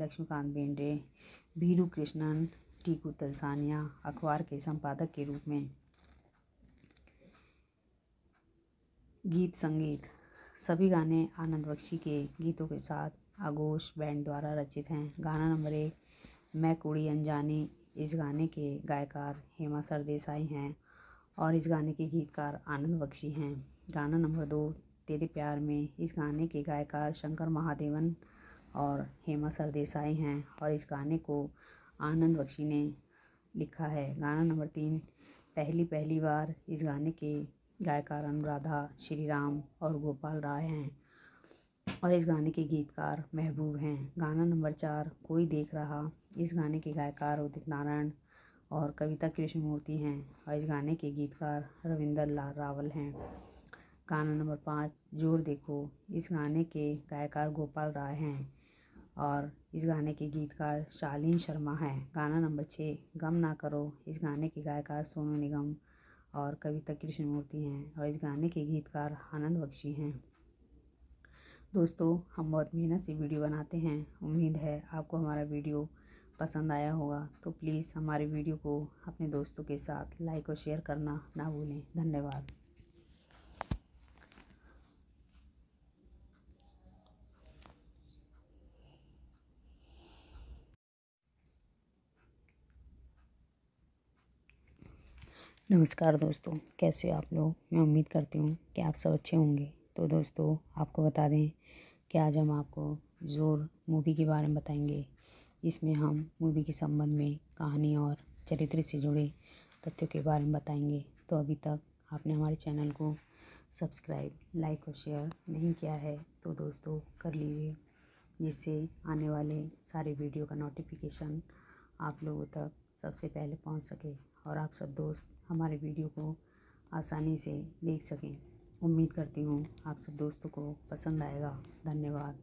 लक्ष्मीकांत बेंड्रे भीरू कृष्णन टीकू तलसानिया अखबार के संपादक के रूप में गीत संगीत सभी गाने आनंद बख्शी के गीतों के साथ आगोश बैंड द्वारा रचित हैं गाना नंबर एक मैं कुड़ी अनजानी इस गाने के गायकार हेमा सरदेसाई हैं और इस गाने के गीतकार आनंद बख्शी हैं गाना नंबर दो तेरे प्यार में इस गाने के गायकार शंकर महादेवन और हेमा सरदेसाई हैं और इस गाने को आनंद बख्शी ने लिखा है गाना नंबर तीन पहली पहली बार इस गाने के गायकार अनुराधा श्री राम और गोपाल राय हैं और इस गाने के गीतकार महबूब हैं गाना नंबर चार कोई देख रहा इस गाने के गायकार उदित नारायण और कविता कृष्णमूर्ति हैं और इस गाने के गीतकार रविंदर लाल रावल हैं गाना नंबर पाँच जोर देखो इस गाने के गायकार गोपाल राय हैं और इस गाने के गीतकार शालीन शर्मा हैं गाना नंबर छः गम ना करो इस गाने के गायकार सोनू निगम और कविता कृष्णमूर्ति हैं और इस गाने के गीतकार आनंद बख्शी हैं दोस्तों हम बहुत मेहनत से वीडियो बनाते हैं उम्मीद है आपको हमारा वीडियो पसंद आया होगा तो प्लीज़ हमारे वीडियो को अपने दोस्तों के साथ लाइक और शेयर करना ना भूलें धन्यवाद नमस्कार दोस्तों कैसे हो आप लोग मैं उम्मीद करती हूँ कि आप सब अच्छे होंगे तो दोस्तों आपको बता दें कि आज हम आपको जोर मूवी के बारे में बताएंगे इसमें हम मूवी के संबंध में कहानी और चरित्र से जुड़े तथ्यों के बारे में बताएंगे तो अभी तक आपने हमारे चैनल को सब्सक्राइब लाइक और शेयर नहीं किया है तो दोस्तों कर लीजिए जिससे आने वाले सारे वीडियो का नोटिफिकेशन आप लोगों तक सबसे पहले पहुंच सके और आप सब दोस्त हमारे वीडियो को आसानी से देख सकें उम्मीद करती हूँ आप सब दोस्तों को पसंद आएगा धन्यवाद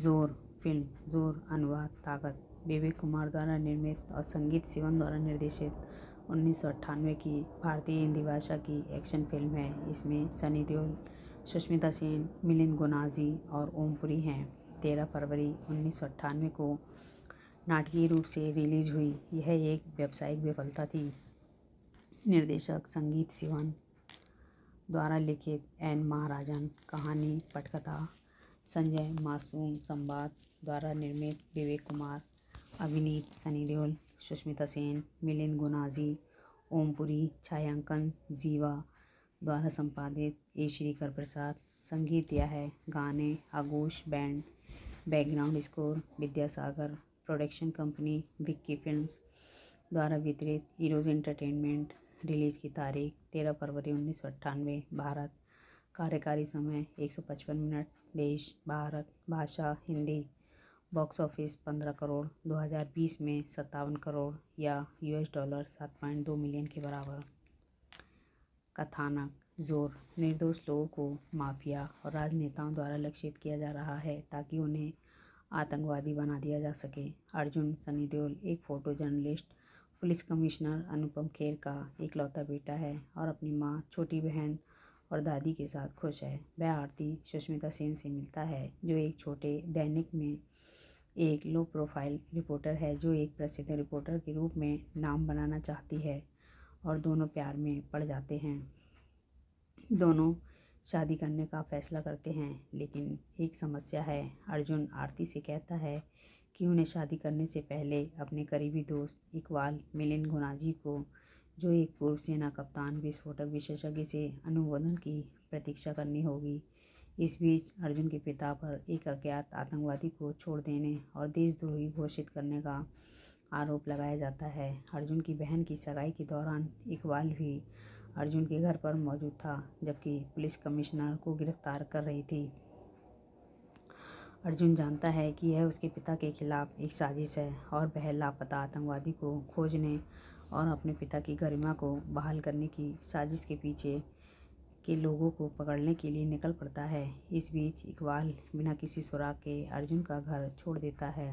ज़ोर फिल्म जोर अनुवाद ताकत विवेक कुमार द्वारा निर्मित और संगीत सिवन द्वारा निर्देशित उन्नीस की भारतीय हिंदी भाषा की एक्शन फिल्म है इसमें सनी देओल सुष्मिता सेन मिलिंद गुनाजी और ओमपुरी हैं तेरह फरवरी उन्नीस को नाटकीय रूप से रिलीज हुई यह एक व्यावसायिक विफलता थी निर्देशक संगीत सिवन द्वारा लिखित एन महाराजन कहानी पटकथा संजय मासूम संवाद द्वारा निर्मित विवेक कुमार अभिनीत सनी देओल सुष्मिता सेन मिलिंद गुनाजी ओमपुरी छायांकन जीवा द्वारा संपादित ए श्रीकर प्रसाद संगीत यह है गाने Aagosh band background score Vidyasagar production company Vicky films द्वारा वितरित हीरोज एंटरटेनमेंट रिलीज़ की तारीख तेरह फरवरी उन्नीस सौ अट्ठानवे भारत कार्यकारी समय एक सौ पचपन मिनट देश भारत भाषा हिंदी बॉक्स ऑफिस पंद्रह करोड़ 2020 में सत्तावन करोड़ या यूएस डॉलर सात पॉइंट दो मिलियन के बराबर कथानक जोर निर्दोष लोगों को माफिया और राजनेताओं द्वारा लक्षित किया जा रहा है ताकि उन्हें आतंकवादी बना दिया जा सके अर्जुन सनी देओल एक photo journalist police commissioner Anupam Kher का लौता बेटा है और अपनी माँ छोटी बहन और दादी के साथ खुश है वह आरती सुष्मिता सेन से मिलता है जो एक छोटे दैनिक में एक लो प्रोफाइल रिपोर्टर है जो एक प्रसिद्ध रिपोर्टर के रूप में नाम बनाना चाहती है और दोनों प्यार में पड़ जाते हैं दोनों शादी करने का फैसला करते हैं लेकिन एक समस्या है अर्जुन आरती से कहता है कि उन्हें शादी करने से पहले अपने करीबी दोस्त इकबाल मिलिन गुनाजी को जो एक पूर्व सेना कप्तान विस्फोटक विशेषज्ञ से अनुमोदन की प्रतीक्षा करनी होगी इस बीच अर्जुन के पिता पर एक अज्ञात आतंकवादी को छोड़ देने और देशद्रोही घोषित करने का आरोप लगाया जाता है अर्जुन की बहन की सगाई के दौरान इकबाल भी अर्जुन के घर पर मौजूद था जबकि पुलिस कमिश्नर को गिरफ्तार कर रही थी अर्जुन जानता है कि यह उसके पिता के खिलाफ एक साजिश है और वह लापता आतंकवादी को खोजने और अपने पिता की गरिमा को बहाल करने की साजिश के पीछे के लोगों को पकड़ने के लिए निकल पड़ता है इस बीच इकबाल बिना किसी सुराग के अर्जुन का घर छोड़ देता है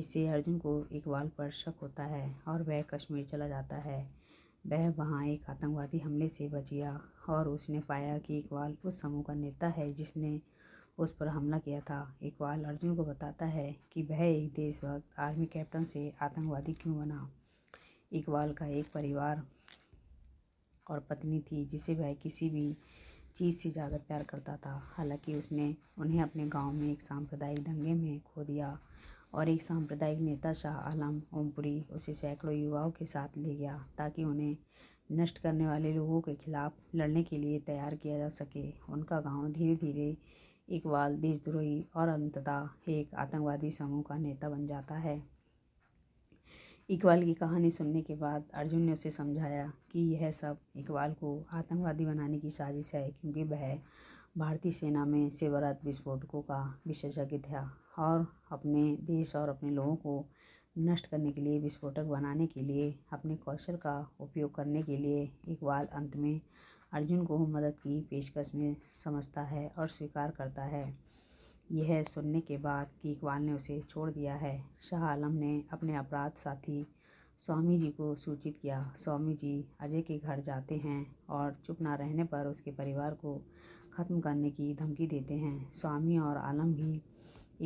इससे अर्जुन को इकबाल पर शक होता है और वह कश्मीर चला जाता है वह वहाँ एक आतंकवादी हमले से बच गया और उसने पाया कि इकबाल उस समूह का नेता है जिसने उस पर हमला किया था इकबाल अर्जुन को बताता है कि वह एक देशभक्त आर्मी कैप्टन से आतंकवादी क्यों बना इकबाल का एक परिवार और पत्नी थी जिसे वह किसी भी चीज़ से ज़्यादा प्यार करता था हालांकि उसने उन्हें अपने गांव में एक सांप्रदायिक दंगे में खो दिया और एक सांप्रदायिक नेता शाह आलम ओमपुरी उसे सैकड़ों युवाओं के साथ ले गया ताकि उन्हें नष्ट करने वाले लोगों के खिलाफ लड़ने के लिए तैयार किया जा सके उनका गांव धीरे धीरे इकबाल देशद्रोही और अंततः एक आतंकवादी समूह का नेता बन जाता है इकबाल की कहानी सुनने के बाद अर्जुन ने उसे समझाया कि यह सब इकबाल को आतंकवादी बनाने की साजिश है क्योंकि वह भारतीय सेना में सेवारत विस्फोटकों का विशेषज्ञ था और अपने देश और अपने लोगों को नष्ट करने के लिए विस्फोटक बनाने के लिए अपने कौशल का उपयोग करने के लिए इकबाल अंत में अर्जुन को मदद की पेशकश में समझता है और स्वीकार करता है यह सुनने के बाद कि इकबाल ने उसे छोड़ दिया है शाह आलम ने अपने अपराध साथी स्वामी जी को सूचित किया स्वामी जी अजय के घर जाते हैं और चुप ना रहने पर उसके परिवार को ख़त्म करने की धमकी देते हैं स्वामी और आलम भी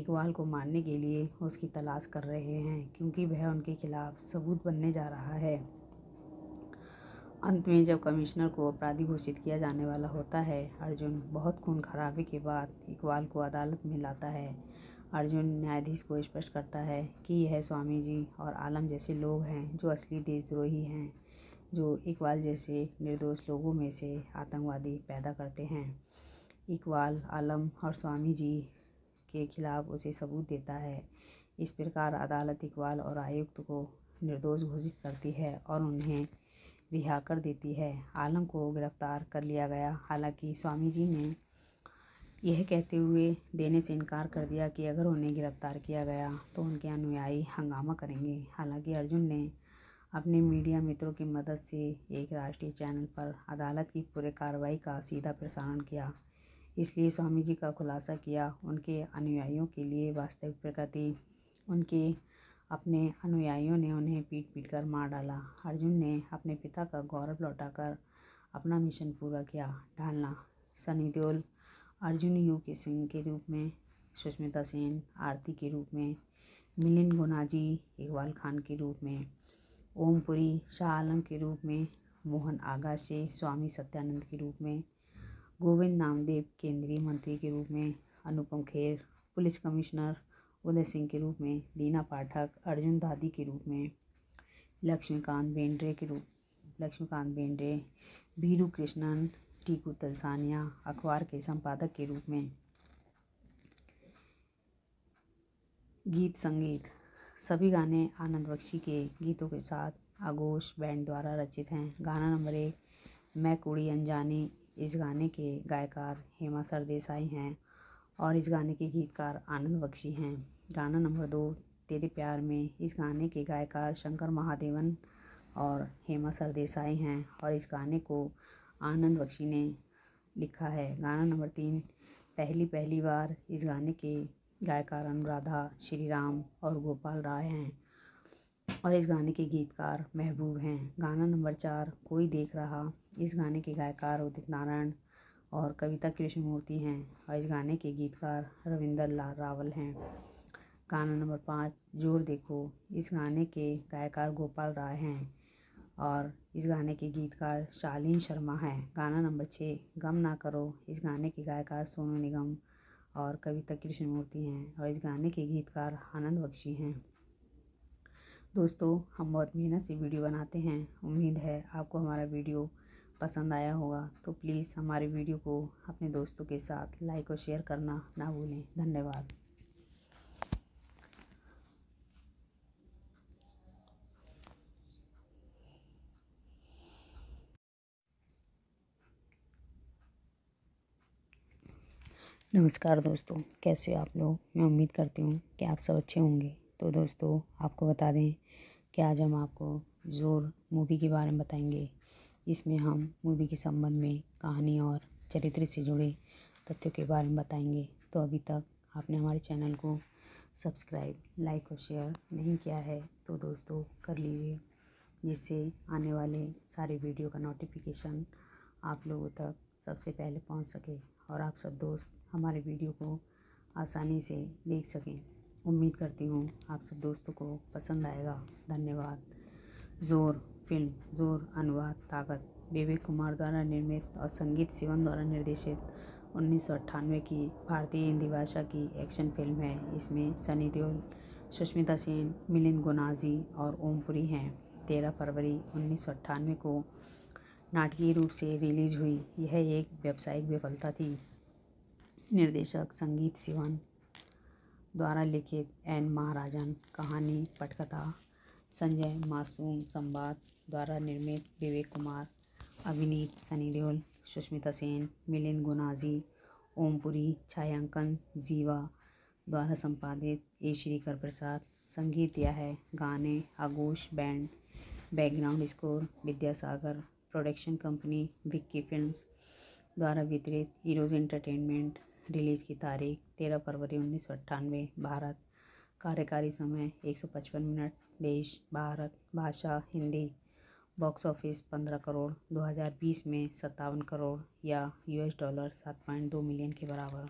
इकबाल को मारने के लिए उसकी तलाश कर रहे हैं क्योंकि वह उनके खिलाफ़ सबूत बनने जा रहा है अंत में जब कमिश्नर को अपराधी घोषित किया जाने वाला होता है अर्जुन बहुत खून खराबे के बाद इकबाल को अदालत में लाता है अर्जुन न्यायाधीश को स्पष्ट करता है कि यह स्वामी जी और आलम जैसे लोग हैं जो असली देशद्रोही हैं जो इकबाल जैसे निर्दोष लोगों में से आतंकवादी पैदा करते हैं इकबाल आलम और स्वामी जी के खिलाफ उसे सबूत देता है इस प्रकार अदालत इकबाल और आयुक्त को निर्दोष घोषित करती है और उन्हें रिहा कर देती है आलम को गिरफ़्तार कर लिया गया हालांकि स्वामी जी ने यह कहते हुए देने से इनकार कर दिया कि अगर उन्हें गिरफ़्तार किया गया तो उनके अनुयायी हंगामा करेंगे हालांकि अर्जुन ने अपने मीडिया मित्रों की मदद से एक राष्ट्रीय चैनल पर अदालत की पूरे कार्रवाई का सीधा प्रसारण किया इसलिए स्वामी जी का खुलासा किया उनके अनुयायियों के लिए वास्तविक प्रकृति उनके अपने अनुयायियों ने उन्हें पीट पीट कर मार डाला अर्जुन ने अपने पिता का गौरव लौटाकर अपना मिशन पूरा किया ढालना सनी देओल अर्जुन यू के सिंह के रूप में सुष्मिता सेन आरती के रूप में मिलिन गुनाजी इकबाल खान के रूप में ओमपुरी शाह आलम के रूप में मोहन आगा से स्वामी सत्यानंद के रूप में गोविंद नामदेव केंद्रीय मंत्री के रूप में अनुपम खेर पुलिस कमिश्नर उदय सिंह के रूप में लीना पाठक अर्जुन दादी के रूप में लक्ष्मीकांत बेंड्रे के रूप लक्ष्मीकांत बेंड्रे भीरू कृष्णन टीकू तलसानिया अखबार के संपादक के रूप में गीत संगीत सभी गाने आनंद बख्शी के गीतों के साथ आगोश बैंड द्वारा रचित हैं गाना नंबर एक मैं कुड़ी अनजानी इस गाने के गायकार हेमा सरदेसाई हैं और इस गाने के गीतकार आनंद बख्शी हैं गाना नंबर दो तेरे प्यार में इस गाने के गायकार शंकर महादेवन और हेमा सरदेसाई हैं और इस गाने को आनंद बख्शी ने लिखा है गाना नंबर तीन पहली पहली बार इस गाने के गायकार अनुराधा श्री राम और गोपाल राय हैं और इस गाने के गीतकार महबूब हैं गाना नंबर चार कोई देख रहा इस गाने के गायकार उदित नारायण और कविता कृष्णमूर्ति हैं और इस गाने के गीतकार रविंदर लाल रावल हैं गाना नंबर पाँच जोर देखो इस गाने के गायकार गोपाल राय हैं और इस गाने के गीतकार शालीन शर्मा हैं गाना नंबर छः गम ना करो इस गाने के गायकार सोनू निगम और कविता कृष्णमूर्ति हैं और इस गाने के गीतकार आनंद बख्शी हैं दोस्तों हम बहुत मेहनत से वीडियो बनाते हैं उम्मीद है आपको हमारा वीडियो पसंद आया होगा तो प्लीज़ हमारे वीडियो को अपने दोस्तों के साथ लाइक और शेयर करना ना भूलें धन्यवाद नमस्कार दोस्तों कैसे आप लोग मैं उम्मीद करती हूँ कि आप सब अच्छे होंगे तो दोस्तों आपको बता दें कि आज हम आपको जोर मूवी के बारे में बताएंगे इसमें हम मूवी के संबंध में कहानी और चरित्र से जुड़े तथ्यों के बारे में बताएंगे तो अभी तक आपने हमारे चैनल को सब्सक्राइब लाइक और शेयर नहीं किया है तो दोस्तों कर लीजिए जिससे आने वाले सारे वीडियो का नोटिफिकेशन आप लोगों तक सबसे पहले पहुंच सके और आप सब दोस्त हमारे वीडियो को आसानी से देख सकें उम्मीद करती हूँ आप सब दोस्तों को पसंद आएगा धन्यवाद ज़ोर फिल्म जोर अनुवाद ताकत विवेक कुमार द्वारा निर्मित और संगीत सिवन द्वारा निर्देशित उन्नीस की भारतीय हिंदी भाषा की एक्शन फिल्म है इसमें सनी देओल सुष्मिता सेन मिलिंद गुनाजी और ओमपुरी हैं तेरह फरवरी उन्नीस को नाटकीय रूप से रिलीज हुई यह एक व्यावसायिक विफलता थी निर्देशक संगीत सिवन द्वारा लिखित एन महाराजन कहानी पटकथा संजय मासूम संवाद द्वारा निर्मित विवेक कुमार अभिनीत सनी देओल सुष्मिता सेन मिलिंद गुनाजी ओमपुरी छायांकन जीवा द्वारा संपादित ए श्रीकर प्रसाद संगीत दिया है गाने Aagosh band background score Vidyasagar production company Vicky films द्वारा वितरित हीरोज एंटरटेनमेंट रिलीज की तारीख तेरह फरवरी उन्नीस सौ अट्ठानवे भारत कार्यकारी समय एक सौ पचपन मिनट देश भारत भाषा हिंदी बॉक्स ऑफिस पंद्रह करोड़ 2020 में सत्तावन करोड़ या यूएस डॉलर सात पॉइंट दो मिलियन के बराबर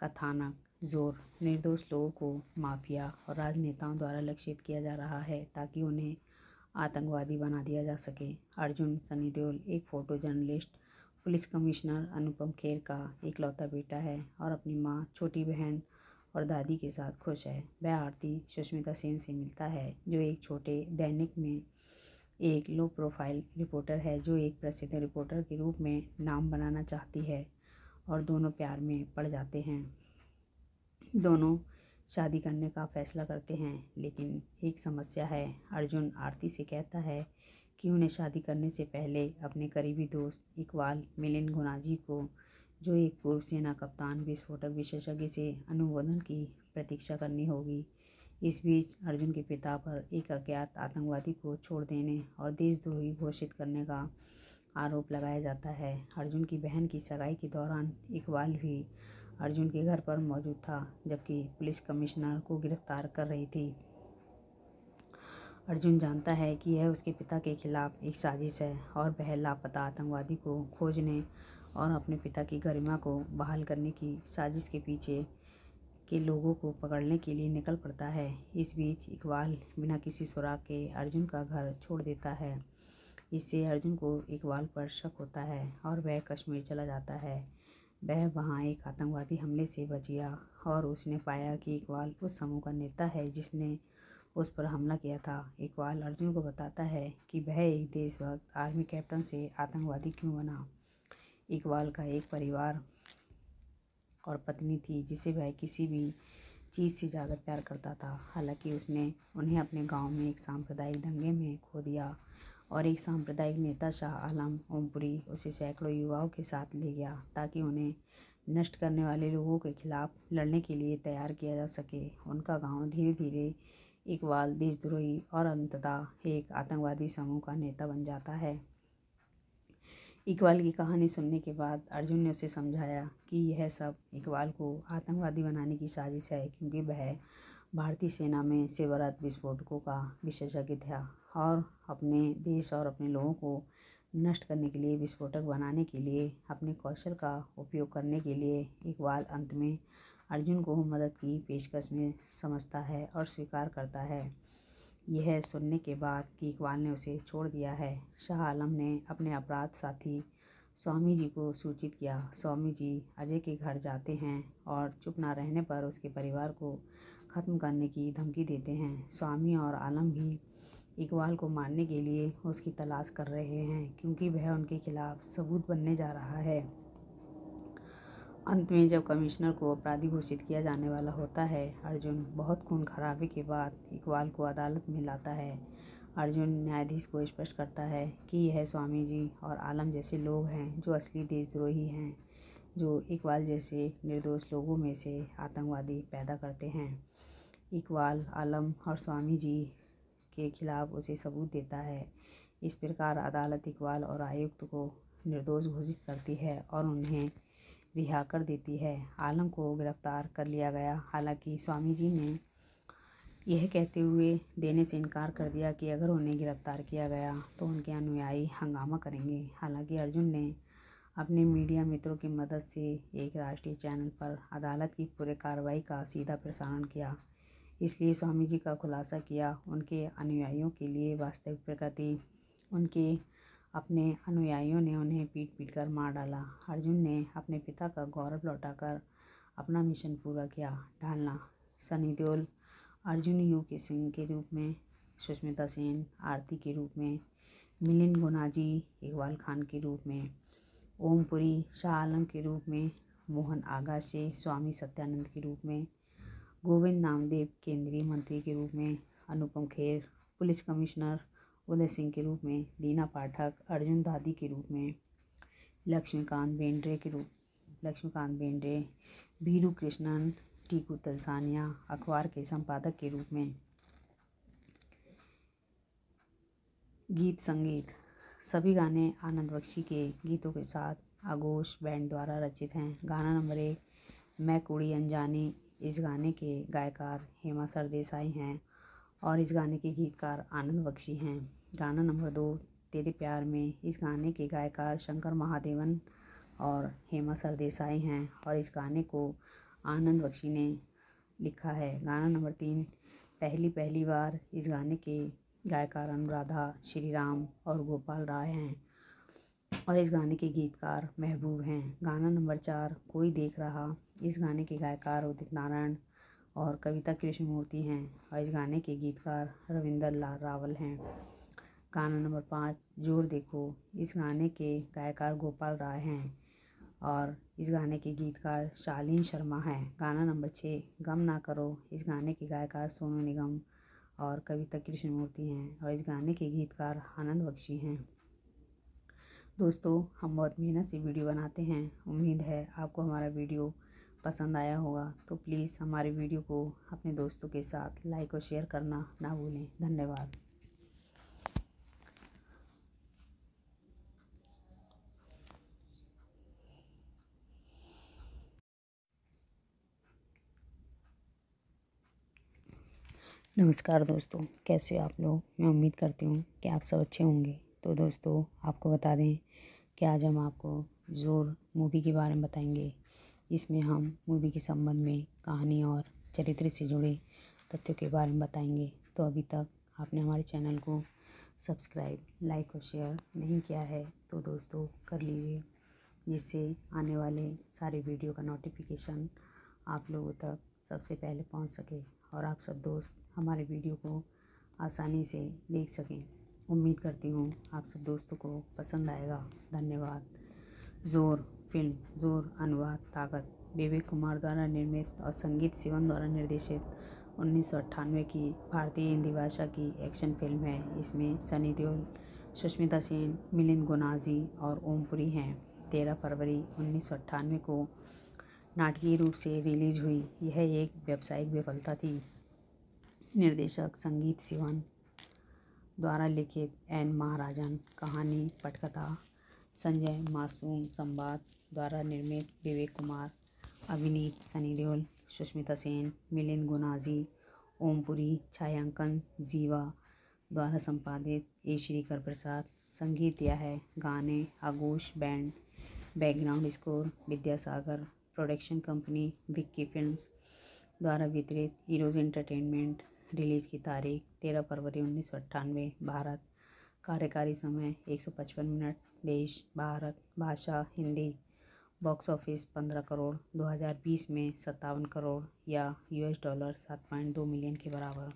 कथानक जोर निर्दोष लोगों को माफिया और राजनेताओं द्वारा लक्षित किया जा रहा है ताकि उन्हें आतंकवादी बना दिया जा सके अर्जुन सनी देओल एक photo journalist police commissioner Anupam Kher का एकलौता बेटा है और अपनी माँ छोटी बहन और दादी के साथ खुश है वह आरती सुष्मिता सेन से मिलता है जो एक छोटे दैनिक में एक लो प्रोफाइल रिपोर्टर है जो एक प्रसिद्ध रिपोर्टर के रूप में नाम बनाना चाहती है और दोनों प्यार में पड़ जाते हैं दोनों शादी करने का फैसला करते हैं लेकिन एक समस्या है अर्जुन आरती से कहता है कि उन्हें शादी करने से पहले अपने करीबी दोस्त इकबाल मिलिन गुनाजी को जो एक पूर्व सेना कप्तान विस्फोटक विशेषज्ञ से अनुमोदन की प्रतीक्षा करनी होगी इस बीच अर्जुन के पिता पर एक अज्ञात आतंकवादी को छोड़ देने और देशद्रोही घोषित करने का आरोप लगाया जाता है अर्जुन की बहन की सगाई के दौरान इकबाल भी अर्जुन के घर पर मौजूद था जबकि पुलिस कमिश्नर को गिरफ्तार कर रही थी अर्जुन जानता है कि यह उसके पिता के खिलाफ एक साजिश है और वह लापता आतंकवादी को खोजने और अपने पिता की गरिमा को बहाल करने की साजिश के पीछे के लोगों को पकड़ने के लिए निकल पड़ता है इस बीच इकबाल बिना किसी सुराग के अर्जुन का घर छोड़ देता है इससे अर्जुन को इकबाल पर शक होता है और वह कश्मीर चला जाता है वह वहाँ एक आतंकवादी हमले से बच गया और उसने पाया कि इकबाल उस समूह का नेता है जिसने उस पर हमला किया था इकबाल अर्जुन को बताता है कि वह एक देशभक्त आर्मी कैप्टन से आतंकवादी क्यों बना इकबाल का एक परिवार और पत्नी थी जिसे वह किसी भी चीज़ से ज़्यादा प्यार करता था हालांकि उसने उन्हें अपने गांव में एक सांप्रदायिक दंगे में खो दिया और एक सांप्रदायिक नेता शाह आलम ओमपुरी उसे सैकड़ों युवाओं के साथ ले गया ताकि उन्हें नष्ट करने वाले लोगों के खिलाफ लड़ने के लिए तैयार किया जा सके उनका गांव धीरे धीरे इकबाल देशद्रोही और अंततः एक आतंकवादी समूह का नेता बन जाता है इकबाल की कहानी सुनने के बाद अर्जुन ने उसे समझाया कि यह सब इकबाल को आतंकवादी बनाने की साजिश है क्योंकि वह भारतीय सेना में सेवरात विस्फोटकों का विशेषज्ञ था और अपने देश और अपने लोगों को नष्ट करने के लिए विस्फोटक बनाने के लिए अपने कौशल का उपयोग करने के लिए इकबाल अंत में अर्जुन को मदद की पेशकश में समझता है और स्वीकार करता है यह सुनने के बाद कि इकबाल ने उसे छोड़ दिया है शाह आलम ने अपने अपराध साथी स्वामी जी को सूचित किया स्वामी जी अजय के घर जाते हैं और चुप ना रहने पर उसके परिवार को ख़त्म करने की धमकी देते हैं स्वामी और आलम भी इकबाल को मारने के लिए उसकी तलाश कर रहे हैं क्योंकि वह उनके खिलाफ़ सबूत बनने जा रहा है अंत में जब कमिश्नर को अपराधी घोषित किया जाने वाला होता है अर्जुन बहुत खून खराबी के बाद इकबाल को अदालत में लाता है अर्जुन न्यायाधीश को स्पष्ट करता है कि यह स्वामी जी और आलम जैसे लोग हैं जो असली देशद्रोही हैं जो इकबाल जैसे निर्दोष लोगों में से आतंकवादी पैदा करते हैं इकबाल आलम और स्वामी जी के खिलाफ उसे सबूत देता है इस प्रकार अदालत इकबाल और आयुक्त को निर्दोष घोषित करती है और उन्हें रिहा कर देती है आलम को गिरफ़्तार कर लिया गया हालांकि स्वामी जी ने यह कहते हुए देने से इनकार कर दिया कि अगर उन्हें गिरफ़्तार किया गया तो उनके अनुयायी हंगामा करेंगे हालांकि अर्जुन ने अपने मीडिया मित्रों की मदद से एक राष्ट्रीय चैनल पर अदालत की पूरे कार्रवाई का सीधा प्रसारण किया इसलिए स्वामी जी का खुलासा किया उनके अनुयायियों के लिए वास्तविक प्रकृति उनके अपने अनुयायियों ने उन्हें पीट पीट कर मार डाला अर्जुन ने अपने पिता का गौरव लौटाकर अपना मिशन पूरा किया ढालना सनी देओल अर्जुन यू के सिंह के रूप में सुष्मिता सेन आरती के रूप में मिलिन गुनाजी इकबाल खान के रूप में ओमपुरी शाह आलम के रूप में मोहन आगा से स्वामी सत्यानंद के रूप में गोविंद नामदेव केंद्रीय मंत्री के रूप में अनुपम खेर पुलिस कमिश्नर उदय सिंह के रूप में दीना पाठक अर्जुन दादी के रूप में लक्ष्मीकांत बेंड्रे के रूप लक्ष्मीकांत बेंड्रे भीरू कृष्णन टीकू तलसानिया अखबार के संपादक के रूप में गीत संगीत सभी गाने आनंद बख्शी के गीतों के साथ आगोश बैंड द्वारा रचित हैं गाना नंबर एक मैं कुड़ी अनजानी इस गाने के गायकार हेमा सरदेसाई हैं और इस गाने के गीतकार आनंद बख्शी हैं गाना नंबर दो तेरे प्यार में इस गाने के गायकार शंकर महादेवन और हेमा सरदेसाई हैं और इस गाने को आनंद बख्शी ने लिखा है गाना नंबर तीन पहली पहली बार इस गाने के गायकार अनुराधा श्री राम और गोपाल राय हैं और इस गाने के गीतकार महबूब हैं गाना नंबर चार कोई देख रहा इस गाने के गायकार उदित नारायण और कविता कृष्णमूर्ति हैं और इस गाने के गीतकार रविंदर लाल रावल हैं गाना नंबर पाँच जोर देखो इस गाने के गायकार गोपाल राय हैं और इस गाने के गीतकार शालीन शर्मा हैं गाना नंबर छः गम ना करो इस गाने के गायकार सोनू निगम और कविता कृष्णमूर्ति हैं और इस गाने के गीतकार आनंद बख्शी हैं दोस्तों हम बहुत मेहनत से वीडियो बनाते हैं उम्मीद है आपको हमारा वीडियो पसंद आया होगा तो प्लीज़ हमारे वीडियो को अपने दोस्तों के साथ लाइक और शेयर करना ना भूलें धन्यवाद नमस्कार दोस्तों कैसे हो आप लोग मैं उम्मीद करती हूँ कि आप सब अच्छे होंगे तो दोस्तों आपको बता दें कि आज हम आपको जोर मूवी के बारे में बताएंगे इसमें हम मूवी के संबंध में कहानी और चरित्र से जुड़े तथ्यों के बारे में बताएंगे तो अभी तक आपने हमारे चैनल को सब्सक्राइब लाइक और शेयर नहीं किया है तो दोस्तों कर लीजिए जिससे आने वाले सारे वीडियो का नोटिफिकेशन आप लोगों तक सबसे पहले पहुंच सके और आप सब दोस्त हमारे वीडियो को आसानी से देख सकें उम्मीद करती हूँ आप सब दोस्तों को पसंद आएगा धन्यवाद ज़ोर फिल्म जोर अनुवाद ताकत विवेक कुमार द्वारा निर्मित और संगीत सिवन द्वारा निर्देशित उन्नीस की भारतीय हिंदी भाषा की एक्शन फिल्म है इसमें सनी देओल सुष्मिता सेन मिलिंद गुनाजी और ओमपुरी हैं तेरह फरवरी उन्नीस को नाटकीय रूप से रिलीज हुई यह एक व्यावसायिक विफलता थी निर्देशक संगीत सिवन द्वारा लिखित एन महाराजन कहानी पटकथा संजय मासूम संवाद द्वारा निर्मित विवेक कुमार अभिनीत सनी देओल सुष्मिता सेन मिलिंद गुनाजी ओमपुरी छायांकन जीवा द्वारा संपादित ए श्रीकर प्रसाद संगीत यह है गाने Aagosh band background score Vidyasagar production company Vicky films द्वारा वितरित हीरोज एंटरटेनमेंट रिलीज की तारीख तेरह फरवरी उन्नीस सौ अट्ठानवे भारत कार्यकारी समय एक सौ पचपन मिनट देश भारत भाषा हिंदी बॉक्स ऑफिस पंद्रह करोड़ 2020 में सत्तावन करोड़ या यूएस डॉलर सात पॉइंट दो मिलियन के बराबर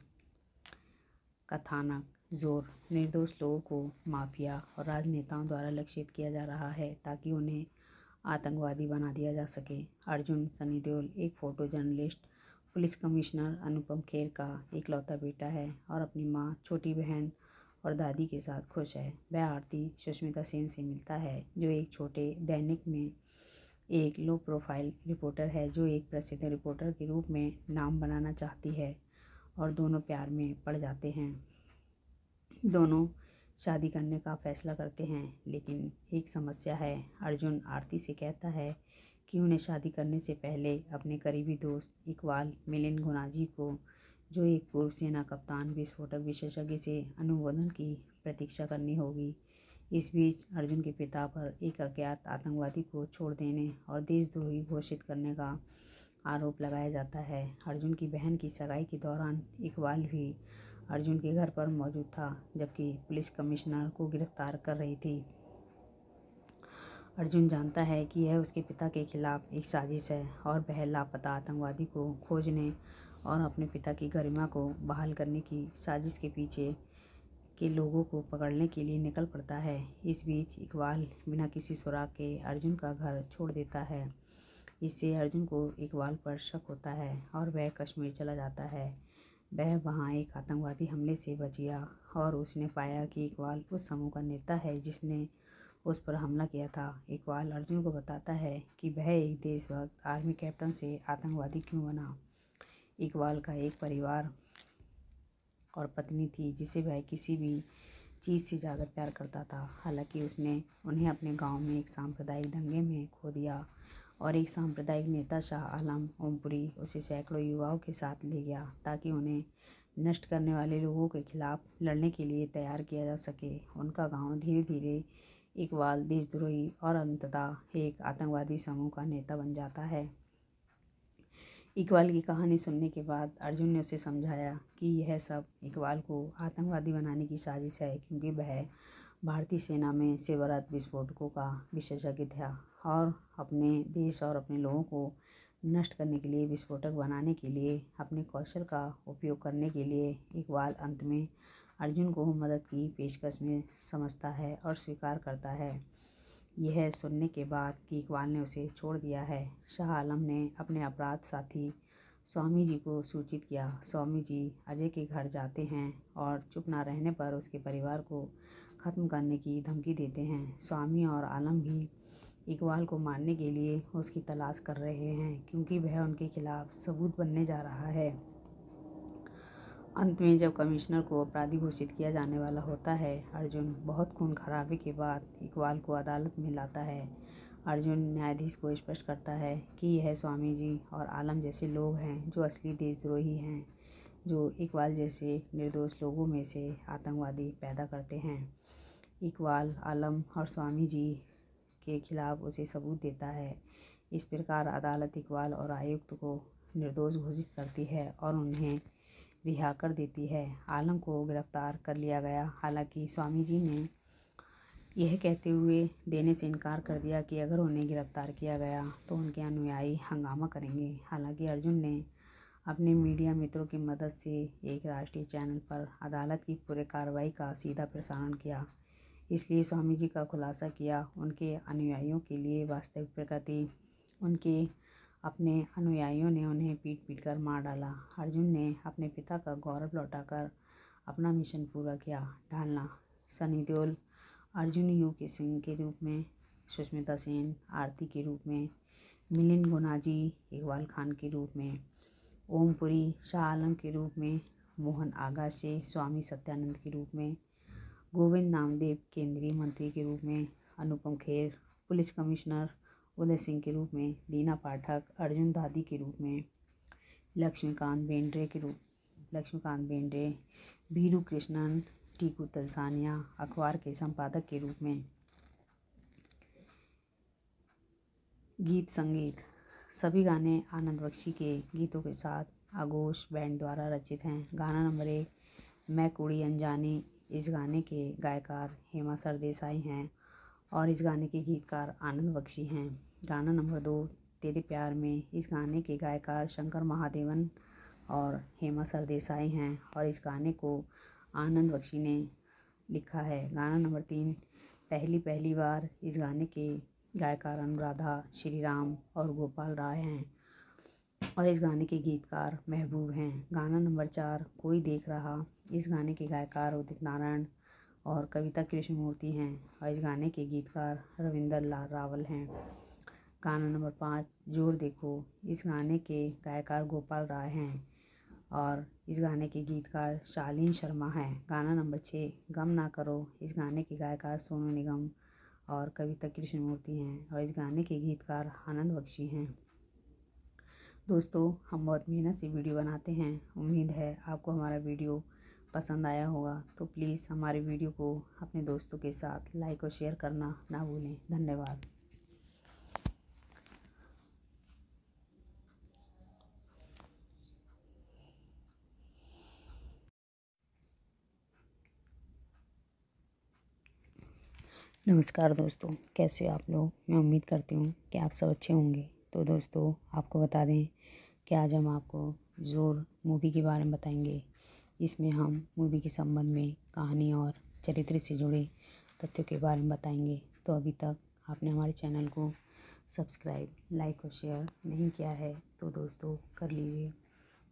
कथानक जोर निर्दोष लोगों को माफिया और राजनेताओं द्वारा लक्षित किया जा रहा है ताकि उन्हें आतंकवादी बना दिया जा सके अर्जुन सनी देओल एक photo journalist police commissioner Anupam Kher का एकलौता बेटा है और अपनी माँ छोटी बहन और दादी के साथ खुश है वह आरती सुष्मिता सेन से मिलता है जो एक छोटे दैनिक में एक लो प्रोफाइल रिपोर्टर है जो एक प्रसिद्ध रिपोर्टर के रूप में नाम बनाना चाहती है और दोनों प्यार में पड़ जाते हैं दोनों शादी करने का फैसला करते हैं लेकिन एक समस्या है अर्जुन आरती से कहता है कि उन्हें शादी करने से पहले अपने करीबी दोस्त इकबाल मिलिन गुनाजी को जो एक पूर्व सेना कप्तान विस्फोटक विशेषज्ञ से अनुमोदन की प्रतीक्षा करनी होगी इस बीच अर्जुन के पिता पर एक अज्ञात आतंकवादी को छोड़ देने और देशद्रोही घोषित करने का आरोप लगाया जाता है अर्जुन की बहन की सगाई के दौरान इकबाल भी अर्जुन के घर पर मौजूद था जबकि पुलिस कमिश्नर को गिरफ्तार कर रही थी अर्जुन जानता है कि यह उसके पिता के खिलाफ एक साजिश है और वह लापता आतंकवादी को खोजने और अपने पिता की गरिमा को बहाल करने की साजिश के पीछे के लोगों को पकड़ने के लिए निकल पड़ता है इस बीच इकबाल बिना किसी सुराग के अर्जुन का घर छोड़ देता है इससे अर्जुन को इकबाल पर शक होता है और वह कश्मीर चला जाता है वह वहाँ एक आतंकवादी हमले से बच गया और उसने पाया कि इकबाल उस समूह का नेता है जिसने उस पर हमला किया था इकबाल अर्जुन को बताता है कि वह एक देशभक्त आर्मी कैप्टन से आतंकवादी क्यों बना इकबाल का एक परिवार और पत्नी थी जिसे वह किसी भी चीज़ से ज़्यादा प्यार करता था हालांकि उसने उन्हें अपने गांव में एक सांप्रदायिक दंगे में खो दिया और एक सांप्रदायिक नेता शाह आलम ओमपुरी उसे सैकड़ों युवाओं के साथ ले गया ताकि उन्हें नष्ट करने वाले लोगों के खिलाफ लड़ने के लिए तैयार किया जा सके उनका गांव धीरे धीरे इकबाल देशद्रोही और अंततः एक आतंकवादी समूह का नेता बन जाता है इकबाल की कहानी सुनने के बाद अर्जुन ने उसे समझाया कि यह सब इकबाल को आतंकवादी बनाने की साजिश है क्योंकि वह भारतीय सेना में सेवारत विस्फोटकों का विशेषज्ञ था और अपने देश और अपने लोगों को नष्ट करने के लिए विस्फोटक बनाने के लिए अपने कौशल का उपयोग करने के लिए इकबाल अंत में अर्जुन को मदद की पेशकश में समझता है और स्वीकार करता है यह सुनने के बाद कि इकबाल ने उसे छोड़ दिया है शाह आलम ने अपने अपराध साथी स्वामी जी को सूचित किया स्वामी जी अजय के घर जाते हैं और चुप ना रहने पर उसके परिवार को ख़त्म करने की धमकी देते हैं स्वामी और आलम भी इकबाल को मारने के लिए उसकी तलाश कर रहे हैं क्योंकि वह उनके खिलाफ़ सबूत बनने जा रहा है अंत में जब कमिश्नर को अपराधी घोषित किया जाने वाला होता है अर्जुन बहुत खून खराबे के बाद इकबाल को अदालत में लाता है अर्जुन न्यायाधीश को स्पष्ट करता है कि यह स्वामी जी और आलम जैसे लोग हैं जो असली देशद्रोही हैं जो इकबाल जैसे निर्दोष लोगों में से आतंकवादी पैदा करते हैं इकबाल आलम और स्वामी जी के खिलाफ उसे सबूत देता है इस प्रकार अदालत इकबाल और आयुक्त को निर्दोष घोषित करती है और उन्हें रिहा कर देती है आलम को गिरफ़्तार कर लिया गया हालांकि स्वामी जी ने यह कहते हुए देने से इनकार कर दिया कि अगर उन्हें गिरफ़्तार किया गया तो उनके अनुयायी हंगामा करेंगे हालांकि अर्जुन ने अपने मीडिया मित्रों की मदद से एक राष्ट्रीय चैनल पर अदालत की पूरे कार्रवाई का सीधा प्रसारण किया इसलिए स्वामी जी का खुलासा किया उनके अनुयायियों के लिए वास्तविक प्रकृति उनके अपने अनुयायियों ने उन्हें पीट पीट कर मार डाला अर्जुन ने अपने पिता का गौरव लौटाकर अपना मिशन पूरा किया ढालना सनी देओल अर्जुन यू के सिंह के रूप में सुष्मिता सेन आरती के रूप में मिलिन गुनाजी इकबाल खान के रूप में ओमपुरी शाह आलम के रूप में मोहन आगा से स्वामी सत्यानंद के रूप में गोविंद नामदेव केंद्रीय मंत्री के रूप में अनुपम खेर पुलिस कमिश्नर उदय सिंह के रूप में दीना पाठक अर्जुन दादी के रूप में लक्ष्मीकांत बेंड्रे के रूप लक्ष्मीकांत बेंड्रे भीरू कृष्णन टीकू तलसानिया अखबार के संपादक के रूप में गीत संगीत सभी गाने आनंद बख्शी के गीतों के साथ आगोश बैंड द्वारा रचित हैं गाना नंबर एक मैं कुड़ी अनजानी इस गाने के गायकार हेमा सरदेसाई हैं और इस गाने के गीतकार आनंद बख्शी हैं गाना नंबर दो तेरे प्यार में इस गाने के गायकार शंकर महादेवन और हेमा सरदेसाई हैं और इस गाने को आनंद बख्शी ने लिखा है गाना नंबर तीन पहली पहली बार इस गाने के गायकार अनुराधा श्री राम और गोपाल राय हैं और इस गाने के गीतकार महबूब हैं गाना नंबर चार कोई देख रहा इस गाने के गायकार उदित नारायण और कविता कृष्णमूर्ति हैं और इस गाने के गीतकार रविंदर लाल रावल हैं गाना नंबर पाँच जोर देखो इस गाने के गायकार गोपाल राय हैं और इस गाने के गीतकार शालीन शर्मा हैं गाना नंबर छः गम ना करो इस गाने के गायकार सोनू निगम और कविता कृष्णमूर्ति हैं और इस गाने के गीतकार आनंद बख्शी हैं दोस्तों हम बहुत मेहनत से वीडियो बनाते हैं उम्मीद है आपको हमारा वीडियो पसंद आया होगा तो प्लीज़ हमारे वीडियो को अपने दोस्तों के साथ लाइक और शेयर करना ना भूलें धन्यवाद नमस्कार दोस्तों कैसे आप लोग मैं उम्मीद करती हूँ कि आप सब अच्छे होंगे तो दोस्तों आपको बता दें कि आज हम आपको जोर मूवी के बारे में बताएंगे इसमें हम मूवी के संबंध में कहानी और चरित्र से जुड़े तथ्यों के बारे में बताएंगे तो अभी तक आपने हमारे चैनल को सब्सक्राइब लाइक और शेयर नहीं किया है तो दोस्तों कर लीजिए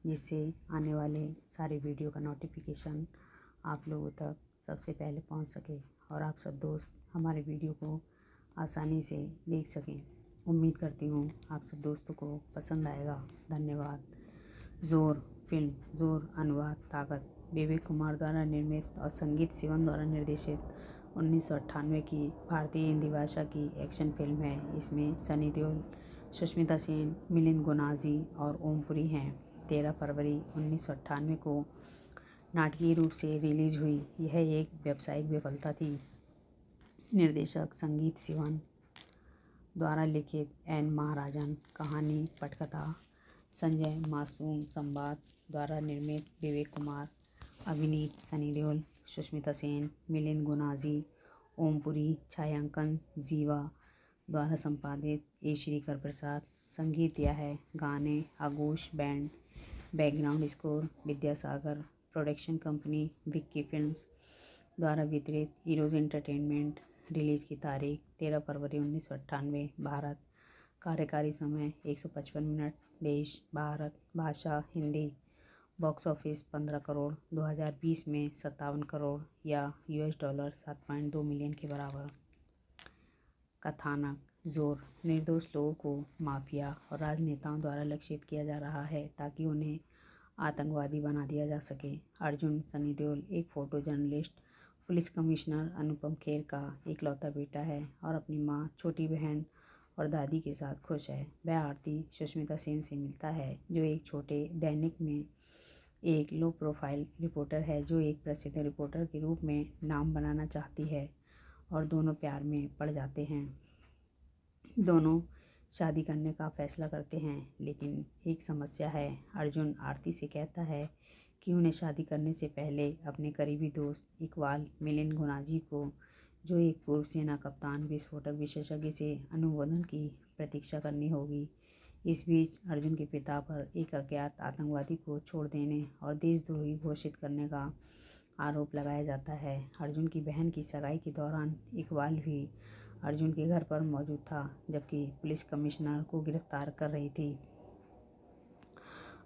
जिससे आने वाले सारे वीडियो का नोटिफिकेशन आप लोगों तक सबसे पहले पहुँच सके और आप सब दोस्त हमारे वीडियो को आसानी से देख सकें उम्मीद करती हूँ आप सब दोस्तों को पसंद आएगा धन्यवाद जोर फिल्म जोर अनुवाद ताकत विवेक कुमार द्वारा निर्मित और संगीत सिवन द्वारा निर्देशित उन्नीस की भारतीय हिंदी भाषा की एक्शन फिल्म है इसमें सनी देओल सुष्मिता सेन मिलिंद गुनाजी और ओमपुरी हैं तेरह फरवरी उन्नीस को नाटकीय रूप से रिलीज हुई यह एक व्यावसायिक विफलता थी निर्देशक संगीत सिवन द्वारा लिखित एन महाराजन कहानी पटकथा संजय मासूम संवाद द्वारा निर्मित विवेक कुमार अभिनीत सनी देओल सुष्मिता सेन मिलिंद गुनाजी ओमपुरी छायांकन जीवा द्वारा संपादित ए श्रीकर प्रसाद संगीत दिया है गाने Aagosh band background score Vidyasagar production company Vicky films द्वारा वितरित हीरोज एंटरटेनमेंट रिलीज़ की तारीख तेरह फरवरी उन्नीस सौ अट्ठानवे भारत कार्यकारी समय एक सौ पचपन मिनट देश भारत भाषा हिंदी बॉक्स ऑफिस पंद्रह करोड़ 2020 में सत्तावन करोड़ या यूएस डॉलर सात पॉइंट दो मिलियन के बराबर कथानक जोर निर्दोष लोगों को माफिया और राजनेताओं द्वारा लक्षित किया जा रहा है ताकि उन्हें आतंकवादी बना दिया जा सके अर्जुन सनी देओल एक photo journalist police commissioner Anupam Kher का इकलौता बेटा है और अपनी माँ छोटी बहन और दादी के साथ खुश है वह आरती सुष्मिता सेन से मिलता है जो एक छोटे दैनिक में एक लो प्रोफाइल रिपोर्टर है जो एक प्रसिद्ध रिपोर्टर के रूप में नाम बनाना चाहती है और दोनों प्यार में पड़ जाते हैं दोनों शादी करने का फैसला करते हैं लेकिन एक समस्या है अर्जुन आरती से कहता है कि उन्हें शादी करने से पहले अपने करीबी दोस्त इकबाल मिलिन गुनाजी को जो एक पूर्व सेना कप्तान विस्फोटक विशेषज्ञ से अनुमोदन की प्रतीक्षा करनी होगी इस बीच अर्जुन के पिता पर एक अज्ञात आतंकवादी को छोड़ देने और देशद्रोही घोषित करने का आरोप लगाया जाता है अर्जुन की बहन की सगाई के दौरान इकबाल भी अर्जुन के घर पर मौजूद था जबकि पुलिस कमिश्नर को गिरफ्तार कर रही थी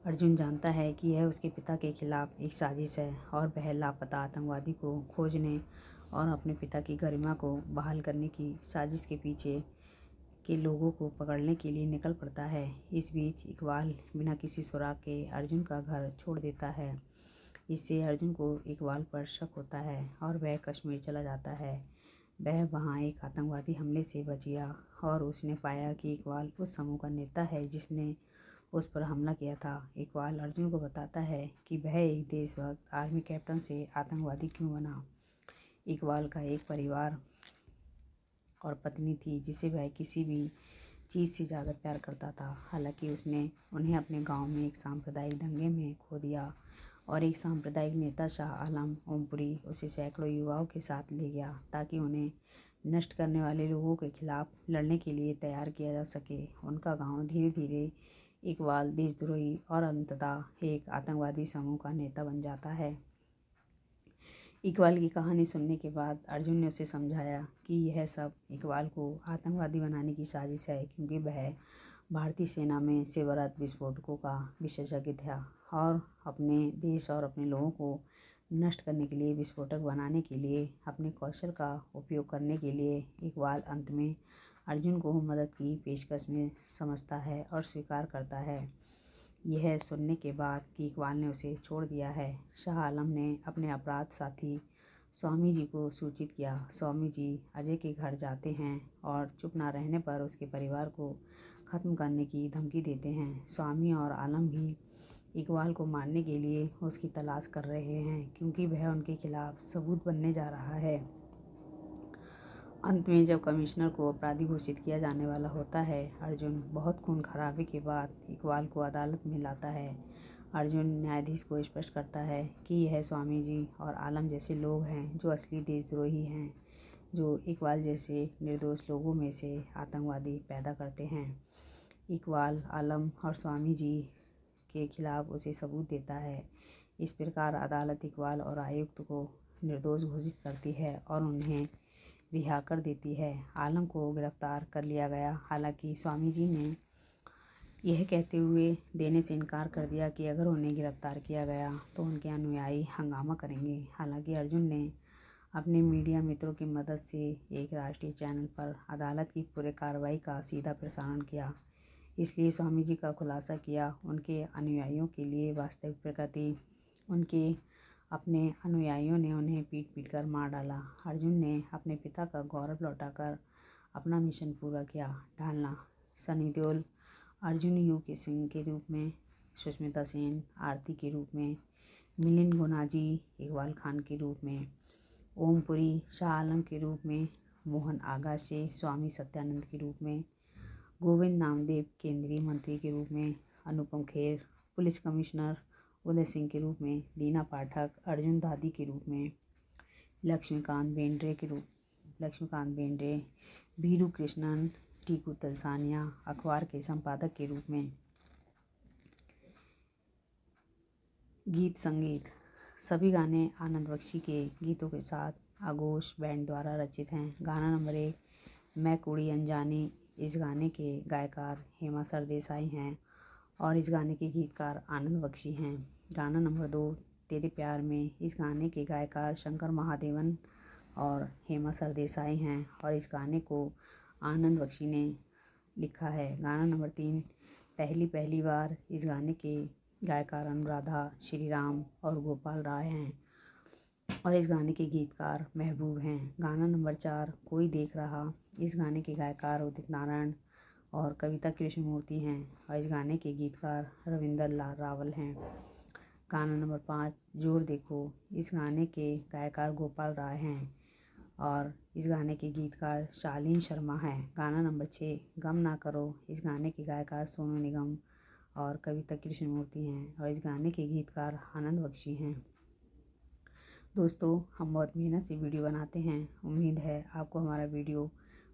अर्जुन जानता है कि यह उसके पिता के खिलाफ एक साजिश है और वह लापता आतंकवादी को खोजने और अपने पिता की गरिमा को बहाल करने की साजिश के पीछे के लोगों को पकड़ने के लिए निकल पड़ता है इस बीच इकबाल बिना किसी सुराग के अर्जुन का घर छोड़ देता है इससे अर्जुन को इकबाल पर शक होता है और वह कश्मीर चला जाता है वह वहाँ एक आतंकवादी हमले से बच गया और उसने पाया कि इकबाल उस समूह का नेता है जिसने उस पर हमला किया था इकबाल अर्जुन को बताता है कि वह एक देशभक्त आर्मी कैप्टन से आतंकवादी क्यों बना इकबाल का एक परिवार और पत्नी थी जिसे वह किसी भी चीज़ से ज़्यादा प्यार करता था हालांकि उसने उन्हें अपने गांव में एक सांप्रदायिक दंगे में खो दिया और एक सांप्रदायिक नेता शाह आलम ओमपुरी उसे सैकड़ों युवाओं के साथ ले गया ताकि उन्हें नष्ट करने वाले लोगों के खिलाफ लड़ने के लिए तैयार किया जा सके उनका गांव धीरे धीरे इकबाल देशद्रोही और अंततः एक आतंकवादी समूह का नेता बन जाता है इकबाल की कहानी सुनने के बाद अर्जुन ने उसे समझाया कि यह सब इकबाल को आतंकवादी बनाने की साजिश है क्योंकि वह भारतीय सेना में सेवरात विस्फोटकों का विशेषज्ञ था और अपने देश और अपने लोगों को नष्ट करने के लिए विस्फोटक बनाने के लिए अपने कौशल का उपयोग करने के लिए इकबाल अंत में अर्जुन को मदद की पेशकश में समझता है और स्वीकार करता है यह सुनने के बाद कि इकबाल ने उसे छोड़ दिया है शाह आलम ने अपने अपराध साथी स्वामी जी को सूचित किया स्वामी जी अजय के घर जाते हैं और चुप ना रहने पर उसके परिवार को ख़त्म करने की धमकी देते हैं स्वामी और आलम भी इकबाल को मारने के लिए उसकी तलाश कर रहे हैं क्योंकि वह उनके खिलाफ़ सबूत बनने जा रहा है अंत में जब कमिश्नर को अपराधी घोषित किया जाने वाला होता है अर्जुन बहुत खून खराबी के बाद इकबाल को अदालत में लाता है अर्जुन न्यायाधीश को स्पष्ट करता है कि यह स्वामी जी और आलम जैसे लोग हैं जो असली देशद्रोही हैं जो इकबाल जैसे निर्दोष लोगों में से आतंकवादी पैदा करते हैं इकबाल आलम और स्वामी जी के खिलाफ उसे सबूत देता है इस प्रकार अदालत इकबाल और आयुक्त को निर्दोष घोषित करती है और उन्हें रिहा कर देती है आलम को गिरफ़्तार कर लिया गया हालांकि स्वामी जी ने यह कहते हुए देने से इनकार कर दिया कि अगर उन्हें गिरफ़्तार किया गया तो उनके अनुयायी हंगामा करेंगे हालांकि अर्जुन ने अपने मीडिया मित्रों की मदद से एक राष्ट्रीय चैनल पर अदालत की पूरे कार्रवाई का सीधा प्रसारण किया इसलिए स्वामी जी का खुलासा किया उनके अनुयायियों के लिए वास्तविक प्रकृति उनके अपने अनुयायियों ने उन्हें पीट पीट कर मार डाला अर्जुन ने अपने पिता का गौरव लौटाकर अपना मिशन पूरा किया ढालना सनी देओल अर्जुन यू के सिंह के रूप में सुष्मिता सेन आरती के रूप में मिलिन गुनाजी इकबाल खान के रूप में ओमपुरी शाह आलम के रूप में मोहन आगा से स्वामी सत्यानंद के रूप में गोविंद नामदेव केंद्रीय मंत्री के रूप में अनुपम खेर पुलिस कमिश्नर उदय सिंह के रूप में दीना पाठक अर्जुन दादी के रूप में लक्ष्मीकांत बेंड्रे के रूप लक्ष्मीकांत बेंड्रे भीरू कृष्णन टीकू तलसानिया अखबार के संपादक के रूप में गीत संगीत सभी गाने आनंद बख्शी के गीतों के साथ आगोश बैंड द्वारा रचित हैं गाना नंबर एक मैं कुड़ी अनजानी इस गाने के गायकार हेमा सरदेसाई हैं और इस गाने के गीतकार आनंद बख्शी हैं गाना नंबर दो तेरे प्यार में इस गाने के गायकार शंकर महादेवन और हेमा सरदेसाई हैं और इस गाने को आनंद बख्शी ने लिखा है गाना नंबर तीन पहली पहली बार इस गाने के गायकार अनुराधा श्री राम और गोपाल राय हैं और इस गाने के गीतकार महबूब हैं गाना नंबर चार कोई देख रहा इस गाने के गायकार उदित नारायण और कविता कृष्णमूर्ति हैं और इस गाने के गीतकार रविंदर लाल रावल हैं गाना नंबर पाँच जोर देखो इस गाने के गायकार गोपाल राय हैं और इस गाने के गीतकार शालीन शर्मा हैं गाना नंबर छः गम ना करो इस गाने के गायकार सोनू निगम और कविता कृष्णमूर्ति हैं और इस गाने के गीतकार आनंद बख्शी हैं दोस्तों हम बहुत मेहनत से वीडियो बनाते हैं उम्मीद है आपको हमारा वीडियो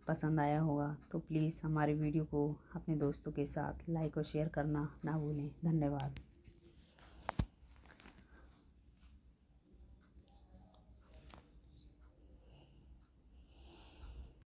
पसंद आया होगा तो प्लीज़ हमारे वीडियो को अपने दोस्तों के साथ लाइक और शेयर करना ना भूलें धन्यवाद